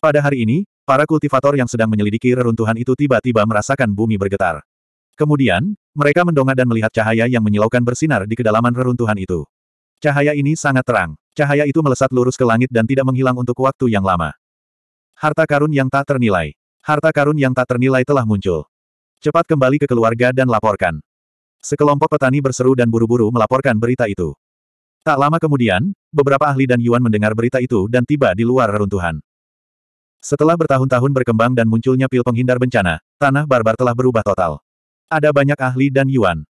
Pada hari ini, para kultivator yang sedang menyelidiki reruntuhan itu tiba-tiba merasakan bumi bergetar. Kemudian, mereka mendongak dan melihat cahaya yang menyilaukan bersinar di kedalaman reruntuhan itu. Cahaya ini sangat terang. Cahaya itu melesat lurus ke langit dan tidak menghilang untuk waktu yang lama. Harta karun yang tak ternilai. Harta karun yang tak ternilai telah muncul. Cepat kembali ke keluarga dan laporkan. Sekelompok petani berseru dan buru-buru melaporkan berita itu. Tak lama kemudian, beberapa ahli dan Yuan mendengar berita itu dan tiba di luar reruntuhan. Setelah bertahun-tahun berkembang dan munculnya pil penghindar bencana, tanah barbar telah berubah total. Ada banyak ahli dan Yuan.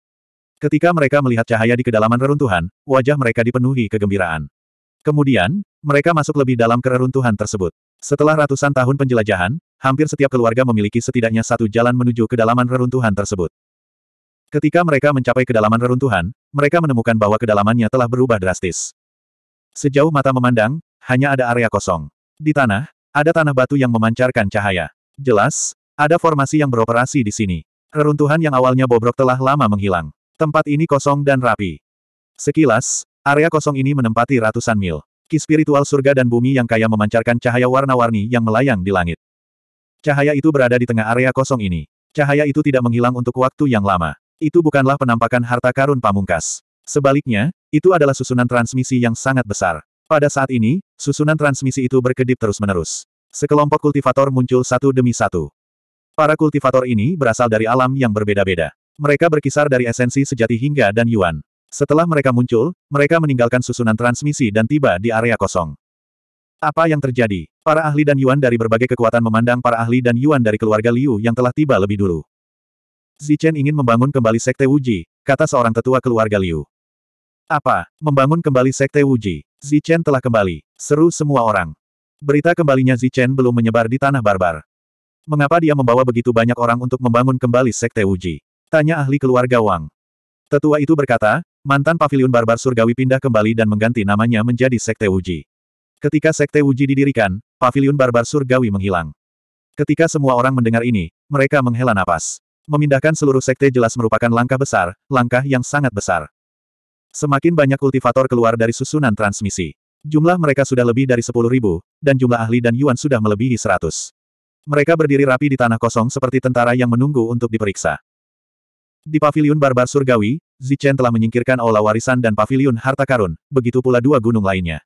Ketika mereka melihat cahaya di kedalaman reruntuhan, wajah mereka dipenuhi kegembiraan. Kemudian, mereka masuk lebih dalam ke reruntuhan tersebut. Setelah ratusan tahun penjelajahan, hampir setiap keluarga memiliki setidaknya satu jalan menuju kedalaman reruntuhan tersebut. Ketika mereka mencapai kedalaman reruntuhan, mereka menemukan bahwa kedalamannya telah berubah drastis. Sejauh mata memandang, hanya ada area kosong. Di tanah, ada tanah batu yang memancarkan cahaya. Jelas, ada formasi yang beroperasi di sini. Reruntuhan yang awalnya bobrok telah lama menghilang. Tempat ini kosong dan rapi. Sekilas, area kosong ini menempati ratusan mil. Ki spiritual surga dan bumi yang kaya memancarkan cahaya warna-warni yang melayang di langit. Cahaya itu berada di tengah area kosong ini. Cahaya itu tidak menghilang untuk waktu yang lama. Itu bukanlah penampakan harta karun pamungkas. Sebaliknya, itu adalah susunan transmisi yang sangat besar. Pada saat ini, susunan transmisi itu berkedip terus-menerus. Sekelompok kultivator muncul satu demi satu. Para kultivator ini berasal dari alam yang berbeda-beda. Mereka berkisar dari esensi sejati hingga dan yuan. Setelah mereka muncul, mereka meninggalkan susunan transmisi dan tiba di area kosong. Apa yang terjadi? Para ahli dan Yuan dari berbagai kekuatan memandang para ahli dan Yuan dari keluarga Liu yang telah tiba lebih dulu. Zichen ingin membangun kembali Sekte Wuji, kata seorang tetua keluarga Liu. Apa? Membangun kembali Sekte Wuji. Zichen telah kembali. Seru semua orang. Berita kembalinya Zichen belum menyebar di tanah barbar. Mengapa dia membawa begitu banyak orang untuk membangun kembali Sekte Wuji? Tanya ahli keluarga Wang. Tetua itu berkata, mantan pavilion barbar surgawi pindah kembali dan mengganti namanya menjadi Sekte Wuji. Ketika Sekte Wuji didirikan, pavilion barbar surgawi menghilang. Ketika semua orang mendengar ini, mereka menghela napas. Memindahkan seluruh sekte jelas merupakan langkah besar, langkah yang sangat besar. Semakin banyak kultivator keluar dari susunan transmisi. Jumlah mereka sudah lebih dari ribu, dan jumlah ahli dan yuan sudah melebihi 100. Mereka berdiri rapi di tanah kosong seperti tentara yang menunggu untuk diperiksa. Di pavilion barbar surgawi, Zichen telah menyingkirkan aula warisan dan pavilion harta karun, begitu pula dua gunung lainnya.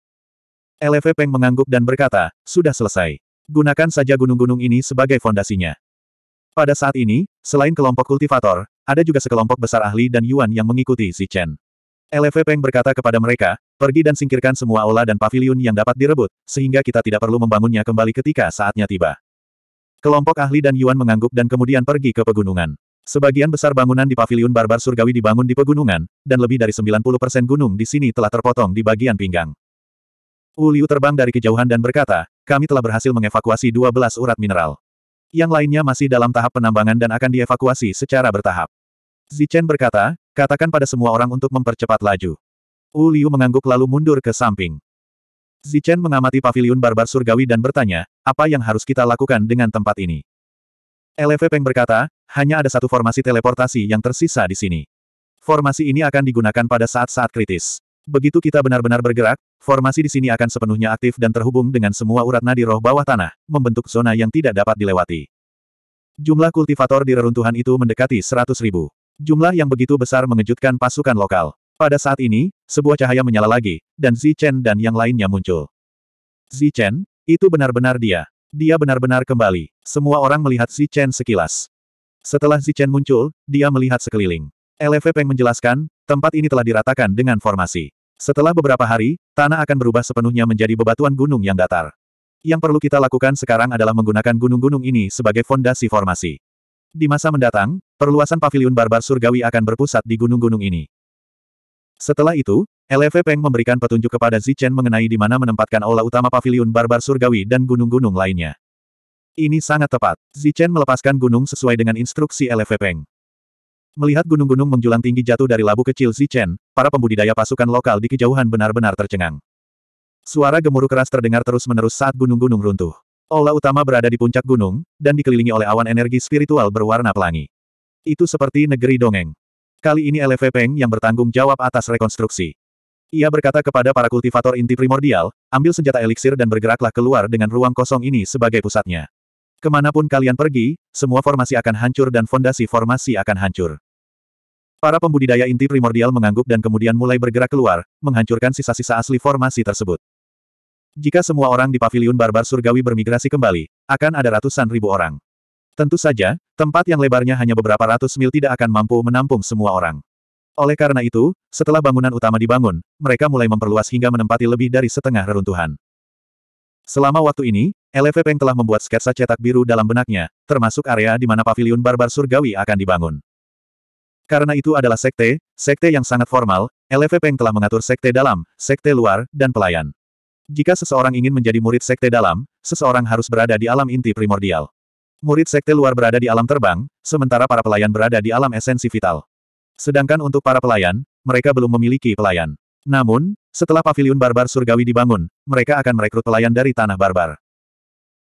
LV Peng mengangguk dan berkata, sudah selesai. Gunakan saja gunung-gunung ini sebagai fondasinya. Pada saat ini, selain kelompok kultivator, ada juga sekelompok besar ahli dan Yuan yang mengikuti Si Chen. LV Peng berkata kepada mereka, pergi dan singkirkan semua aula dan pavilion yang dapat direbut, sehingga kita tidak perlu membangunnya kembali ketika saatnya tiba. Kelompok ahli dan Yuan mengangguk dan kemudian pergi ke pegunungan. Sebagian besar bangunan di pavilion barbar surgawi dibangun di pegunungan, dan lebih dari 90% gunung di sini telah terpotong di bagian pinggang. Uliu terbang dari kejauhan dan berkata, kami telah berhasil mengevakuasi 12 urat mineral. Yang lainnya masih dalam tahap penambangan dan akan dievakuasi secara bertahap. Zichen berkata, katakan pada semua orang untuk mempercepat laju. Uliu mengangguk lalu mundur ke samping. Zichen mengamati paviliun barbar surgawi dan bertanya, apa yang harus kita lakukan dengan tempat ini? LV Peng berkata, hanya ada satu formasi teleportasi yang tersisa di sini. Formasi ini akan digunakan pada saat-saat kritis. Begitu kita benar-benar bergerak, formasi di sini akan sepenuhnya aktif dan terhubung dengan semua urat nadi roh bawah tanah, membentuk zona yang tidak dapat dilewati. Jumlah kultivator di reruntuhan itu mendekati 100 ribu. Jumlah yang begitu besar mengejutkan pasukan lokal. Pada saat ini, sebuah cahaya menyala lagi, dan Zi Chen dan yang lainnya muncul. Zi Chen, itu benar-benar dia. Dia benar-benar kembali. Semua orang melihat Zi Chen sekilas. Setelah Zi Chen muncul, dia melihat sekeliling. LV Peng menjelaskan, tempat ini telah diratakan dengan formasi. Setelah beberapa hari, tanah akan berubah sepenuhnya menjadi bebatuan gunung yang datar. Yang perlu kita lakukan sekarang adalah menggunakan gunung-gunung ini sebagai fondasi formasi. Di masa mendatang, perluasan paviliun barbar surgawi akan berpusat di gunung-gunung ini. Setelah itu, LV Peng memberikan petunjuk kepada Zichen mengenai di mana menempatkan aula utama paviliun barbar surgawi dan gunung-gunung lainnya. Ini sangat tepat. Zichen melepaskan gunung sesuai dengan instruksi LV Peng. Melihat gunung-gunung menjulang tinggi jatuh dari labu kecil Zichen, para pembudidaya pasukan lokal di kejauhan benar-benar tercengang. Suara gemuruh keras terdengar terus-menerus saat gunung-gunung runtuh. Olah utama berada di puncak gunung, dan dikelilingi oleh awan energi spiritual berwarna pelangi. Itu seperti negeri dongeng. Kali ini LV Peng yang bertanggung jawab atas rekonstruksi. Ia berkata kepada para kultivator inti primordial, ambil senjata eliksir dan bergeraklah keluar dengan ruang kosong ini sebagai pusatnya. Kemanapun kalian pergi, semua formasi akan hancur dan fondasi formasi akan hancur. Para pembudidaya inti primordial mengangguk dan kemudian mulai bergerak keluar, menghancurkan sisa-sisa asli formasi tersebut. Jika semua orang di Paviliun barbar surgawi bermigrasi kembali, akan ada ratusan ribu orang. Tentu saja, tempat yang lebarnya hanya beberapa ratus mil tidak akan mampu menampung semua orang. Oleh karena itu, setelah bangunan utama dibangun, mereka mulai memperluas hingga menempati lebih dari setengah reruntuhan. Selama waktu ini, LV Peng telah membuat sketsa cetak biru dalam benaknya, termasuk area di mana Paviliun barbar surgawi akan dibangun. Karena itu adalah sekte, sekte yang sangat formal, LV Peng telah mengatur sekte dalam, sekte luar, dan pelayan. Jika seseorang ingin menjadi murid sekte dalam, seseorang harus berada di alam inti primordial. Murid sekte luar berada di alam terbang, sementara para pelayan berada di alam esensi vital. Sedangkan untuk para pelayan, mereka belum memiliki pelayan. Namun, setelah pavilion barbar surgawi dibangun, mereka akan merekrut pelayan dari tanah barbar.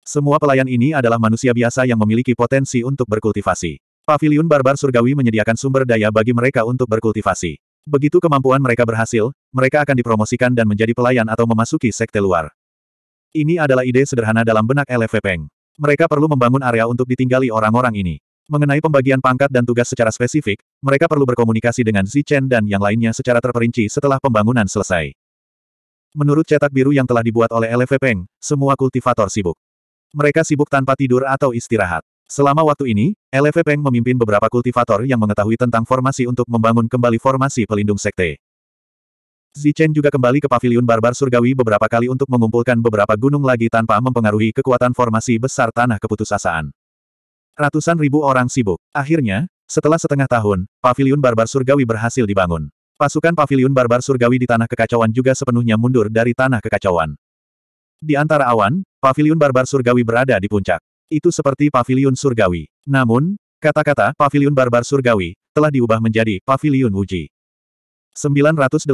Semua pelayan ini adalah manusia biasa yang memiliki potensi untuk berkultivasi. Pavilion barbar surgawi menyediakan sumber daya bagi mereka untuk berkultivasi. Begitu kemampuan mereka berhasil, mereka akan dipromosikan dan menjadi pelayan atau memasuki sekte luar. Ini adalah ide sederhana dalam benak LFV Peng. Mereka perlu membangun area untuk ditinggali orang-orang ini. Mengenai pembagian pangkat dan tugas secara spesifik, mereka perlu berkomunikasi dengan Chen dan yang lainnya secara terperinci setelah pembangunan selesai. Menurut cetak biru yang telah dibuat oleh LFV Peng, semua kultivator sibuk. Mereka sibuk tanpa tidur atau istirahat. Selama waktu ini, LV Peng memimpin beberapa kultivator yang mengetahui tentang formasi untuk membangun kembali formasi pelindung sekte. Zichen juga kembali ke paviliun barbar surgawi beberapa kali untuk mengumpulkan beberapa gunung lagi tanpa mempengaruhi kekuatan formasi besar tanah keputusasaan. Ratusan ribu orang sibuk. Akhirnya, setelah setengah tahun, paviliun barbar surgawi berhasil dibangun. Pasukan paviliun barbar surgawi di tanah kekacauan juga sepenuhnya mundur dari tanah kekacauan. Di antara awan, paviliun barbar surgawi berada di puncak itu seperti pavilion surgawi. Namun, kata-kata pavilion barbar surgawi telah diubah menjadi pavilion uji. 989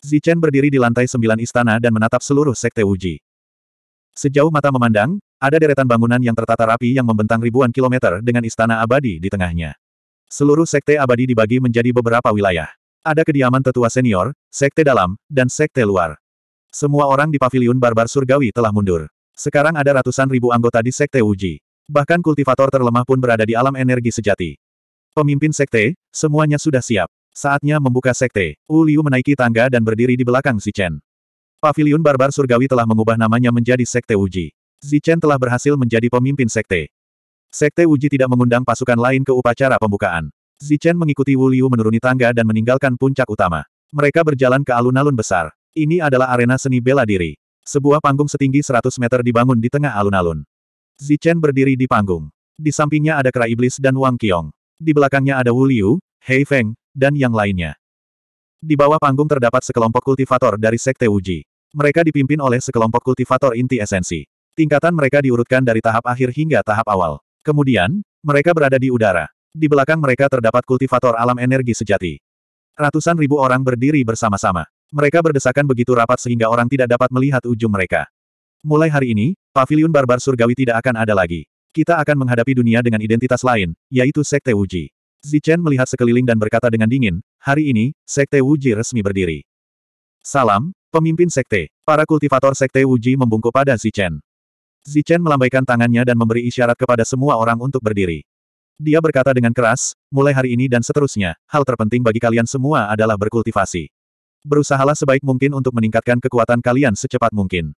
Zichen berdiri di lantai sembilan istana dan menatap seluruh sekte uji. Sejauh mata memandang, ada deretan bangunan yang tertata rapi yang membentang ribuan kilometer dengan istana abadi di tengahnya. Seluruh sekte abadi dibagi menjadi beberapa wilayah. Ada kediaman tetua senior, sekte dalam, dan sekte luar. Semua orang di pavilion barbar surgawi telah mundur. Sekarang ada ratusan ribu anggota di Sekte Uji. Bahkan kultivator terlemah pun berada di alam energi sejati. Pemimpin Sekte, semuanya sudah siap. Saatnya membuka Sekte. Wu Liu menaiki tangga dan berdiri di belakang Zichen. Paviliun Barbar Surgawi telah mengubah namanya menjadi Sekte Wuji. Zichen telah berhasil menjadi pemimpin Sekte. Sekte Uji tidak mengundang pasukan lain ke upacara pembukaan. Zichen mengikuti Wu Liu menuruni tangga dan meninggalkan puncak utama. Mereka berjalan ke alun-alun besar. Ini adalah arena seni bela diri. Sebuah panggung setinggi 100 meter dibangun di tengah alun-alun. Zichen berdiri di panggung. Di sampingnya ada Kera Iblis dan Wang Qiong. Di belakangnya ada Wu Liu, Hei Feng, dan yang lainnya. Di bawah panggung terdapat sekelompok kultivator dari Sekte Wuji. Mereka dipimpin oleh sekelompok kultivator inti esensi. Tingkatan mereka diurutkan dari tahap akhir hingga tahap awal. Kemudian, mereka berada di udara. Di belakang mereka terdapat kultivator alam energi sejati. Ratusan ribu orang berdiri bersama-sama. Mereka berdesakan begitu rapat sehingga orang tidak dapat melihat ujung mereka. Mulai hari ini, Paviliun barbar surgawi tidak akan ada lagi. Kita akan menghadapi dunia dengan identitas lain, yaitu Sekte Wuji. Zichen melihat sekeliling dan berkata dengan dingin, hari ini, Sekte Wuji resmi berdiri. Salam, pemimpin Sekte. Para kultivator Sekte Wuji membungkuk pada Zichen. Zichen melambaikan tangannya dan memberi isyarat kepada semua orang untuk berdiri. Dia berkata dengan keras, mulai hari ini dan seterusnya, hal terpenting bagi kalian semua adalah berkultivasi. Berusahalah sebaik mungkin untuk meningkatkan kekuatan kalian secepat mungkin.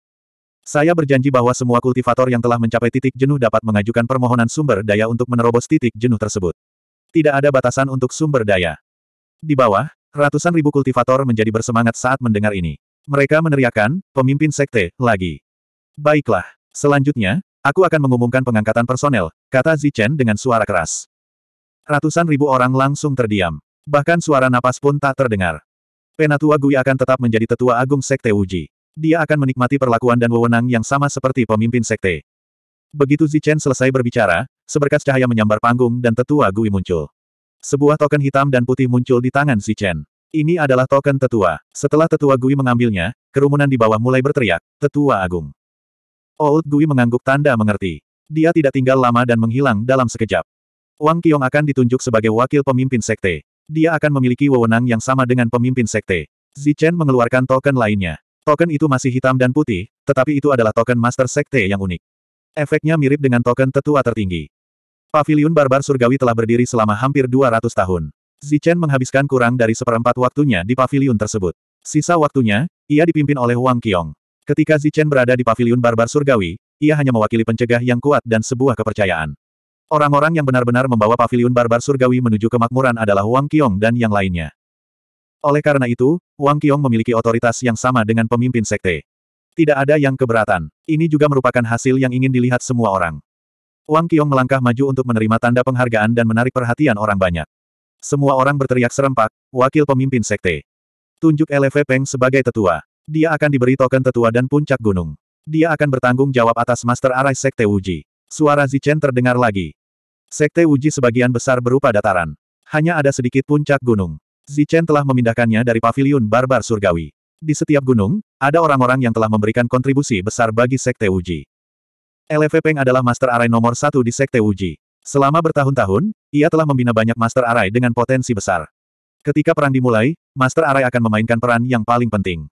Saya berjanji bahwa semua kultivator yang telah mencapai titik jenuh dapat mengajukan permohonan sumber daya untuk menerobos titik jenuh tersebut. Tidak ada batasan untuk sumber daya. Di bawah, ratusan ribu kultivator menjadi bersemangat saat mendengar ini. Mereka meneriakkan, pemimpin sekte, lagi. Baiklah, selanjutnya, aku akan mengumumkan pengangkatan personel, kata Zichen dengan suara keras. Ratusan ribu orang langsung terdiam. Bahkan suara napas pun tak terdengar. Penatua Gui akan tetap menjadi tetua agung Sekte Wuji. Dia akan menikmati perlakuan dan wewenang yang sama seperti pemimpin Sekte. Begitu Zichen selesai berbicara, seberkas cahaya menyambar panggung dan tetua Gui muncul. Sebuah token hitam dan putih muncul di tangan Zichen. Ini adalah token tetua. Setelah tetua Gui mengambilnya, kerumunan di bawah mulai berteriak, tetua agung. Old Gui mengangguk tanda mengerti. Dia tidak tinggal lama dan menghilang dalam sekejap. Wang Qiong akan ditunjuk sebagai wakil pemimpin sekte. Dia akan memiliki wewenang yang sama dengan pemimpin sekte. Zichen mengeluarkan token lainnya. Token itu masih hitam dan putih, tetapi itu adalah token master sekte yang unik. Efeknya mirip dengan token tetua tertinggi. Pavilion barbar surgawi telah berdiri selama hampir 200 tahun. Zichen menghabiskan kurang dari seperempat waktunya di pavilion tersebut. Sisa waktunya, ia dipimpin oleh Wang Qiong. Ketika Zichen berada di Pavilion barbar surgawi, ia hanya mewakili pencegah yang kuat dan sebuah kepercayaan. Orang-orang yang benar-benar membawa pavilion barbar surgawi menuju kemakmuran adalah Wang Qiong dan yang lainnya. Oleh karena itu, Wang Qiong memiliki otoritas yang sama dengan pemimpin sekte. Tidak ada yang keberatan. Ini juga merupakan hasil yang ingin dilihat semua orang. Wang Qiong melangkah maju untuk menerima tanda penghargaan dan menarik perhatian orang banyak. Semua orang berteriak serempak, wakil pemimpin sekte. Tunjuk LV Peng sebagai tetua. Dia akan diberi token tetua dan puncak gunung. Dia akan bertanggung jawab atas Master Arai Sekte Wuji. Suara Zichen terdengar lagi. Sekte Wuji sebagian besar berupa dataran. Hanya ada sedikit puncak gunung. Zichen telah memindahkannya dari paviliun barbar surgawi. Di setiap gunung, ada orang-orang yang telah memberikan kontribusi besar bagi Sekte Wuji. LV Peng adalah Master Arai nomor satu di Sekte Wuji. Selama bertahun-tahun, ia telah membina banyak Master Arai dengan potensi besar. Ketika perang dimulai, Master Arai akan memainkan peran yang paling penting.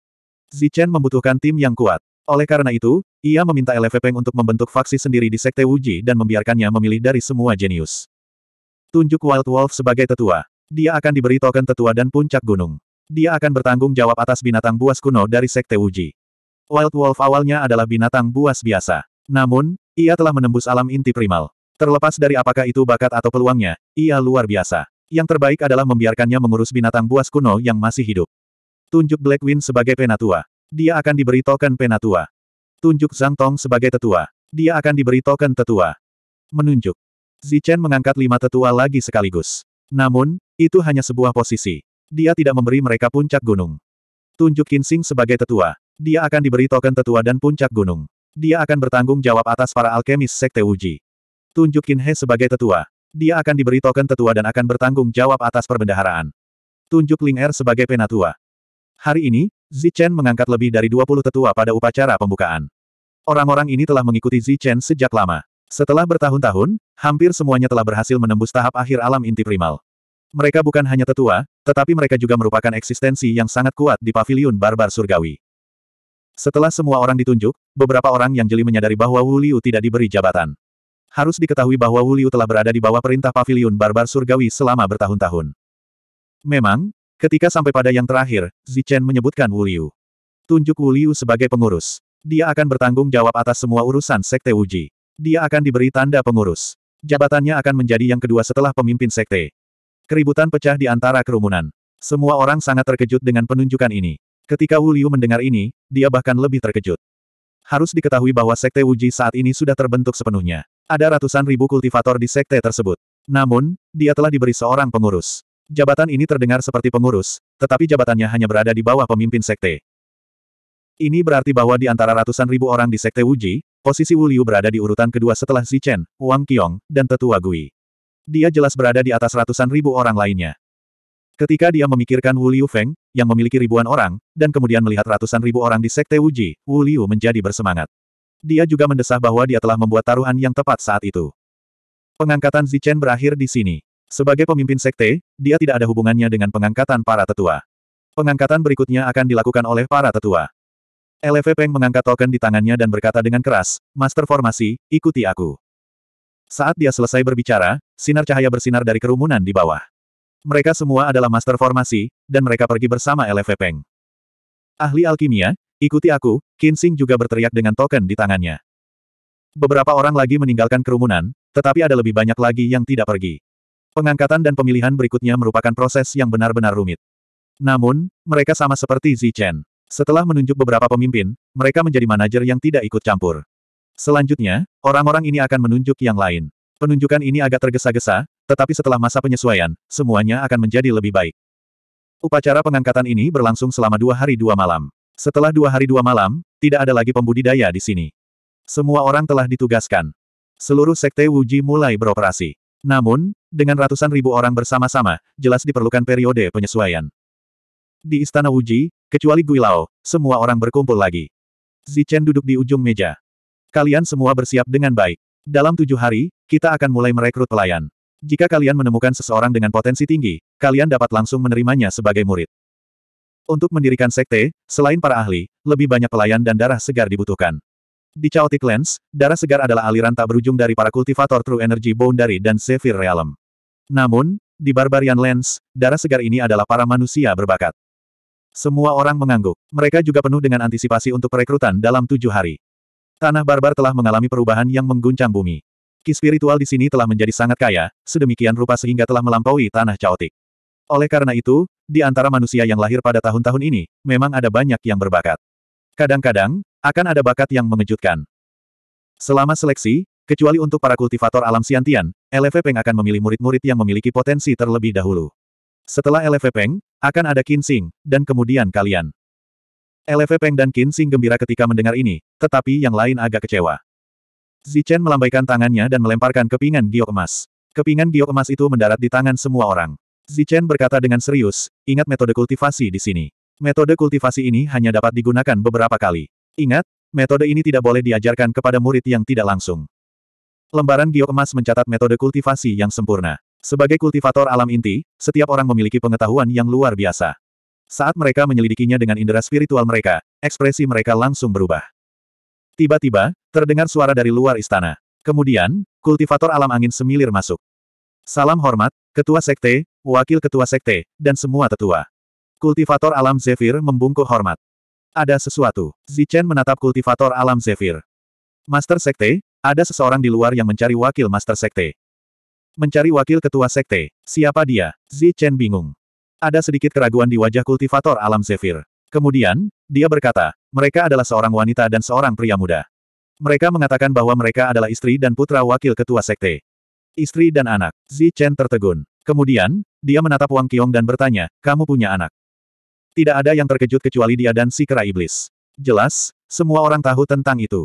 Zichen membutuhkan tim yang kuat. Oleh karena itu, ia meminta Peng untuk membentuk faksi sendiri di Sekte Wuji dan membiarkannya memilih dari semua jenius. Tunjuk Wild Wolf sebagai tetua. Dia akan diberi token tetua dan puncak gunung. Dia akan bertanggung jawab atas binatang buas kuno dari Sekte Wuji. Wild Wolf awalnya adalah binatang buas biasa. Namun, ia telah menembus alam inti primal. Terlepas dari apakah itu bakat atau peluangnya, ia luar biasa. Yang terbaik adalah membiarkannya mengurus binatang buas kuno yang masih hidup. Tunjuk Blackwind sebagai penatua. Dia akan diberi token penatua. Tunjuk Zhang Tong sebagai tetua. Dia akan diberi token tetua. Menunjuk. Zichen mengangkat lima tetua lagi sekaligus. Namun, itu hanya sebuah posisi. Dia tidak memberi mereka puncak gunung. Tunjuk Kinsing sebagai tetua. Dia akan diberi token tetua dan puncak gunung. Dia akan bertanggung jawab atas para alkemis Sekte Wuji. Tunjuk He sebagai tetua. Dia akan diberi token tetua dan akan bertanggung jawab atas perbendaharaan. Tunjuk Ling Er sebagai penatua. Hari ini, Zichen mengangkat lebih dari 20 tetua pada upacara pembukaan. Orang-orang ini telah mengikuti Zichen sejak lama. Setelah bertahun-tahun, hampir semuanya telah berhasil menembus tahap akhir alam inti primal. Mereka bukan hanya tetua, tetapi mereka juga merupakan eksistensi yang sangat kuat di paviliun barbar surgawi. Setelah semua orang ditunjuk, beberapa orang yang jeli menyadari bahwa Wu Liu tidak diberi jabatan. Harus diketahui bahwa Wu Liu telah berada di bawah perintah paviliun barbar surgawi selama bertahun-tahun. Memang, Ketika sampai pada yang terakhir, Zichen menyebutkan Wu Liu. Tunjuk Wu Liu sebagai pengurus. Dia akan bertanggung jawab atas semua urusan Sekte Wuji. Dia akan diberi tanda pengurus. Jabatannya akan menjadi yang kedua setelah pemimpin Sekte. Keributan pecah di antara kerumunan. Semua orang sangat terkejut dengan penunjukan ini. Ketika Wu Liu mendengar ini, dia bahkan lebih terkejut. Harus diketahui bahwa Sekte Wuji saat ini sudah terbentuk sepenuhnya. Ada ratusan ribu kultivator di Sekte tersebut. Namun, dia telah diberi seorang pengurus. Jabatan ini terdengar seperti pengurus, tetapi jabatannya hanya berada di bawah pemimpin sekte. Ini berarti bahwa di antara ratusan ribu orang di sekte Wuji, posisi Wu Liu berada di urutan kedua setelah Zichen, Wang Qiong, dan Tetua Gui. Dia jelas berada di atas ratusan ribu orang lainnya. Ketika dia memikirkan Wu Liu Feng, yang memiliki ribuan orang, dan kemudian melihat ratusan ribu orang di sekte Wuji, Wu Liu menjadi bersemangat. Dia juga mendesah bahwa dia telah membuat taruhan yang tepat saat itu. Pengangkatan Zichen berakhir di sini. Sebagai pemimpin sekte, dia tidak ada hubungannya dengan pengangkatan para tetua. Pengangkatan berikutnya akan dilakukan oleh para tetua. LV Peng mengangkat token di tangannya dan berkata dengan keras, Master Formasi, ikuti aku. Saat dia selesai berbicara, sinar cahaya bersinar dari kerumunan di bawah. Mereka semua adalah Master Formasi, dan mereka pergi bersama LV Peng. Ahli alkimia, ikuti aku, Kinsing juga berteriak dengan token di tangannya. Beberapa orang lagi meninggalkan kerumunan, tetapi ada lebih banyak lagi yang tidak pergi. Pengangkatan dan pemilihan berikutnya merupakan proses yang benar-benar rumit. Namun, mereka sama seperti Chen. Setelah menunjuk beberapa pemimpin, mereka menjadi manajer yang tidak ikut campur. Selanjutnya, orang-orang ini akan menunjuk yang lain. Penunjukan ini agak tergesa-gesa, tetapi setelah masa penyesuaian, semuanya akan menjadi lebih baik. Upacara pengangkatan ini berlangsung selama dua hari dua malam. Setelah dua hari dua malam, tidak ada lagi pembudidaya di sini. Semua orang telah ditugaskan. Seluruh sekte Wuji mulai beroperasi. Namun, dengan ratusan ribu orang bersama-sama, jelas diperlukan periode penyesuaian. Di Istana Uji, kecuali Guilao, semua orang berkumpul lagi. Zichen duduk di ujung meja. Kalian semua bersiap dengan baik. Dalam tujuh hari, kita akan mulai merekrut pelayan. Jika kalian menemukan seseorang dengan potensi tinggi, kalian dapat langsung menerimanya sebagai murid. Untuk mendirikan sekte, selain para ahli, lebih banyak pelayan dan darah segar dibutuhkan. Di Chaotic Lens, darah segar adalah aliran tak berujung dari para kultivator True Energy Boundary dan Zephyr Realm. Namun, di Barbarian Lens, darah segar ini adalah para manusia berbakat. Semua orang mengangguk. Mereka juga penuh dengan antisipasi untuk perekrutan dalam tujuh hari. Tanah barbar telah mengalami perubahan yang mengguncang bumi. Ki spiritual di sini telah menjadi sangat kaya, sedemikian rupa sehingga telah melampaui tanah caotik. Oleh karena itu, di antara manusia yang lahir pada tahun-tahun ini, memang ada banyak yang berbakat. Kadang-kadang, akan ada bakat yang mengejutkan. Selama seleksi, kecuali untuk para kultivator alam siantian, LV Peng akan memilih murid-murid yang memiliki potensi terlebih dahulu. Setelah LV Peng, akan ada Qin Kinsing, dan kemudian kalian. LV Peng dan Kinsing gembira ketika mendengar ini, tetapi yang lain agak kecewa. Zichen melambaikan tangannya dan melemparkan kepingan giok emas. Kepingan giok emas itu mendarat di tangan semua orang. Zichen berkata dengan serius, ingat metode kultivasi di sini. Metode kultivasi ini hanya dapat digunakan beberapa kali. Ingat, metode ini tidak boleh diajarkan kepada murid yang tidak langsung. Lembaran giok emas mencatat metode kultivasi yang sempurna. Sebagai kultivator alam inti, setiap orang memiliki pengetahuan yang luar biasa. Saat mereka menyelidikinya dengan indera spiritual mereka, ekspresi mereka langsung berubah. Tiba-tiba, terdengar suara dari luar istana. Kemudian, kultivator alam angin semilir masuk. Salam hormat, Ketua Sekte, Wakil Ketua Sekte, dan semua tetua. Kultivator alam Zephyr membungkuk hormat. Ada sesuatu. Zichen menatap kultivator alam Zephyr. Master Sekte, ada seseorang di luar yang mencari wakil Master Sekte. Mencari wakil ketua Sekte. Siapa dia? Zichen bingung. Ada sedikit keraguan di wajah kultivator alam Zephyr. Kemudian, dia berkata, mereka adalah seorang wanita dan seorang pria muda. Mereka mengatakan bahwa mereka adalah istri dan putra wakil ketua sekte. Istri dan anak. Zichen tertegun. Kemudian, dia menatap Wang Qiong dan bertanya, kamu punya anak? Tidak ada yang terkejut kecuali dia dan si kera iblis. Jelas, semua orang tahu tentang itu.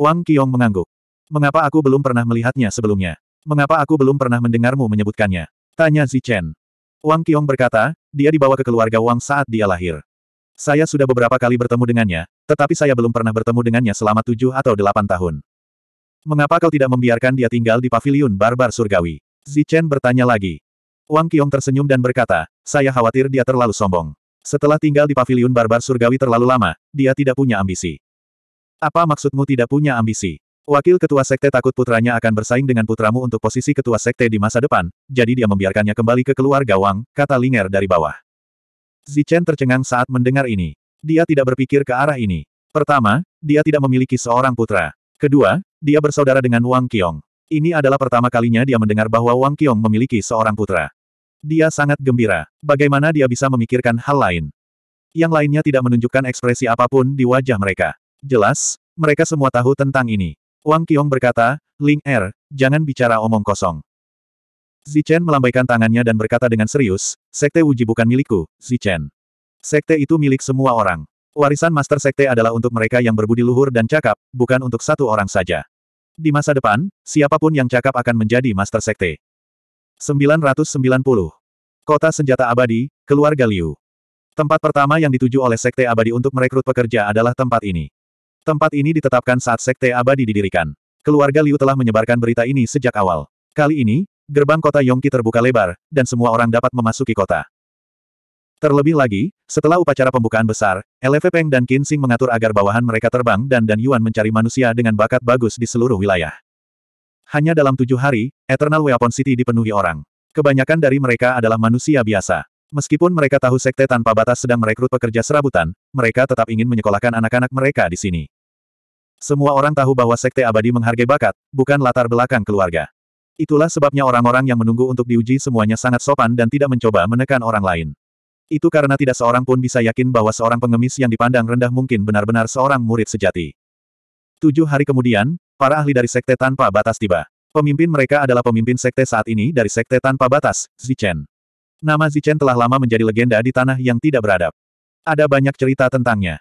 Wang Qiong mengangguk. Mengapa aku belum pernah melihatnya sebelumnya? Mengapa aku belum pernah mendengarmu menyebutkannya? Tanya Zichen. Wang Qiong berkata, dia dibawa ke keluarga Wang saat dia lahir. Saya sudah beberapa kali bertemu dengannya, tetapi saya belum pernah bertemu dengannya selama tujuh atau delapan tahun. Mengapa kau tidak membiarkan dia tinggal di paviliun barbar surgawi? Zichen bertanya lagi. Wang Qiong tersenyum dan berkata, saya khawatir dia terlalu sombong. Setelah tinggal di paviliun barbar surgawi terlalu lama, dia tidak punya ambisi. Apa maksudmu tidak punya ambisi? Wakil ketua sekte takut putranya akan bersaing dengan putramu untuk posisi ketua sekte di masa depan, jadi dia membiarkannya kembali ke keluarga Wang, kata Linger dari bawah. Zichen tercengang saat mendengar ini. Dia tidak berpikir ke arah ini. Pertama, dia tidak memiliki seorang putra. Kedua, dia bersaudara dengan Wang Qiong. Ini adalah pertama kalinya dia mendengar bahwa Wang Qiong memiliki seorang putra. Dia sangat gembira. Bagaimana dia bisa memikirkan hal lain? Yang lainnya tidak menunjukkan ekspresi apapun di wajah mereka. Jelas, mereka semua tahu tentang ini. Wang Qiong berkata, Ling Er, jangan bicara omong kosong. Zichen melambaikan tangannya dan berkata dengan serius, Sekte Wuji bukan milikku, Zichen. Sekte itu milik semua orang. Warisan Master Sekte adalah untuk mereka yang berbudi luhur dan cakap, bukan untuk satu orang saja. Di masa depan, siapapun yang cakap akan menjadi Master Sekte. 990. Kota Senjata Abadi, Keluarga Liu. Tempat pertama yang dituju oleh Sekte Abadi untuk merekrut pekerja adalah tempat ini. Tempat ini ditetapkan saat Sekte Abadi didirikan. Keluarga Liu telah menyebarkan berita ini sejak awal. Kali ini, gerbang kota Yongki terbuka lebar, dan semua orang dapat memasuki kota. Terlebih lagi, setelah upacara pembukaan besar, LV Peng dan Qin Xing mengatur agar bawahan mereka terbang dan Dan Yuan mencari manusia dengan bakat bagus di seluruh wilayah. Hanya dalam tujuh hari, Eternal Weapon City dipenuhi orang. Kebanyakan dari mereka adalah manusia biasa. Meskipun mereka tahu Sekte Tanpa Batas sedang merekrut pekerja serabutan, mereka tetap ingin menyekolahkan anak-anak mereka di sini. Semua orang tahu bahwa Sekte Abadi menghargai bakat, bukan latar belakang keluarga. Itulah sebabnya orang-orang yang menunggu untuk diuji semuanya sangat sopan dan tidak mencoba menekan orang lain. Itu karena tidak seorang pun bisa yakin bahwa seorang pengemis yang dipandang rendah mungkin benar-benar seorang murid sejati. Tujuh hari kemudian, Para ahli dari Sekte Tanpa Batas tiba. Pemimpin mereka adalah pemimpin Sekte saat ini dari Sekte Tanpa Batas, Zichen. Nama Zichen telah lama menjadi legenda di tanah yang tidak beradab. Ada banyak cerita tentangnya.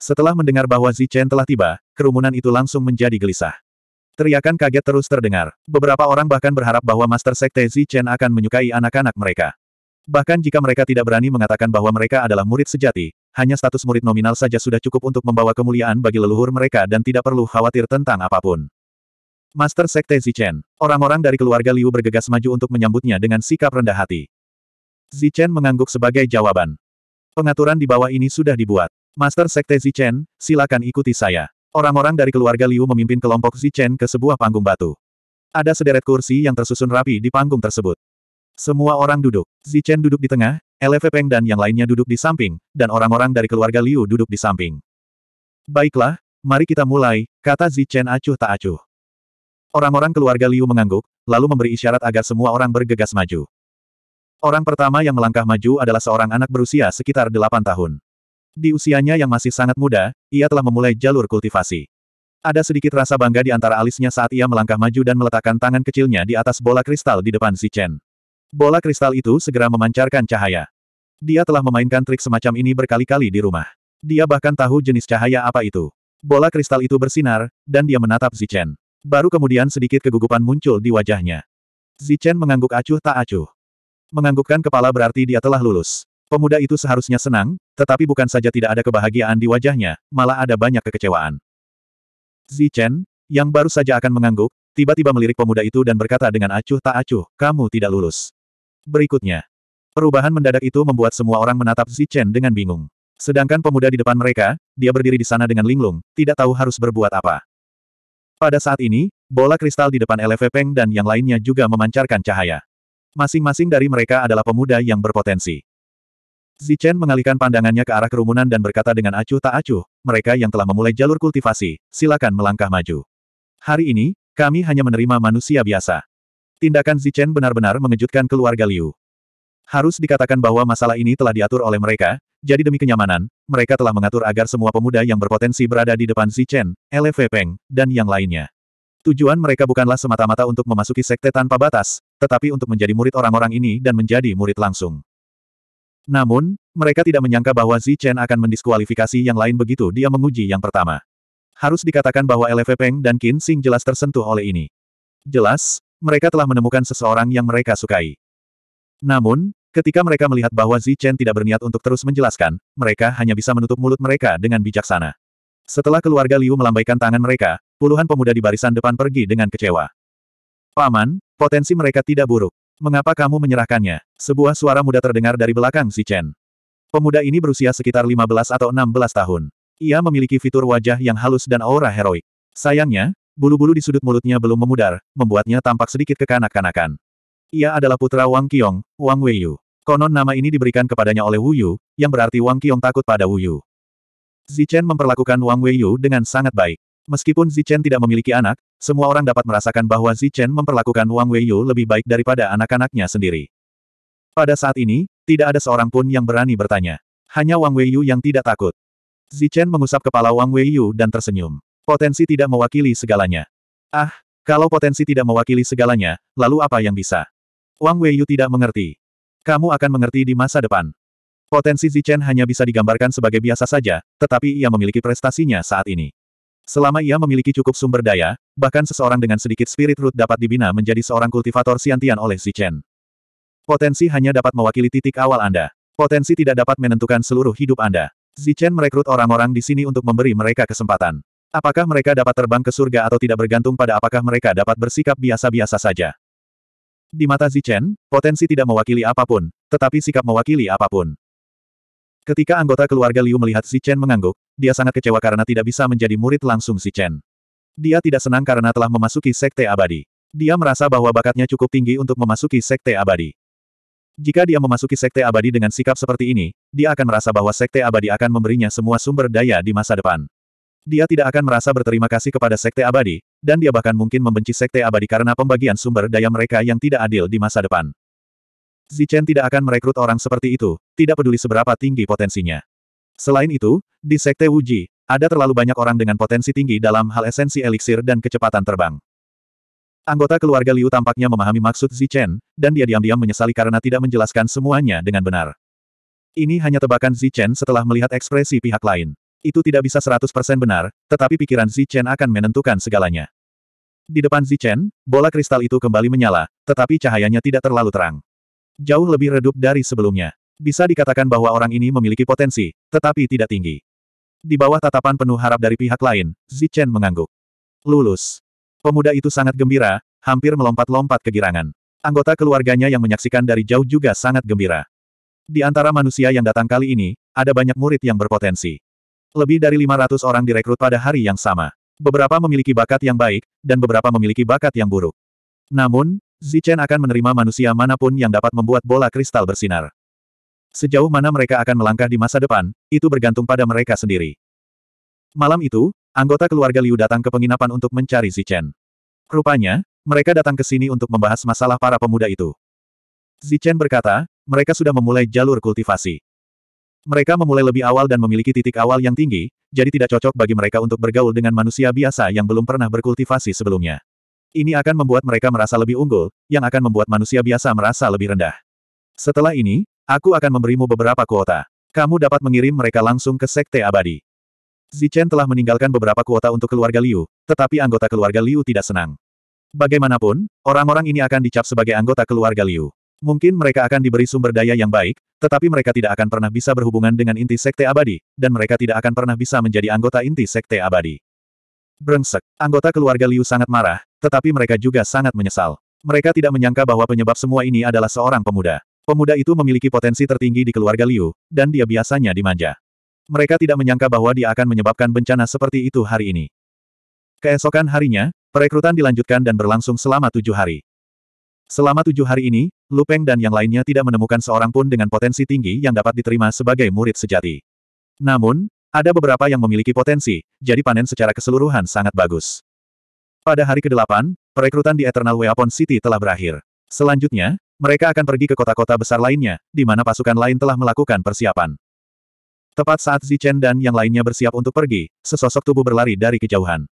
Setelah mendengar bahwa Zichen telah tiba, kerumunan itu langsung menjadi gelisah. Teriakan kaget terus terdengar. Beberapa orang bahkan berharap bahwa Master Sekte Zichen akan menyukai anak-anak mereka. Bahkan jika mereka tidak berani mengatakan bahwa mereka adalah murid sejati, hanya status murid nominal saja sudah cukup untuk membawa kemuliaan bagi leluhur mereka dan tidak perlu khawatir tentang apapun. Master Sekte Zichen, orang-orang dari keluarga Liu bergegas maju untuk menyambutnya dengan sikap rendah hati. Zichen mengangguk sebagai jawaban. Pengaturan di bawah ini sudah dibuat. Master Sekte Zichen, silakan ikuti saya. Orang-orang dari keluarga Liu memimpin kelompok Zichen ke sebuah panggung batu. Ada sederet kursi yang tersusun rapi di panggung tersebut. Semua orang duduk. Zichen duduk di tengah, Lefe Peng dan yang lainnya duduk di samping, dan orang-orang dari keluarga Liu duduk di samping. Baiklah, mari kita mulai, kata Zichen acuh tak acuh. Orang-orang keluarga Liu mengangguk, lalu memberi isyarat agar semua orang bergegas maju. Orang pertama yang melangkah maju adalah seorang anak berusia sekitar 8 tahun. Di usianya yang masih sangat muda, ia telah memulai jalur kultivasi. Ada sedikit rasa bangga di antara alisnya saat ia melangkah maju dan meletakkan tangan kecilnya di atas bola kristal di depan Zichen. Bola kristal itu segera memancarkan cahaya. Dia telah memainkan trik semacam ini berkali-kali di rumah. Dia bahkan tahu jenis cahaya apa itu. Bola kristal itu bersinar, dan dia menatap Zichen. Baru kemudian sedikit kegugupan muncul di wajahnya. Zichen mengangguk acuh tak acuh. Menganggukkan kepala berarti dia telah lulus. Pemuda itu seharusnya senang, tetapi bukan saja tidak ada kebahagiaan di wajahnya, malah ada banyak kekecewaan. Zichen, yang baru saja akan mengangguk, tiba-tiba melirik pemuda itu dan berkata dengan acuh tak acuh, kamu tidak lulus berikutnya. Perubahan mendadak itu membuat semua orang menatap Zichen dengan bingung. Sedangkan pemuda di depan mereka, dia berdiri di sana dengan linglung, tidak tahu harus berbuat apa. Pada saat ini, bola kristal di depan LV Peng dan yang lainnya juga memancarkan cahaya. Masing-masing dari mereka adalah pemuda yang berpotensi. Zichen mengalihkan pandangannya ke arah kerumunan dan berkata dengan acuh tak acuh, mereka yang telah memulai jalur kultivasi, silakan melangkah maju. Hari ini, kami hanya menerima manusia biasa. Tindakan Zichen benar-benar mengejutkan keluarga Liu. Harus dikatakan bahwa masalah ini telah diatur oleh mereka, jadi demi kenyamanan, mereka telah mengatur agar semua pemuda yang berpotensi berada di depan Zichen, LV Peng, dan yang lainnya. Tujuan mereka bukanlah semata-mata untuk memasuki sekte tanpa batas, tetapi untuk menjadi murid orang-orang ini dan menjadi murid langsung. Namun, mereka tidak menyangka bahwa Zichen akan mendiskualifikasi yang lain begitu dia menguji yang pertama. Harus dikatakan bahwa LV Peng dan Qin Xing jelas tersentuh oleh ini. Jelas, mereka telah menemukan seseorang yang mereka sukai. Namun, ketika mereka melihat bahwa Zi Chen tidak berniat untuk terus menjelaskan, mereka hanya bisa menutup mulut mereka dengan bijaksana. Setelah keluarga Liu melambaikan tangan mereka, puluhan pemuda di barisan depan pergi dengan kecewa. Paman, potensi mereka tidak buruk. Mengapa kamu menyerahkannya? Sebuah suara muda terdengar dari belakang Zi Chen. Pemuda ini berusia sekitar 15 atau 16 tahun. Ia memiliki fitur wajah yang halus dan aura heroik. Sayangnya, Bulu-bulu di sudut mulutnya belum memudar, membuatnya tampak sedikit kekanak-kanakan. Ia adalah putra Wang Qiong, Wang Weiyu. Konon nama ini diberikan kepadanya oleh Wu Yu, yang berarti Wang Qiong takut pada Wu Yu. Zichen memperlakukan Wang Weiyu dengan sangat baik. Meskipun Zichen tidak memiliki anak, semua orang dapat merasakan bahwa Zichen memperlakukan Wang Weiyu lebih baik daripada anak-anaknya sendiri. Pada saat ini, tidak ada seorang pun yang berani bertanya. Hanya Wang Weiyu yang tidak takut. Zichen mengusap kepala Wang Weiyu dan tersenyum. Potensi tidak mewakili segalanya. Ah, kalau potensi tidak mewakili segalanya, lalu apa yang bisa? Wang Weiyu tidak mengerti. Kamu akan mengerti di masa depan. Potensi Zichen hanya bisa digambarkan sebagai biasa saja, tetapi ia memiliki prestasinya saat ini. Selama ia memiliki cukup sumber daya, bahkan seseorang dengan sedikit spirit root dapat dibina menjadi seorang kultivator siantian oleh Zichen. Potensi hanya dapat mewakili titik awal Anda. Potensi tidak dapat menentukan seluruh hidup Anda. Zichen merekrut orang-orang di sini untuk memberi mereka kesempatan. Apakah mereka dapat terbang ke surga atau tidak bergantung pada apakah mereka dapat bersikap biasa-biasa saja. Di mata Zichen, potensi tidak mewakili apapun, tetapi sikap mewakili apapun. Ketika anggota keluarga Liu melihat Zichen mengangguk, dia sangat kecewa karena tidak bisa menjadi murid langsung Zichen. Dia tidak senang karena telah memasuki sekte abadi. Dia merasa bahwa bakatnya cukup tinggi untuk memasuki sekte abadi. Jika dia memasuki sekte abadi dengan sikap seperti ini, dia akan merasa bahwa sekte abadi akan memberinya semua sumber daya di masa depan. Dia tidak akan merasa berterima kasih kepada Sekte Abadi, dan dia bahkan mungkin membenci Sekte Abadi karena pembagian sumber daya mereka yang tidak adil di masa depan. Zichen tidak akan merekrut orang seperti itu, tidak peduli seberapa tinggi potensinya. Selain itu, di Sekte Wuji, ada terlalu banyak orang dengan potensi tinggi dalam hal esensi eliksir dan kecepatan terbang. Anggota keluarga Liu tampaknya memahami maksud Zichen, dan dia diam-diam menyesali karena tidak menjelaskan semuanya dengan benar. Ini hanya tebakan Zichen setelah melihat ekspresi pihak lain. Itu tidak bisa 100% benar, tetapi pikiran Zichen akan menentukan segalanya. Di depan Zichen, bola kristal itu kembali menyala, tetapi cahayanya tidak terlalu terang. Jauh lebih redup dari sebelumnya. Bisa dikatakan bahwa orang ini memiliki potensi, tetapi tidak tinggi. Di bawah tatapan penuh harap dari pihak lain, Zichen mengangguk. Lulus. Pemuda itu sangat gembira, hampir melompat-lompat kegirangan. Anggota keluarganya yang menyaksikan dari jauh juga sangat gembira. Di antara manusia yang datang kali ini, ada banyak murid yang berpotensi. Lebih dari 500 orang direkrut pada hari yang sama. Beberapa memiliki bakat yang baik, dan beberapa memiliki bakat yang buruk. Namun, Zichen akan menerima manusia manapun yang dapat membuat bola kristal bersinar. Sejauh mana mereka akan melangkah di masa depan, itu bergantung pada mereka sendiri. Malam itu, anggota keluarga Liu datang ke penginapan untuk mencari Zichen. Rupanya, mereka datang ke sini untuk membahas masalah para pemuda itu. Zichen berkata, mereka sudah memulai jalur kultivasi. Mereka memulai lebih awal dan memiliki titik awal yang tinggi, jadi tidak cocok bagi mereka untuk bergaul dengan manusia biasa yang belum pernah berkultivasi sebelumnya. Ini akan membuat mereka merasa lebih unggul, yang akan membuat manusia biasa merasa lebih rendah. Setelah ini, aku akan memberimu beberapa kuota. Kamu dapat mengirim mereka langsung ke Sekte Abadi. Zichen telah meninggalkan beberapa kuota untuk keluarga Liu, tetapi anggota keluarga Liu tidak senang. Bagaimanapun, orang-orang ini akan dicap sebagai anggota keluarga Liu. Mungkin mereka akan diberi sumber daya yang baik, tetapi mereka tidak akan pernah bisa berhubungan dengan inti sekte abadi, dan mereka tidak akan pernah bisa menjadi anggota inti sekte abadi. Brengsek, anggota keluarga Liu sangat marah, tetapi mereka juga sangat menyesal. Mereka tidak menyangka bahwa penyebab semua ini adalah seorang pemuda. Pemuda itu memiliki potensi tertinggi di keluarga Liu, dan dia biasanya dimanja. Mereka tidak menyangka bahwa dia akan menyebabkan bencana seperti itu hari ini. Keesokan harinya, perekrutan dilanjutkan dan berlangsung selama tujuh hari. Selama tujuh hari ini, Lupeng dan yang lainnya tidak menemukan seorang pun dengan potensi tinggi yang dapat diterima sebagai murid sejati. Namun, ada beberapa yang memiliki potensi, jadi panen secara keseluruhan sangat bagus. Pada hari ke-8, perekrutan di Eternal Weapon City telah berakhir. Selanjutnya, mereka akan pergi ke kota-kota besar lainnya, di mana pasukan lain telah melakukan persiapan. Tepat saat Zichen dan yang lainnya bersiap untuk pergi, sesosok tubuh berlari dari kejauhan.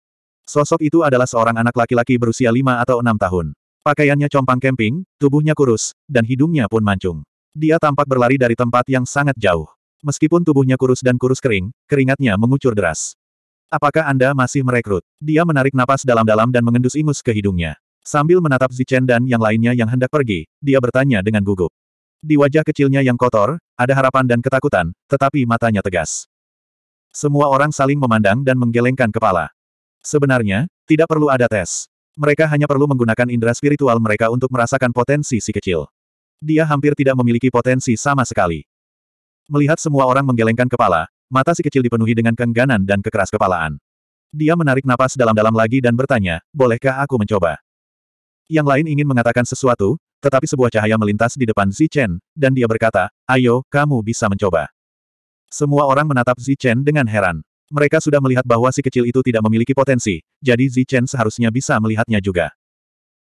Sosok itu adalah seorang anak laki-laki berusia 5 atau 6 tahun. Pakaiannya compang kemping, tubuhnya kurus, dan hidungnya pun mancung. Dia tampak berlari dari tempat yang sangat jauh. Meskipun tubuhnya kurus dan kurus kering, keringatnya mengucur deras. Apakah Anda masih merekrut? Dia menarik napas dalam-dalam dan mengendus ingus ke hidungnya. Sambil menatap Zichen dan yang lainnya yang hendak pergi, dia bertanya dengan gugup. Di wajah kecilnya yang kotor, ada harapan dan ketakutan, tetapi matanya tegas. Semua orang saling memandang dan menggelengkan kepala. Sebenarnya, tidak perlu ada tes. Mereka hanya perlu menggunakan indera spiritual mereka untuk merasakan potensi si kecil. Dia hampir tidak memiliki potensi sama sekali. Melihat semua orang menggelengkan kepala, mata si kecil dipenuhi dengan keengganan dan kekeras kepalaan. Dia menarik napas dalam-dalam lagi dan bertanya, bolehkah aku mencoba? Yang lain ingin mengatakan sesuatu, tetapi sebuah cahaya melintas di depan Zichen, dan dia berkata, ayo, kamu bisa mencoba. Semua orang menatap Zichen dengan heran. Mereka sudah melihat bahwa si kecil itu tidak memiliki potensi, jadi Zi Chen seharusnya bisa melihatnya juga.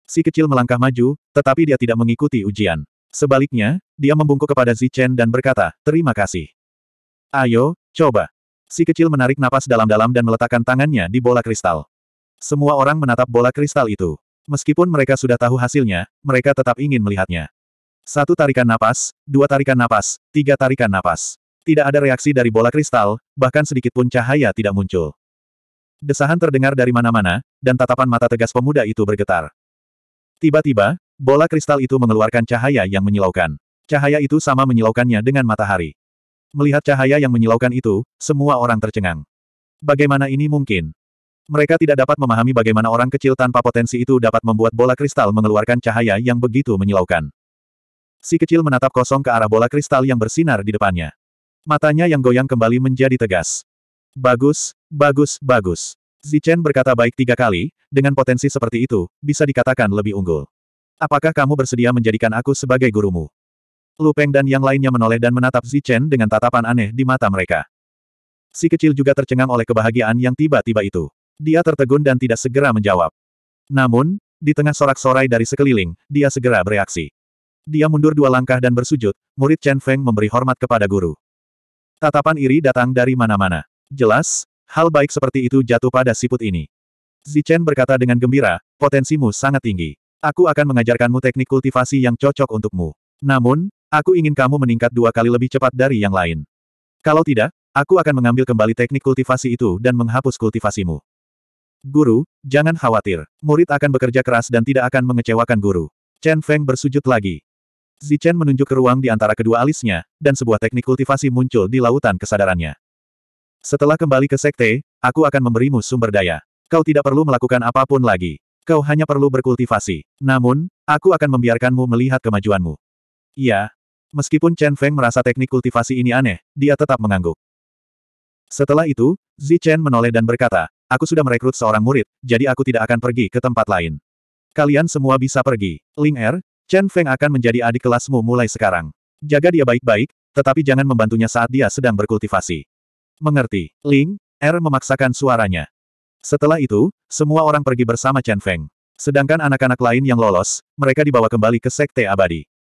Si kecil melangkah maju, tetapi dia tidak mengikuti ujian. Sebaliknya, dia membungkuk kepada Zi Chen dan berkata, terima kasih. Ayo, coba. Si kecil menarik napas dalam-dalam dan meletakkan tangannya di bola kristal. Semua orang menatap bola kristal itu. Meskipun mereka sudah tahu hasilnya, mereka tetap ingin melihatnya. Satu tarikan napas, dua tarikan napas, tiga tarikan napas. Tidak ada reaksi dari bola kristal, bahkan sedikit pun cahaya tidak muncul. Desahan terdengar dari mana-mana, dan tatapan mata tegas pemuda itu bergetar. Tiba-tiba, bola kristal itu mengeluarkan cahaya yang menyilaukan. Cahaya itu sama menyilaukannya dengan matahari. Melihat cahaya yang menyilaukan itu, semua orang tercengang. Bagaimana ini mungkin? Mereka tidak dapat memahami bagaimana orang kecil tanpa potensi itu dapat membuat bola kristal mengeluarkan cahaya yang begitu menyilaukan. Si kecil menatap kosong ke arah bola kristal yang bersinar di depannya. Matanya yang goyang kembali menjadi tegas. Bagus, bagus, bagus. Zichen berkata baik tiga kali, dengan potensi seperti itu, bisa dikatakan lebih unggul. Apakah kamu bersedia menjadikan aku sebagai gurumu? Lu Peng dan yang lainnya menoleh dan menatap Zichen dengan tatapan aneh di mata mereka. Si kecil juga tercengang oleh kebahagiaan yang tiba-tiba itu. Dia tertegun dan tidak segera menjawab. Namun, di tengah sorak-sorai dari sekeliling, dia segera bereaksi. Dia mundur dua langkah dan bersujud, murid Chen Feng memberi hormat kepada guru. Tatapan iri datang dari mana-mana. Jelas, hal baik seperti itu jatuh pada siput ini. Zichen berkata dengan gembira, potensimu sangat tinggi. Aku akan mengajarkanmu teknik kultivasi yang cocok untukmu. Namun, aku ingin kamu meningkat dua kali lebih cepat dari yang lain. Kalau tidak, aku akan mengambil kembali teknik kultivasi itu dan menghapus kultivasimu. Guru, jangan khawatir. Murid akan bekerja keras dan tidak akan mengecewakan guru. Chen Feng bersujud lagi. Zichen menunjuk ke ruang di antara kedua alisnya, dan sebuah teknik kultivasi muncul di lautan kesadarannya. Setelah kembali ke sekte, aku akan memberimu sumber daya. Kau tidak perlu melakukan apapun lagi. Kau hanya perlu berkultivasi. Namun, aku akan membiarkanmu melihat kemajuanmu. Iya. Meskipun Chen Feng merasa teknik kultivasi ini aneh, dia tetap mengangguk. Setelah itu, Zichen menoleh dan berkata, Aku sudah merekrut seorang murid, jadi aku tidak akan pergi ke tempat lain. Kalian semua bisa pergi. Ling Er, Chen Feng akan menjadi adik kelasmu mulai sekarang. Jaga dia baik-baik, tetapi jangan membantunya saat dia sedang berkultivasi. Mengerti, Ling, Er memaksakan suaranya. Setelah itu, semua orang pergi bersama Chen Feng. Sedangkan anak-anak lain yang lolos, mereka dibawa kembali ke Sekte Abadi.